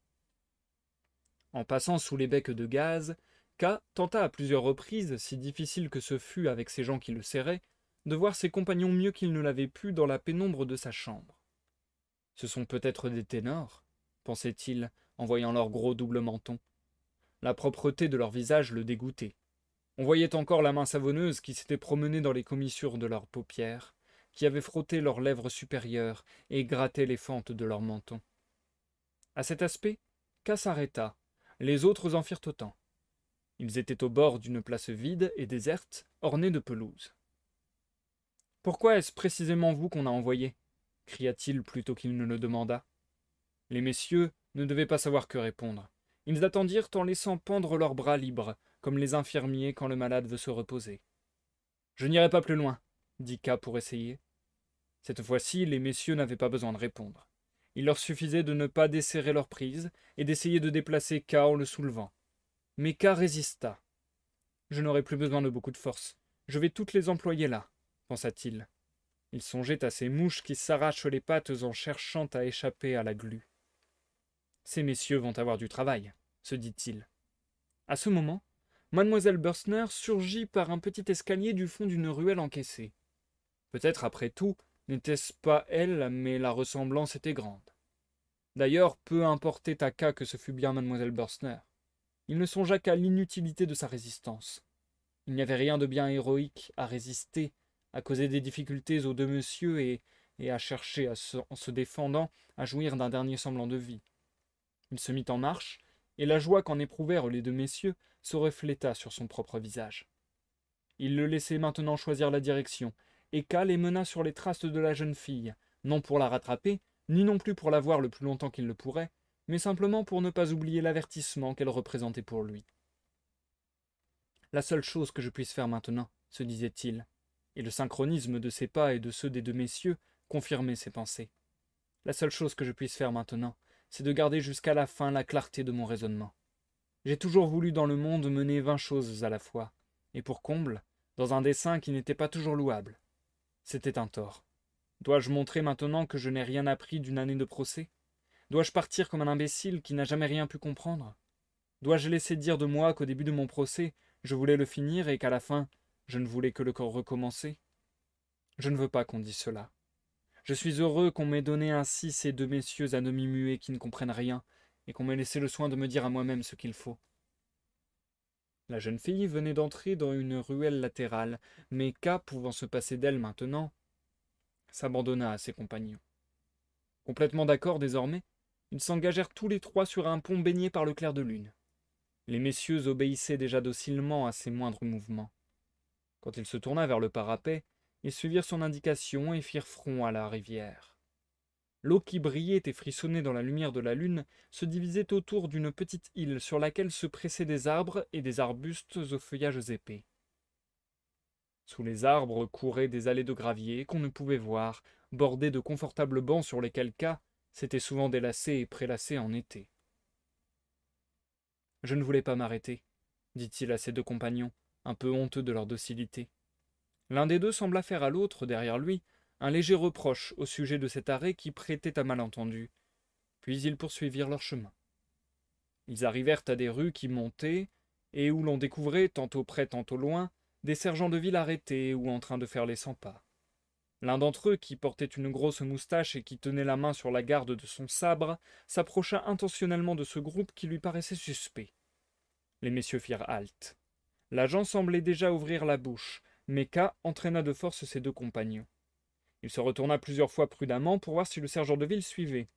En passant sous les becs de gaz, K tenta à plusieurs reprises, si difficile que ce fût avec ces gens qui le serraient, de voir ses compagnons mieux qu'il ne l'avait pu dans la pénombre de sa chambre. Ce sont peut-être des ténors, pensait-il, en voyant leur gros double menton. La propreté de leur visage le dégoûtait. On voyait encore la main savonneuse qui s'était promenée dans les commissures de leurs paupières, qui avait frotté leurs lèvres supérieures et gratté les fentes de leur menton. À cet aspect, K s'arrêta. Les autres en firent autant. Ils étaient au bord d'une place vide et déserte, ornée de pelouses. Pourquoi est-ce précisément vous qu'on a envoyé cria-t-il plutôt qu'il ne le demanda. Les messieurs ne devaient pas savoir que répondre. Ils attendirent en laissant pendre leurs bras libres, comme les infirmiers quand le malade veut se reposer. Je n'irai pas plus loin, dit K pour essayer. Cette fois-ci, les messieurs n'avaient pas besoin de répondre. Il leur suffisait de ne pas desserrer leur prise et d'essayer de déplacer K en le soulevant. Mais K résista. Je n'aurai plus besoin de beaucoup de force. Je vais toutes les employer là, pensa-t-il. Il songeait à ces mouches qui s'arrachent les pattes en cherchant à échapper à la glu. Ces messieurs vont avoir du travail, se dit-il. À ce moment, mademoiselle Bursner surgit par un petit escalier du fond d'une ruelle encaissée. Peut-être après tout, n'était-ce pas elle, mais la ressemblance était grande. D'ailleurs, peu importait à cas que ce fût bien mademoiselle Bursner. Il ne songea qu'à l'inutilité de sa résistance. Il n'y avait rien de bien héroïque à résister, à causer des difficultés aux deux messieurs et, à chercher, à en se défendant, à jouir d'un dernier semblant de vie. Il se mit en marche, et la joie qu'en éprouvèrent les deux messieurs se refléta sur son propre visage. Il le laissait maintenant choisir la direction, et Cal les mena sur les traces de la jeune fille, non pour la rattraper, ni non plus pour la voir le plus longtemps qu'il le pourrait, mais simplement pour ne pas oublier l'avertissement qu'elle représentait pour lui. La seule chose que je puisse faire maintenant, se disait-il, et le synchronisme de ses pas et de ceux des deux messieurs confirmait ses pensées. La seule chose que je puisse faire maintenant, c'est de garder jusqu'à la fin la clarté de mon raisonnement. J'ai toujours voulu dans le monde mener vingt choses à la fois, et pour comble, dans un dessein qui n'était pas toujours louable. C'était un tort. Dois-je montrer maintenant que je n'ai rien appris d'une année de procès Dois-je partir comme un imbécile qui n'a jamais rien pu comprendre Dois-je laisser dire de moi qu'au début de mon procès, je voulais le finir et qu'à la fin, je ne voulais que le corps recommencer Je ne veux pas qu'on dise cela. Je suis heureux qu'on m'ait donné ainsi ces deux messieurs à demi muets qui ne comprennent rien, et qu'on m'ait laissé le soin de me dire à moi-même ce qu'il faut. La jeune fille venait d'entrer dans une ruelle latérale, mais K, pouvant se passer d'elle maintenant, s'abandonna à ses compagnons. Complètement d'accord désormais, ils s'engagèrent tous les trois sur un pont baigné par le clair de lune. Les messieurs obéissaient déjà docilement à ses moindres mouvements. Quand il se tourna vers le parapet, ils suivirent son indication et firent front à la rivière. L'eau qui brillait et frissonnait dans la lumière de la lune se divisait autour d'une petite île sur laquelle se pressaient des arbres et des arbustes aux feuillages épais. Sous les arbres couraient des allées de gravier qu'on ne pouvait voir, bordées de confortables bancs sur lesquels cas, s'était souvent délacé et prélassé en été. Je ne voulais pas m'arrêter, dit-il à ses deux compagnons, un peu honteux de leur docilité. L'un des deux sembla faire à l'autre, derrière lui, un léger reproche au sujet de cet arrêt qui prêtait à malentendu. Puis ils poursuivirent leur chemin. Ils arrivèrent à des rues qui montaient, et où l'on découvrait, tantôt près, tantôt loin, des sergents de ville arrêtés ou en train de faire les cent pas. L'un d'entre eux, qui portait une grosse moustache et qui tenait la main sur la garde de son sabre, s'approcha intentionnellement de ce groupe qui lui paraissait suspect. Les messieurs firent halte. L'agent semblait déjà ouvrir la bouche, Meka entraîna de force ses deux compagnons. Il se retourna plusieurs fois prudemment pour voir si le sergent de ville suivait.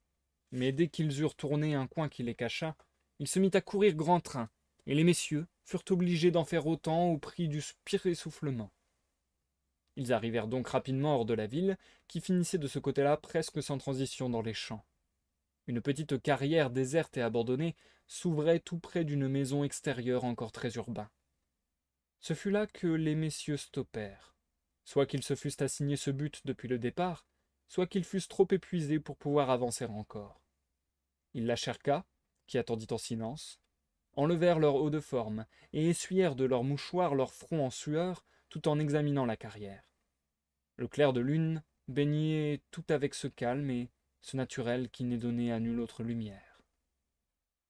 Mais dès qu'ils eurent tourné un coin qui les cacha, il se mit à courir grand train, et les messieurs furent obligés d'en faire autant au prix du pire essoufflement. Ils arrivèrent donc rapidement hors de la ville, qui finissait de ce côté-là presque sans transition dans les champs. Une petite carrière déserte et abandonnée s'ouvrait tout près d'une maison extérieure encore très urbaine. Ce fut là que les messieurs stoppèrent. Soit qu'ils se fussent assignés ce but depuis le départ, soit qu'ils fussent trop épuisés pour pouvoir avancer encore. Ils lâchèrent cherqua, qui attendit en silence, enlevèrent leur haut de forme et essuyèrent de leur mouchoir leur front en sueur tout en examinant la carrière. Le clair de lune baignait tout avec ce calme et ce naturel qui n'est donné à nulle autre lumière.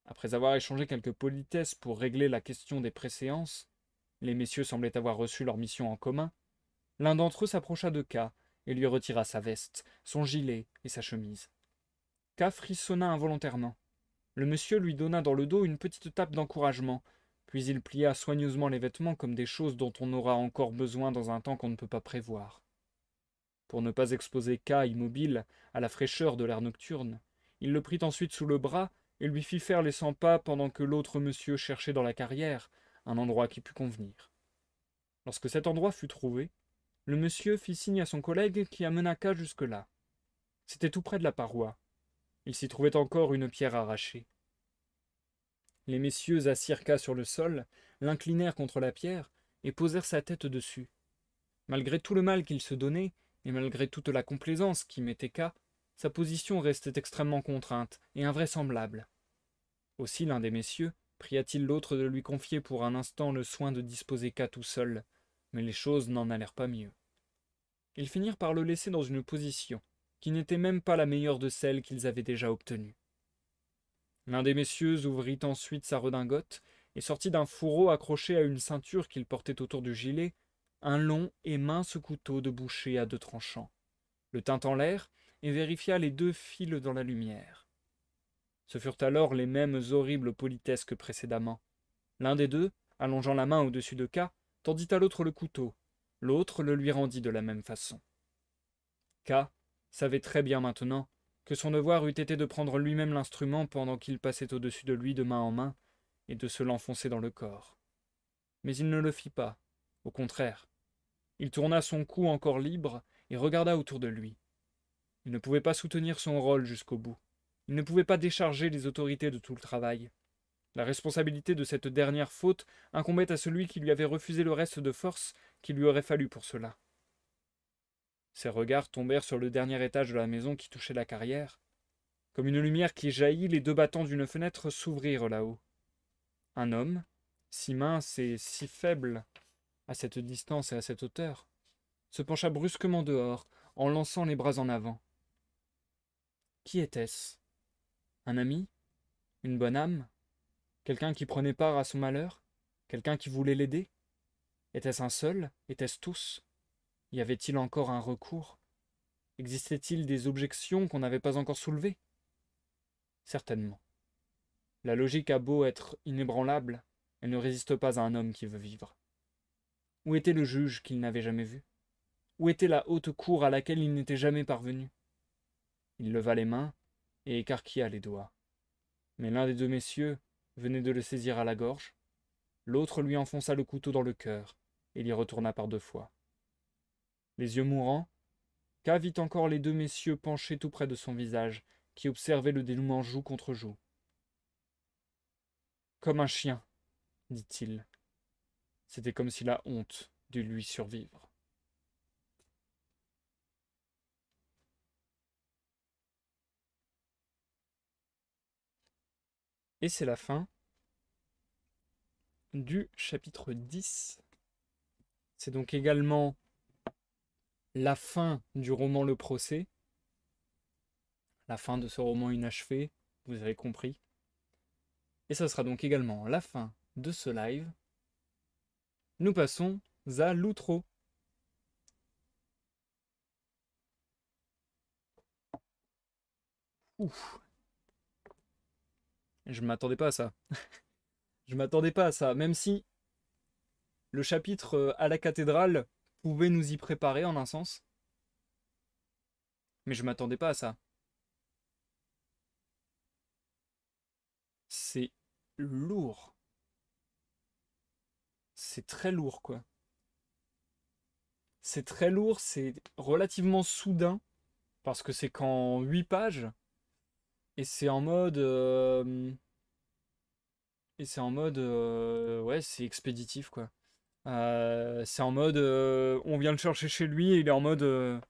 Après avoir échangé quelques politesses pour régler la question des préséances, les messieurs semblaient avoir reçu leur mission en commun. L'un d'entre eux s'approcha de K et lui retira sa veste, son gilet et sa chemise. K frissonna involontairement. Le monsieur lui donna dans le dos une petite tape d'encouragement, puis il plia soigneusement les vêtements comme des choses dont on aura encore besoin dans un temps qu'on ne peut pas prévoir. Pour ne pas exposer K immobile à la fraîcheur de l'air nocturne, il le prit ensuite sous le bras et lui fit faire les cent pas pendant que l'autre monsieur cherchait dans la carrière, un endroit qui pût convenir. Lorsque cet endroit fut trouvé, le monsieur fit signe à son collègue qui K jusque-là. C'était tout près de la paroi. Il s'y trouvait encore une pierre arrachée. Les messieurs assirent K sur le sol, l'inclinèrent contre la pierre et posèrent sa tête dessus. Malgré tout le mal qu'il se donnait, et malgré toute la complaisance qui mettait K, sa position restait extrêmement contrainte et invraisemblable. Aussi l'un des messieurs, pria-t-il l'autre de lui confier pour un instant le soin de disposer qu'à tout seul, mais les choses n'en allèrent pas mieux. Ils finirent par le laisser dans une position qui n'était même pas la meilleure de celle qu'ils avaient déjà obtenues. L'un des messieurs ouvrit ensuite sa redingote et sortit d'un fourreau accroché à une ceinture qu'il portait autour du gilet un long et mince couteau de boucher à deux tranchants, le tint en l'air et vérifia les deux fils dans la lumière. Ce furent alors les mêmes horribles politesses que précédemment. L'un des deux, allongeant la main au-dessus de K, tendit à l'autre le couteau. L'autre le lui rendit de la même façon. K savait très bien maintenant que son devoir eût été de prendre lui-même l'instrument pendant qu'il passait au-dessus de lui de main en main et de se l'enfoncer dans le corps. Mais il ne le fit pas, au contraire. Il tourna son cou encore libre et regarda autour de lui. Il ne pouvait pas soutenir son rôle jusqu'au bout. Il ne pouvait pas décharger les autorités de tout le travail. La responsabilité de cette dernière faute incombait à celui qui lui avait refusé le reste de force qu'il lui aurait fallu pour cela. Ses regards tombèrent sur le dernier étage de la maison qui touchait la carrière. Comme une lumière qui jaillit, les deux battants d'une fenêtre s'ouvrirent là-haut. Un homme, si mince et si faible, à cette distance et à cette hauteur, se pencha brusquement dehors en lançant les bras en avant. Qui était-ce un ami, une bonne âme, quelqu'un qui prenait part à son malheur, quelqu'un qui voulait l'aider Était-ce un seul Était-ce tous Y avait-il encore un recours Existait-il des objections qu'on n'avait pas encore soulevées Certainement. La logique a beau être inébranlable, elle ne résiste pas à un homme qui veut vivre. Où était le juge qu'il n'avait jamais vu Où était la haute cour à laquelle il n'était jamais parvenu Il leva les mains, et écarquilla les doigts. Mais l'un des deux messieurs venait de le saisir à la gorge, l'autre lui enfonça le couteau dans le cœur et l'y retourna par deux fois. Les yeux mourants, K vit encore les deux messieurs penchés tout près de son visage, qui observaient le dénouement joue contre joue. Comme un chien, dit-il. C'était comme si la honte dût lui survivre. Et c'est la fin du chapitre 10. C'est donc également la fin du roman Le procès, la fin de ce roman inachevé, vous avez compris. Et ça sera donc également la fin de ce live. Nous passons à l'outro. Ouf, je m'attendais pas à ça. je m'attendais pas à ça, même si le chapitre euh, à la cathédrale pouvait nous y préparer en un sens. Mais je m'attendais pas à ça. C'est lourd. C'est très lourd, quoi. C'est très lourd, c'est relativement soudain, parce que c'est qu'en 8 pages, et c'est en mode. Euh, et c'est en mode. Euh, ouais, c'est expéditif, quoi. Euh, c'est en mode. on vient le chercher chez lui et il est en mode.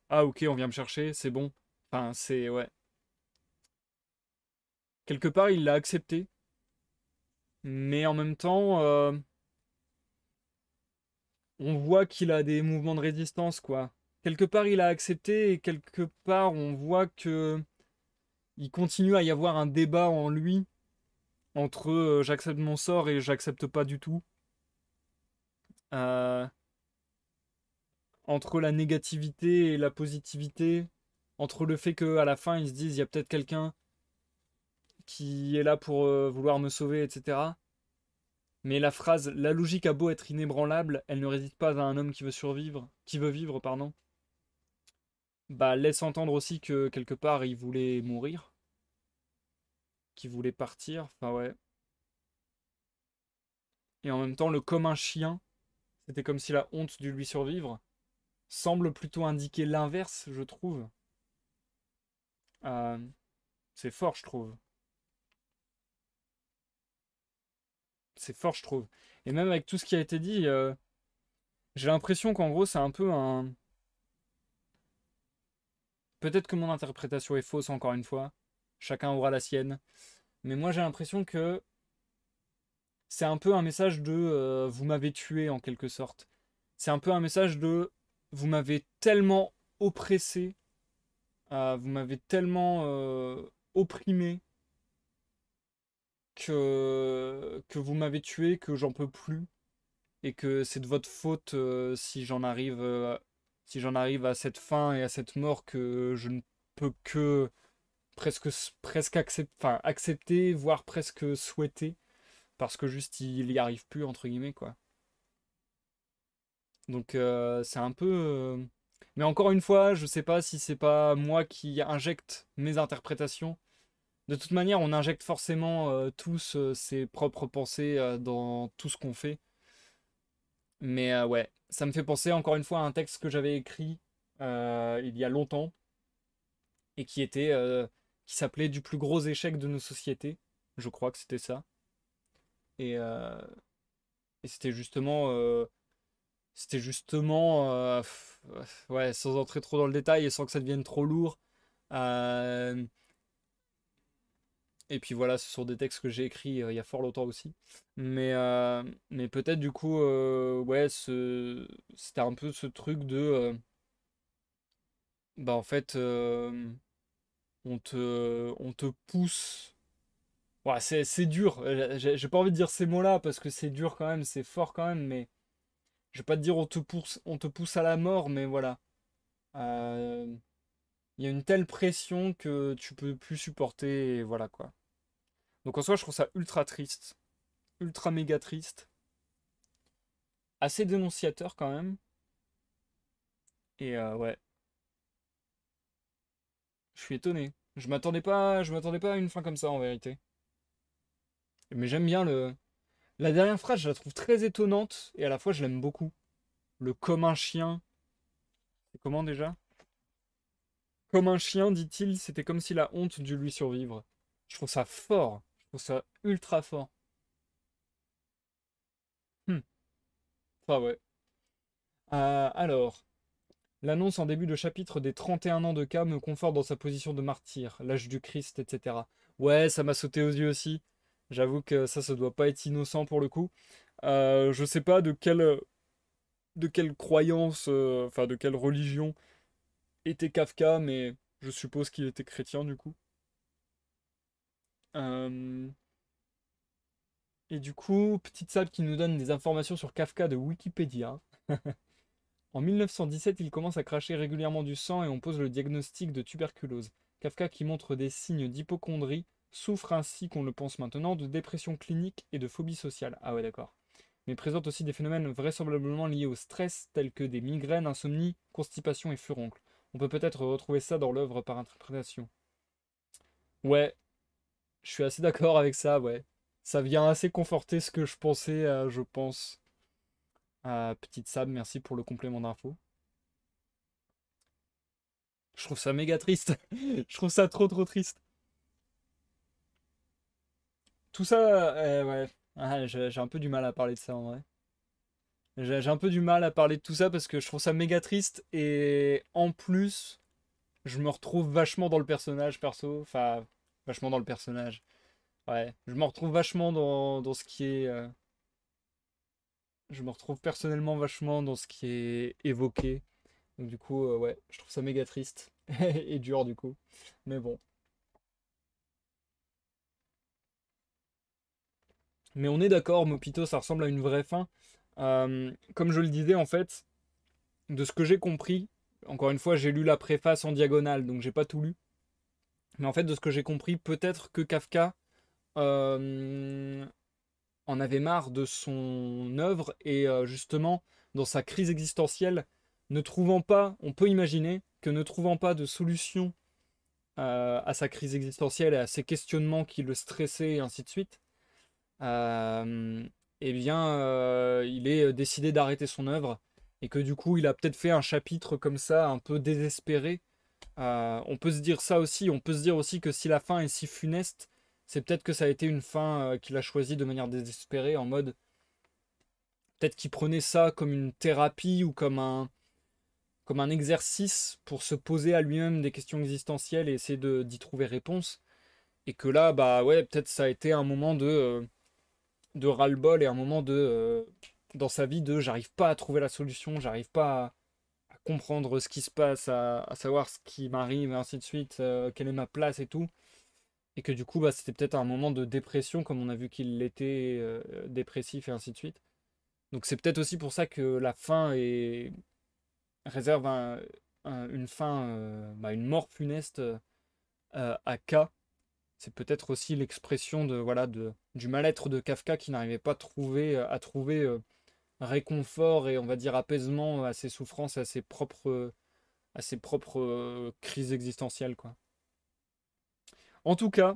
ah, ok, on vient me chercher, c'est bon. Enfin, c'est. Ouais. Quelque part, il l'a accepté. Mais en même temps. on voit qu'il a des mouvements de résistance, quoi. Quelque part, il a accepté et quelque part, on voit que il continue à y avoir un débat en lui entre euh, j'accepte mon sort et j'accepte pas du tout. Euh, entre la négativité et la positivité, entre le fait qu'à la fin ils se disent il y a peut-être quelqu'un qui est là pour euh, vouloir me sauver, etc. Mais la phrase la logique a beau être inébranlable, elle ne réside pas à un homme qui veut survivre, qui veut vivre, pardon bah, laisse entendre aussi que quelque part il voulait mourir, qu'il voulait partir, enfin ouais. Et en même temps, le comme un chien, c'était comme si la honte dû lui survivre, semble plutôt indiquer l'inverse, je trouve. Euh, c'est fort, je trouve. C'est fort, je trouve. Et même avec tout ce qui a été dit, euh, j'ai l'impression qu'en gros, c'est un peu un Peut-être que mon interprétation est fausse encore une fois. Chacun aura la sienne. Mais moi j'ai l'impression que c'est un peu un message de euh, vous m'avez tué en quelque sorte. C'est un peu un message de vous m'avez tellement oppressé, euh, vous m'avez tellement euh, opprimé que, que vous m'avez tué, que j'en peux plus et que c'est de votre faute si j'en arrive si j'en arrive à cette fin et à cette mort que je ne peux que presque, presque accepter, enfin, accepter, voire presque souhaiter, parce que juste il n'y arrive plus, entre guillemets, quoi. Donc euh, c'est un peu... Euh, mais encore une fois, je sais pas si c'est pas moi qui injecte mes interprétations. De toute manière, on injecte forcément euh, tous ses propres pensées dans tout ce qu'on fait. Mais euh, ouais, ça me fait penser encore une fois à un texte que j'avais écrit euh, il y a longtemps et qui était euh, qui s'appelait du plus gros échec de nos sociétés. Je crois que c'était ça. Et, et c'était justement c'était justement ouais sans entrer trop dans le détail et sans que ça devienne trop lourd. Et puis voilà, ce sont des textes que j'ai écrits euh, il y a fort longtemps aussi. Mais, euh, mais peut-être du coup, euh, ouais, c'était un peu ce truc de. bah en fait, on, te, on te pousse. Ouais, c'est, dur. J'ai, pas envie de dire ces mots-là parce que c'est dur quand même, c'est fort quand même, mais. Je vais pas te dire on te pousse, on te pousse à la mort, mais voilà il y a une telle pression que tu peux plus supporter, voilà quoi. Donc en soi, je trouve ça ultra triste, ultra méga triste, assez dénonciateur quand même. Et euh, ouais, je suis étonné. Je m'attendais pas, je m'attendais pas à une fin comme ça en vérité. Mais j'aime bien le. La dernière phrase, je la trouve très étonnante et à la fois je l'aime beaucoup. Le comme un chien. C'est comment déjà comme un chien, dit-il, c'était comme si la honte dû lui survivre. Je trouve ça fort. Je trouve ça ultra fort. Hmm. Ah ouais. Euh, alors, l'annonce en début de chapitre des 31 ans de cas me conforte dans sa position de martyr, l'âge du Christ, etc. Ouais, ça m'a sauté aux yeux aussi. J'avoue que ça, ça doit pas être innocent pour le coup. Euh, je sais pas de quelle, de quelle croyance, euh, enfin de quelle religion était Kafka, mais je suppose qu'il était chrétien du coup. Euh, et du coup, petite sable qui nous donne des informations sur Kafka de Wikipédia. en 1917, il commence à cracher régulièrement du sang et on pose le diagnostic de tuberculose. Kafka, qui montre des signes d'hypochondrie, souffre ainsi qu'on le pense maintenant de dépression clinique et de phobie sociale. Ah ouais, d'accord. Mais présente aussi des phénomènes vraisemblablement liés au stress tels que des migraines, insomnie, constipation et furoncles. On peut peut-être retrouver ça dans l'œuvre par interprétation. Ouais, je suis assez d'accord avec ça, ouais. Ça vient assez conforter ce que je pensais, euh, je pense. à euh, petite Sam, merci pour le complément d'info. Je trouve ça méga triste. je trouve ça trop trop triste. Tout ça, euh, ouais. Ah, j'ai un peu du mal à parler de ça en vrai. J'ai un peu du mal à parler de tout ça parce que je trouve ça méga triste et en plus, je me retrouve vachement dans le personnage perso. Enfin, vachement dans le personnage. Ouais, je me retrouve vachement dans, ce qui est. Euh, je me retrouve personnellement vachement dans ce qui est évoqué. Donc, du coup, euh, ouais, je trouve ça méga triste et dur du coup. Mais bon. Mais on est d'accord, Mopito, ça ressemble à une vraie fin. Euh, comme je le disais, en fait, de ce que j'ai compris, encore une fois, j'ai lu la préface en diagonale, donc j'ai pas tout lu. Mais en fait, de ce que j'ai compris, peut-être que Kafka euh, en avait marre de son œuvre et euh, justement, dans sa crise existentielle, ne trouvant pas, on peut imaginer que ne trouvant pas de solution à sa crise existentielle et à ses questionnements qui le stressaient et ainsi de suite, eh bien, euh, il est euh, décidé d'arrêter son œuvre et que du coup, il a peut-être fait un chapitre comme ça, un peu désespéré. Euh, on peut se dire ça aussi. On peut se dire aussi que si la fin est si funeste, c'est peut-être que ça a été une fin qu'il a choisie de manière désespérée, en mode peut-être qu'il prenait ça comme une thérapie ou comme un comme un exercice pour se poser à lui-même des questions existentielles et essayer d'y trouver réponse. Et que là, bah ouais, peut-être ça a été un moment de de ras-le-bol et un moment de euh, dans sa vie de j'arrive pas à trouver la solution, j'arrive pas à, comprendre ce qui se passe, à, savoir ce qui m'arrive, ainsi de suite, euh, quelle est ma place et tout. Et que du coup, bah, c'était peut-être un moment de dépression, comme on a vu qu'il était euh, dépressif et ainsi de suite. Donc c'est peut-être aussi pour ça que la fin est... réserve une fin, bah, une mort funeste à K c'est peut-être aussi l'expression de voilà de, du mal-être de Kafka qui n'arrivait pas à trouver, euh, à trouver euh, réconfort et on va dire apaisement euh, à ses souffrances, à ses propres, à ses propres crises existentielles quoi. En tout cas,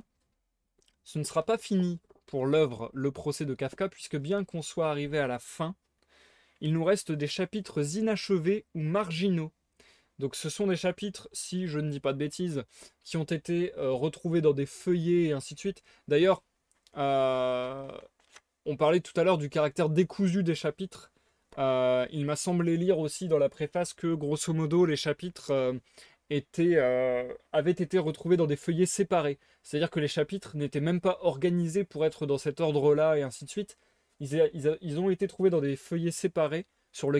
ce ne sera pas fini pour l'œuvre Le procès de Kafka puisque bien qu'on soit arrivé à la fin, il nous reste des chapitres inachevés ou marginaux donc ce sont des chapitres, si je ne dis pas de bêtises, qui ont été euh, retrouvés dans des feuillets et ainsi de suite. D'ailleurs, euh, on parlait tout à l'heure du caractère décousu des chapitres. Euh, il m'a semblé lire aussi dans la préface que grosso modo les chapitres étaient, avaient été retrouvés dans des feuillets séparés. C'est-à-dire que les chapitres n'étaient même pas organisés pour être dans cet ordre-là et ainsi de suite. Ils, ont été trouvés dans des feuillets séparés sur,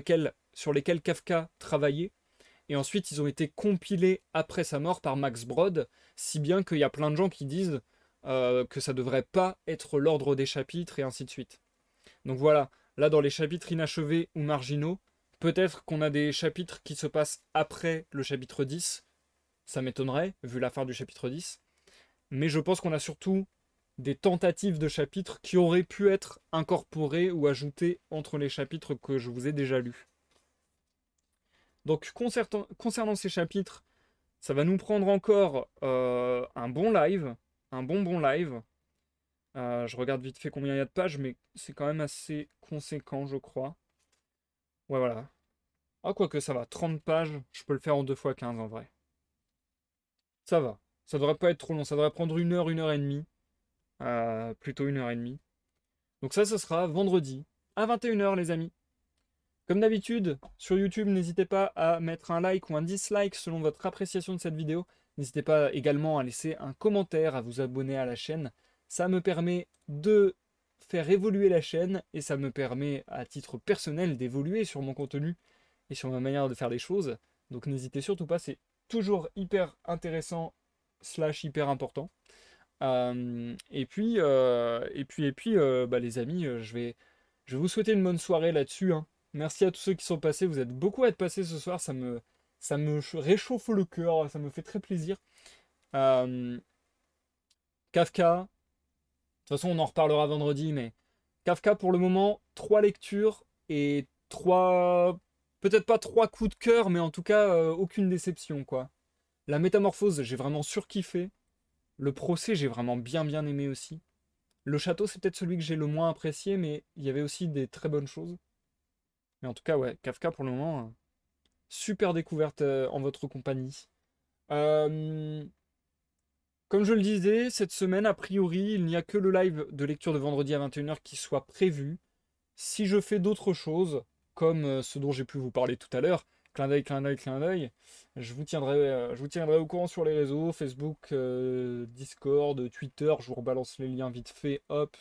sur lesquels Kafka travaillait et ensuite ils ont été compilés après sa mort par Max Brod, si bien qu'il y a plein de gens qui disent euh, que ça devrait pas être l'ordre des chapitres et ainsi de suite. Donc voilà, là dans les chapitres inachevés ou marginaux, peut-être qu'on a des chapitres qui se passent après le chapitre 10, ça m'étonnerait, vu la fin du chapitre 10, mais je pense qu'on a surtout des tentatives de chapitres qui auraient pu être incorporées ou ajoutées entre les chapitres que je vous ai déjà lus. Donc concernant, ces chapitres, ça va nous prendre encore euh, un bon live, un bon bon live. Euh, je regarde vite fait combien il y a de pages, mais c'est quand même assez conséquent, je crois. Ouais, voilà. Ah, quoique ça va, 30 pages, je peux le faire en 2 x 15 en vrai. Ça va. Ça devrait pas être trop long, ça devrait prendre une heure, une heure et demie. Euh, plutôt une heure et demie. Donc ça, ce sera vendredi à 21h, les amis. Comme d'habitude, sur YouTube, n'hésitez pas à mettre un like ou un dislike selon votre appréciation de cette vidéo. N'hésitez pas également à laisser un commentaire, à vous abonner à la chaîne. Ça me permet de faire évoluer la chaîne et ça me permet à titre personnel d'évoluer sur mon contenu et sur ma manière de faire les choses. Donc n'hésitez surtout pas, c'est toujours hyper intéressant slash hyper important. Euh, euh, et puis, et puis, et euh, puis, bah, les amis, je vais, je vous souhaiter une bonne soirée là-dessus. Hein. Merci à tous ceux qui sont passés. Vous êtes beaucoup à être passés ce soir. Ça me, ça me réchauffe le cœur. Ça me fait très plaisir. Euh, Kafka. De toute façon, on en reparlera vendredi. Mais Kafka, pour le moment, trois lectures et trois. Peut-être pas trois coups de cœur, mais en tout cas, euh, aucune déception, quoi. La métamorphose, j'ai vraiment surkiffé. Le procès, j'ai vraiment bien bien aimé aussi. Le château, c'est peut-être celui que j'ai le moins apprécié, mais il y avait aussi des très bonnes choses. Mais en tout cas, ouais, Kafka pour le moment, euh, super découverte euh, en votre compagnie. Euh, comme je le disais, cette semaine, a priori, il n'y a que le live de lecture de vendredi à 21h qui soit prévu. Si je fais d'autres choses, comme ce dont j'ai pu vous parler tout à l'heure, clin d'œil, clin d'œil, clin d'œil, je vous, tiendrai, je vous tiendrai au courant sur les réseaux, Facebook, Discord, Twitter, je vous rebalance les liens vite fait, hop,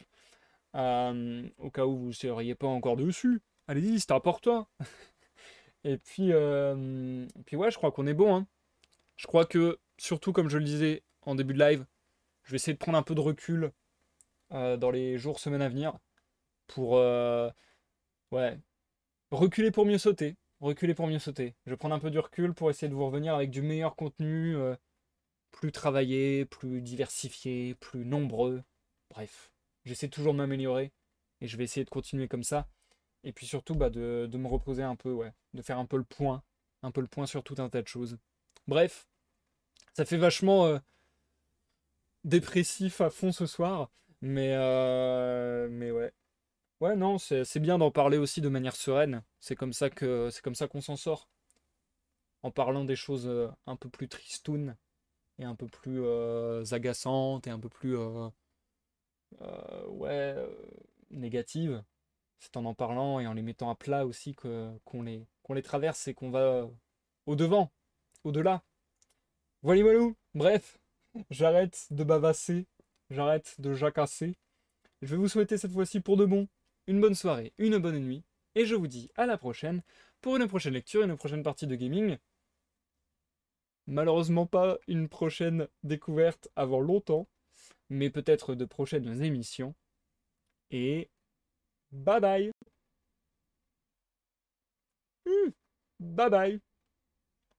au cas où vous ne seriez pas encore dessus allez-y, c'est important. et puis, euh, puis ouais, je crois qu'on est bon. Hein. Je crois que, surtout comme je le disais en début de live, je vais essayer de prendre un peu de recul euh, dans les jours, semaines à venir pour euh, ouais, reculer pour mieux sauter. Reculer pour mieux sauter. Je vais prendre un peu du recul pour essayer de vous revenir avec du meilleur contenu, euh, plus travaillé, plus diversifié, plus nombreux. Bref, j'essaie toujours de m'améliorer et je vais essayer de continuer comme ça. Et puis surtout, bah, de, me reposer un peu, ouais. De faire un peu le point. Un peu le point sur tout un tas de choses. Bref, ça fait vachement euh, dépressif à fond ce soir. Mais, euh, mais ouais. Ouais, non, c'est bien d'en parler aussi de manière sereine. C'est comme ça que c'est comme ça qu'on s'en sort. En parlant des choses euh, un peu plus tristounes et un peu plus agaçantes et un peu plus ouais négatives c'est en en parlant et en les mettant à plat aussi qu'on les, qu'on les traverse et qu'on va euh, au-devant, au-delà. Voilà, voilà. Bref, j'arrête de bavasser, j'arrête de jacasser. Je vais vous souhaiter cette fois-ci pour de bon une bonne soirée, une bonne nuit, et je vous dis à la prochaine pour une prochaine lecture, une prochaine partie de gaming. Malheureusement pas une prochaine découverte avant longtemps, mais peut-être de prochaines émissions. Et Bye bye. Hmm. Bye bye.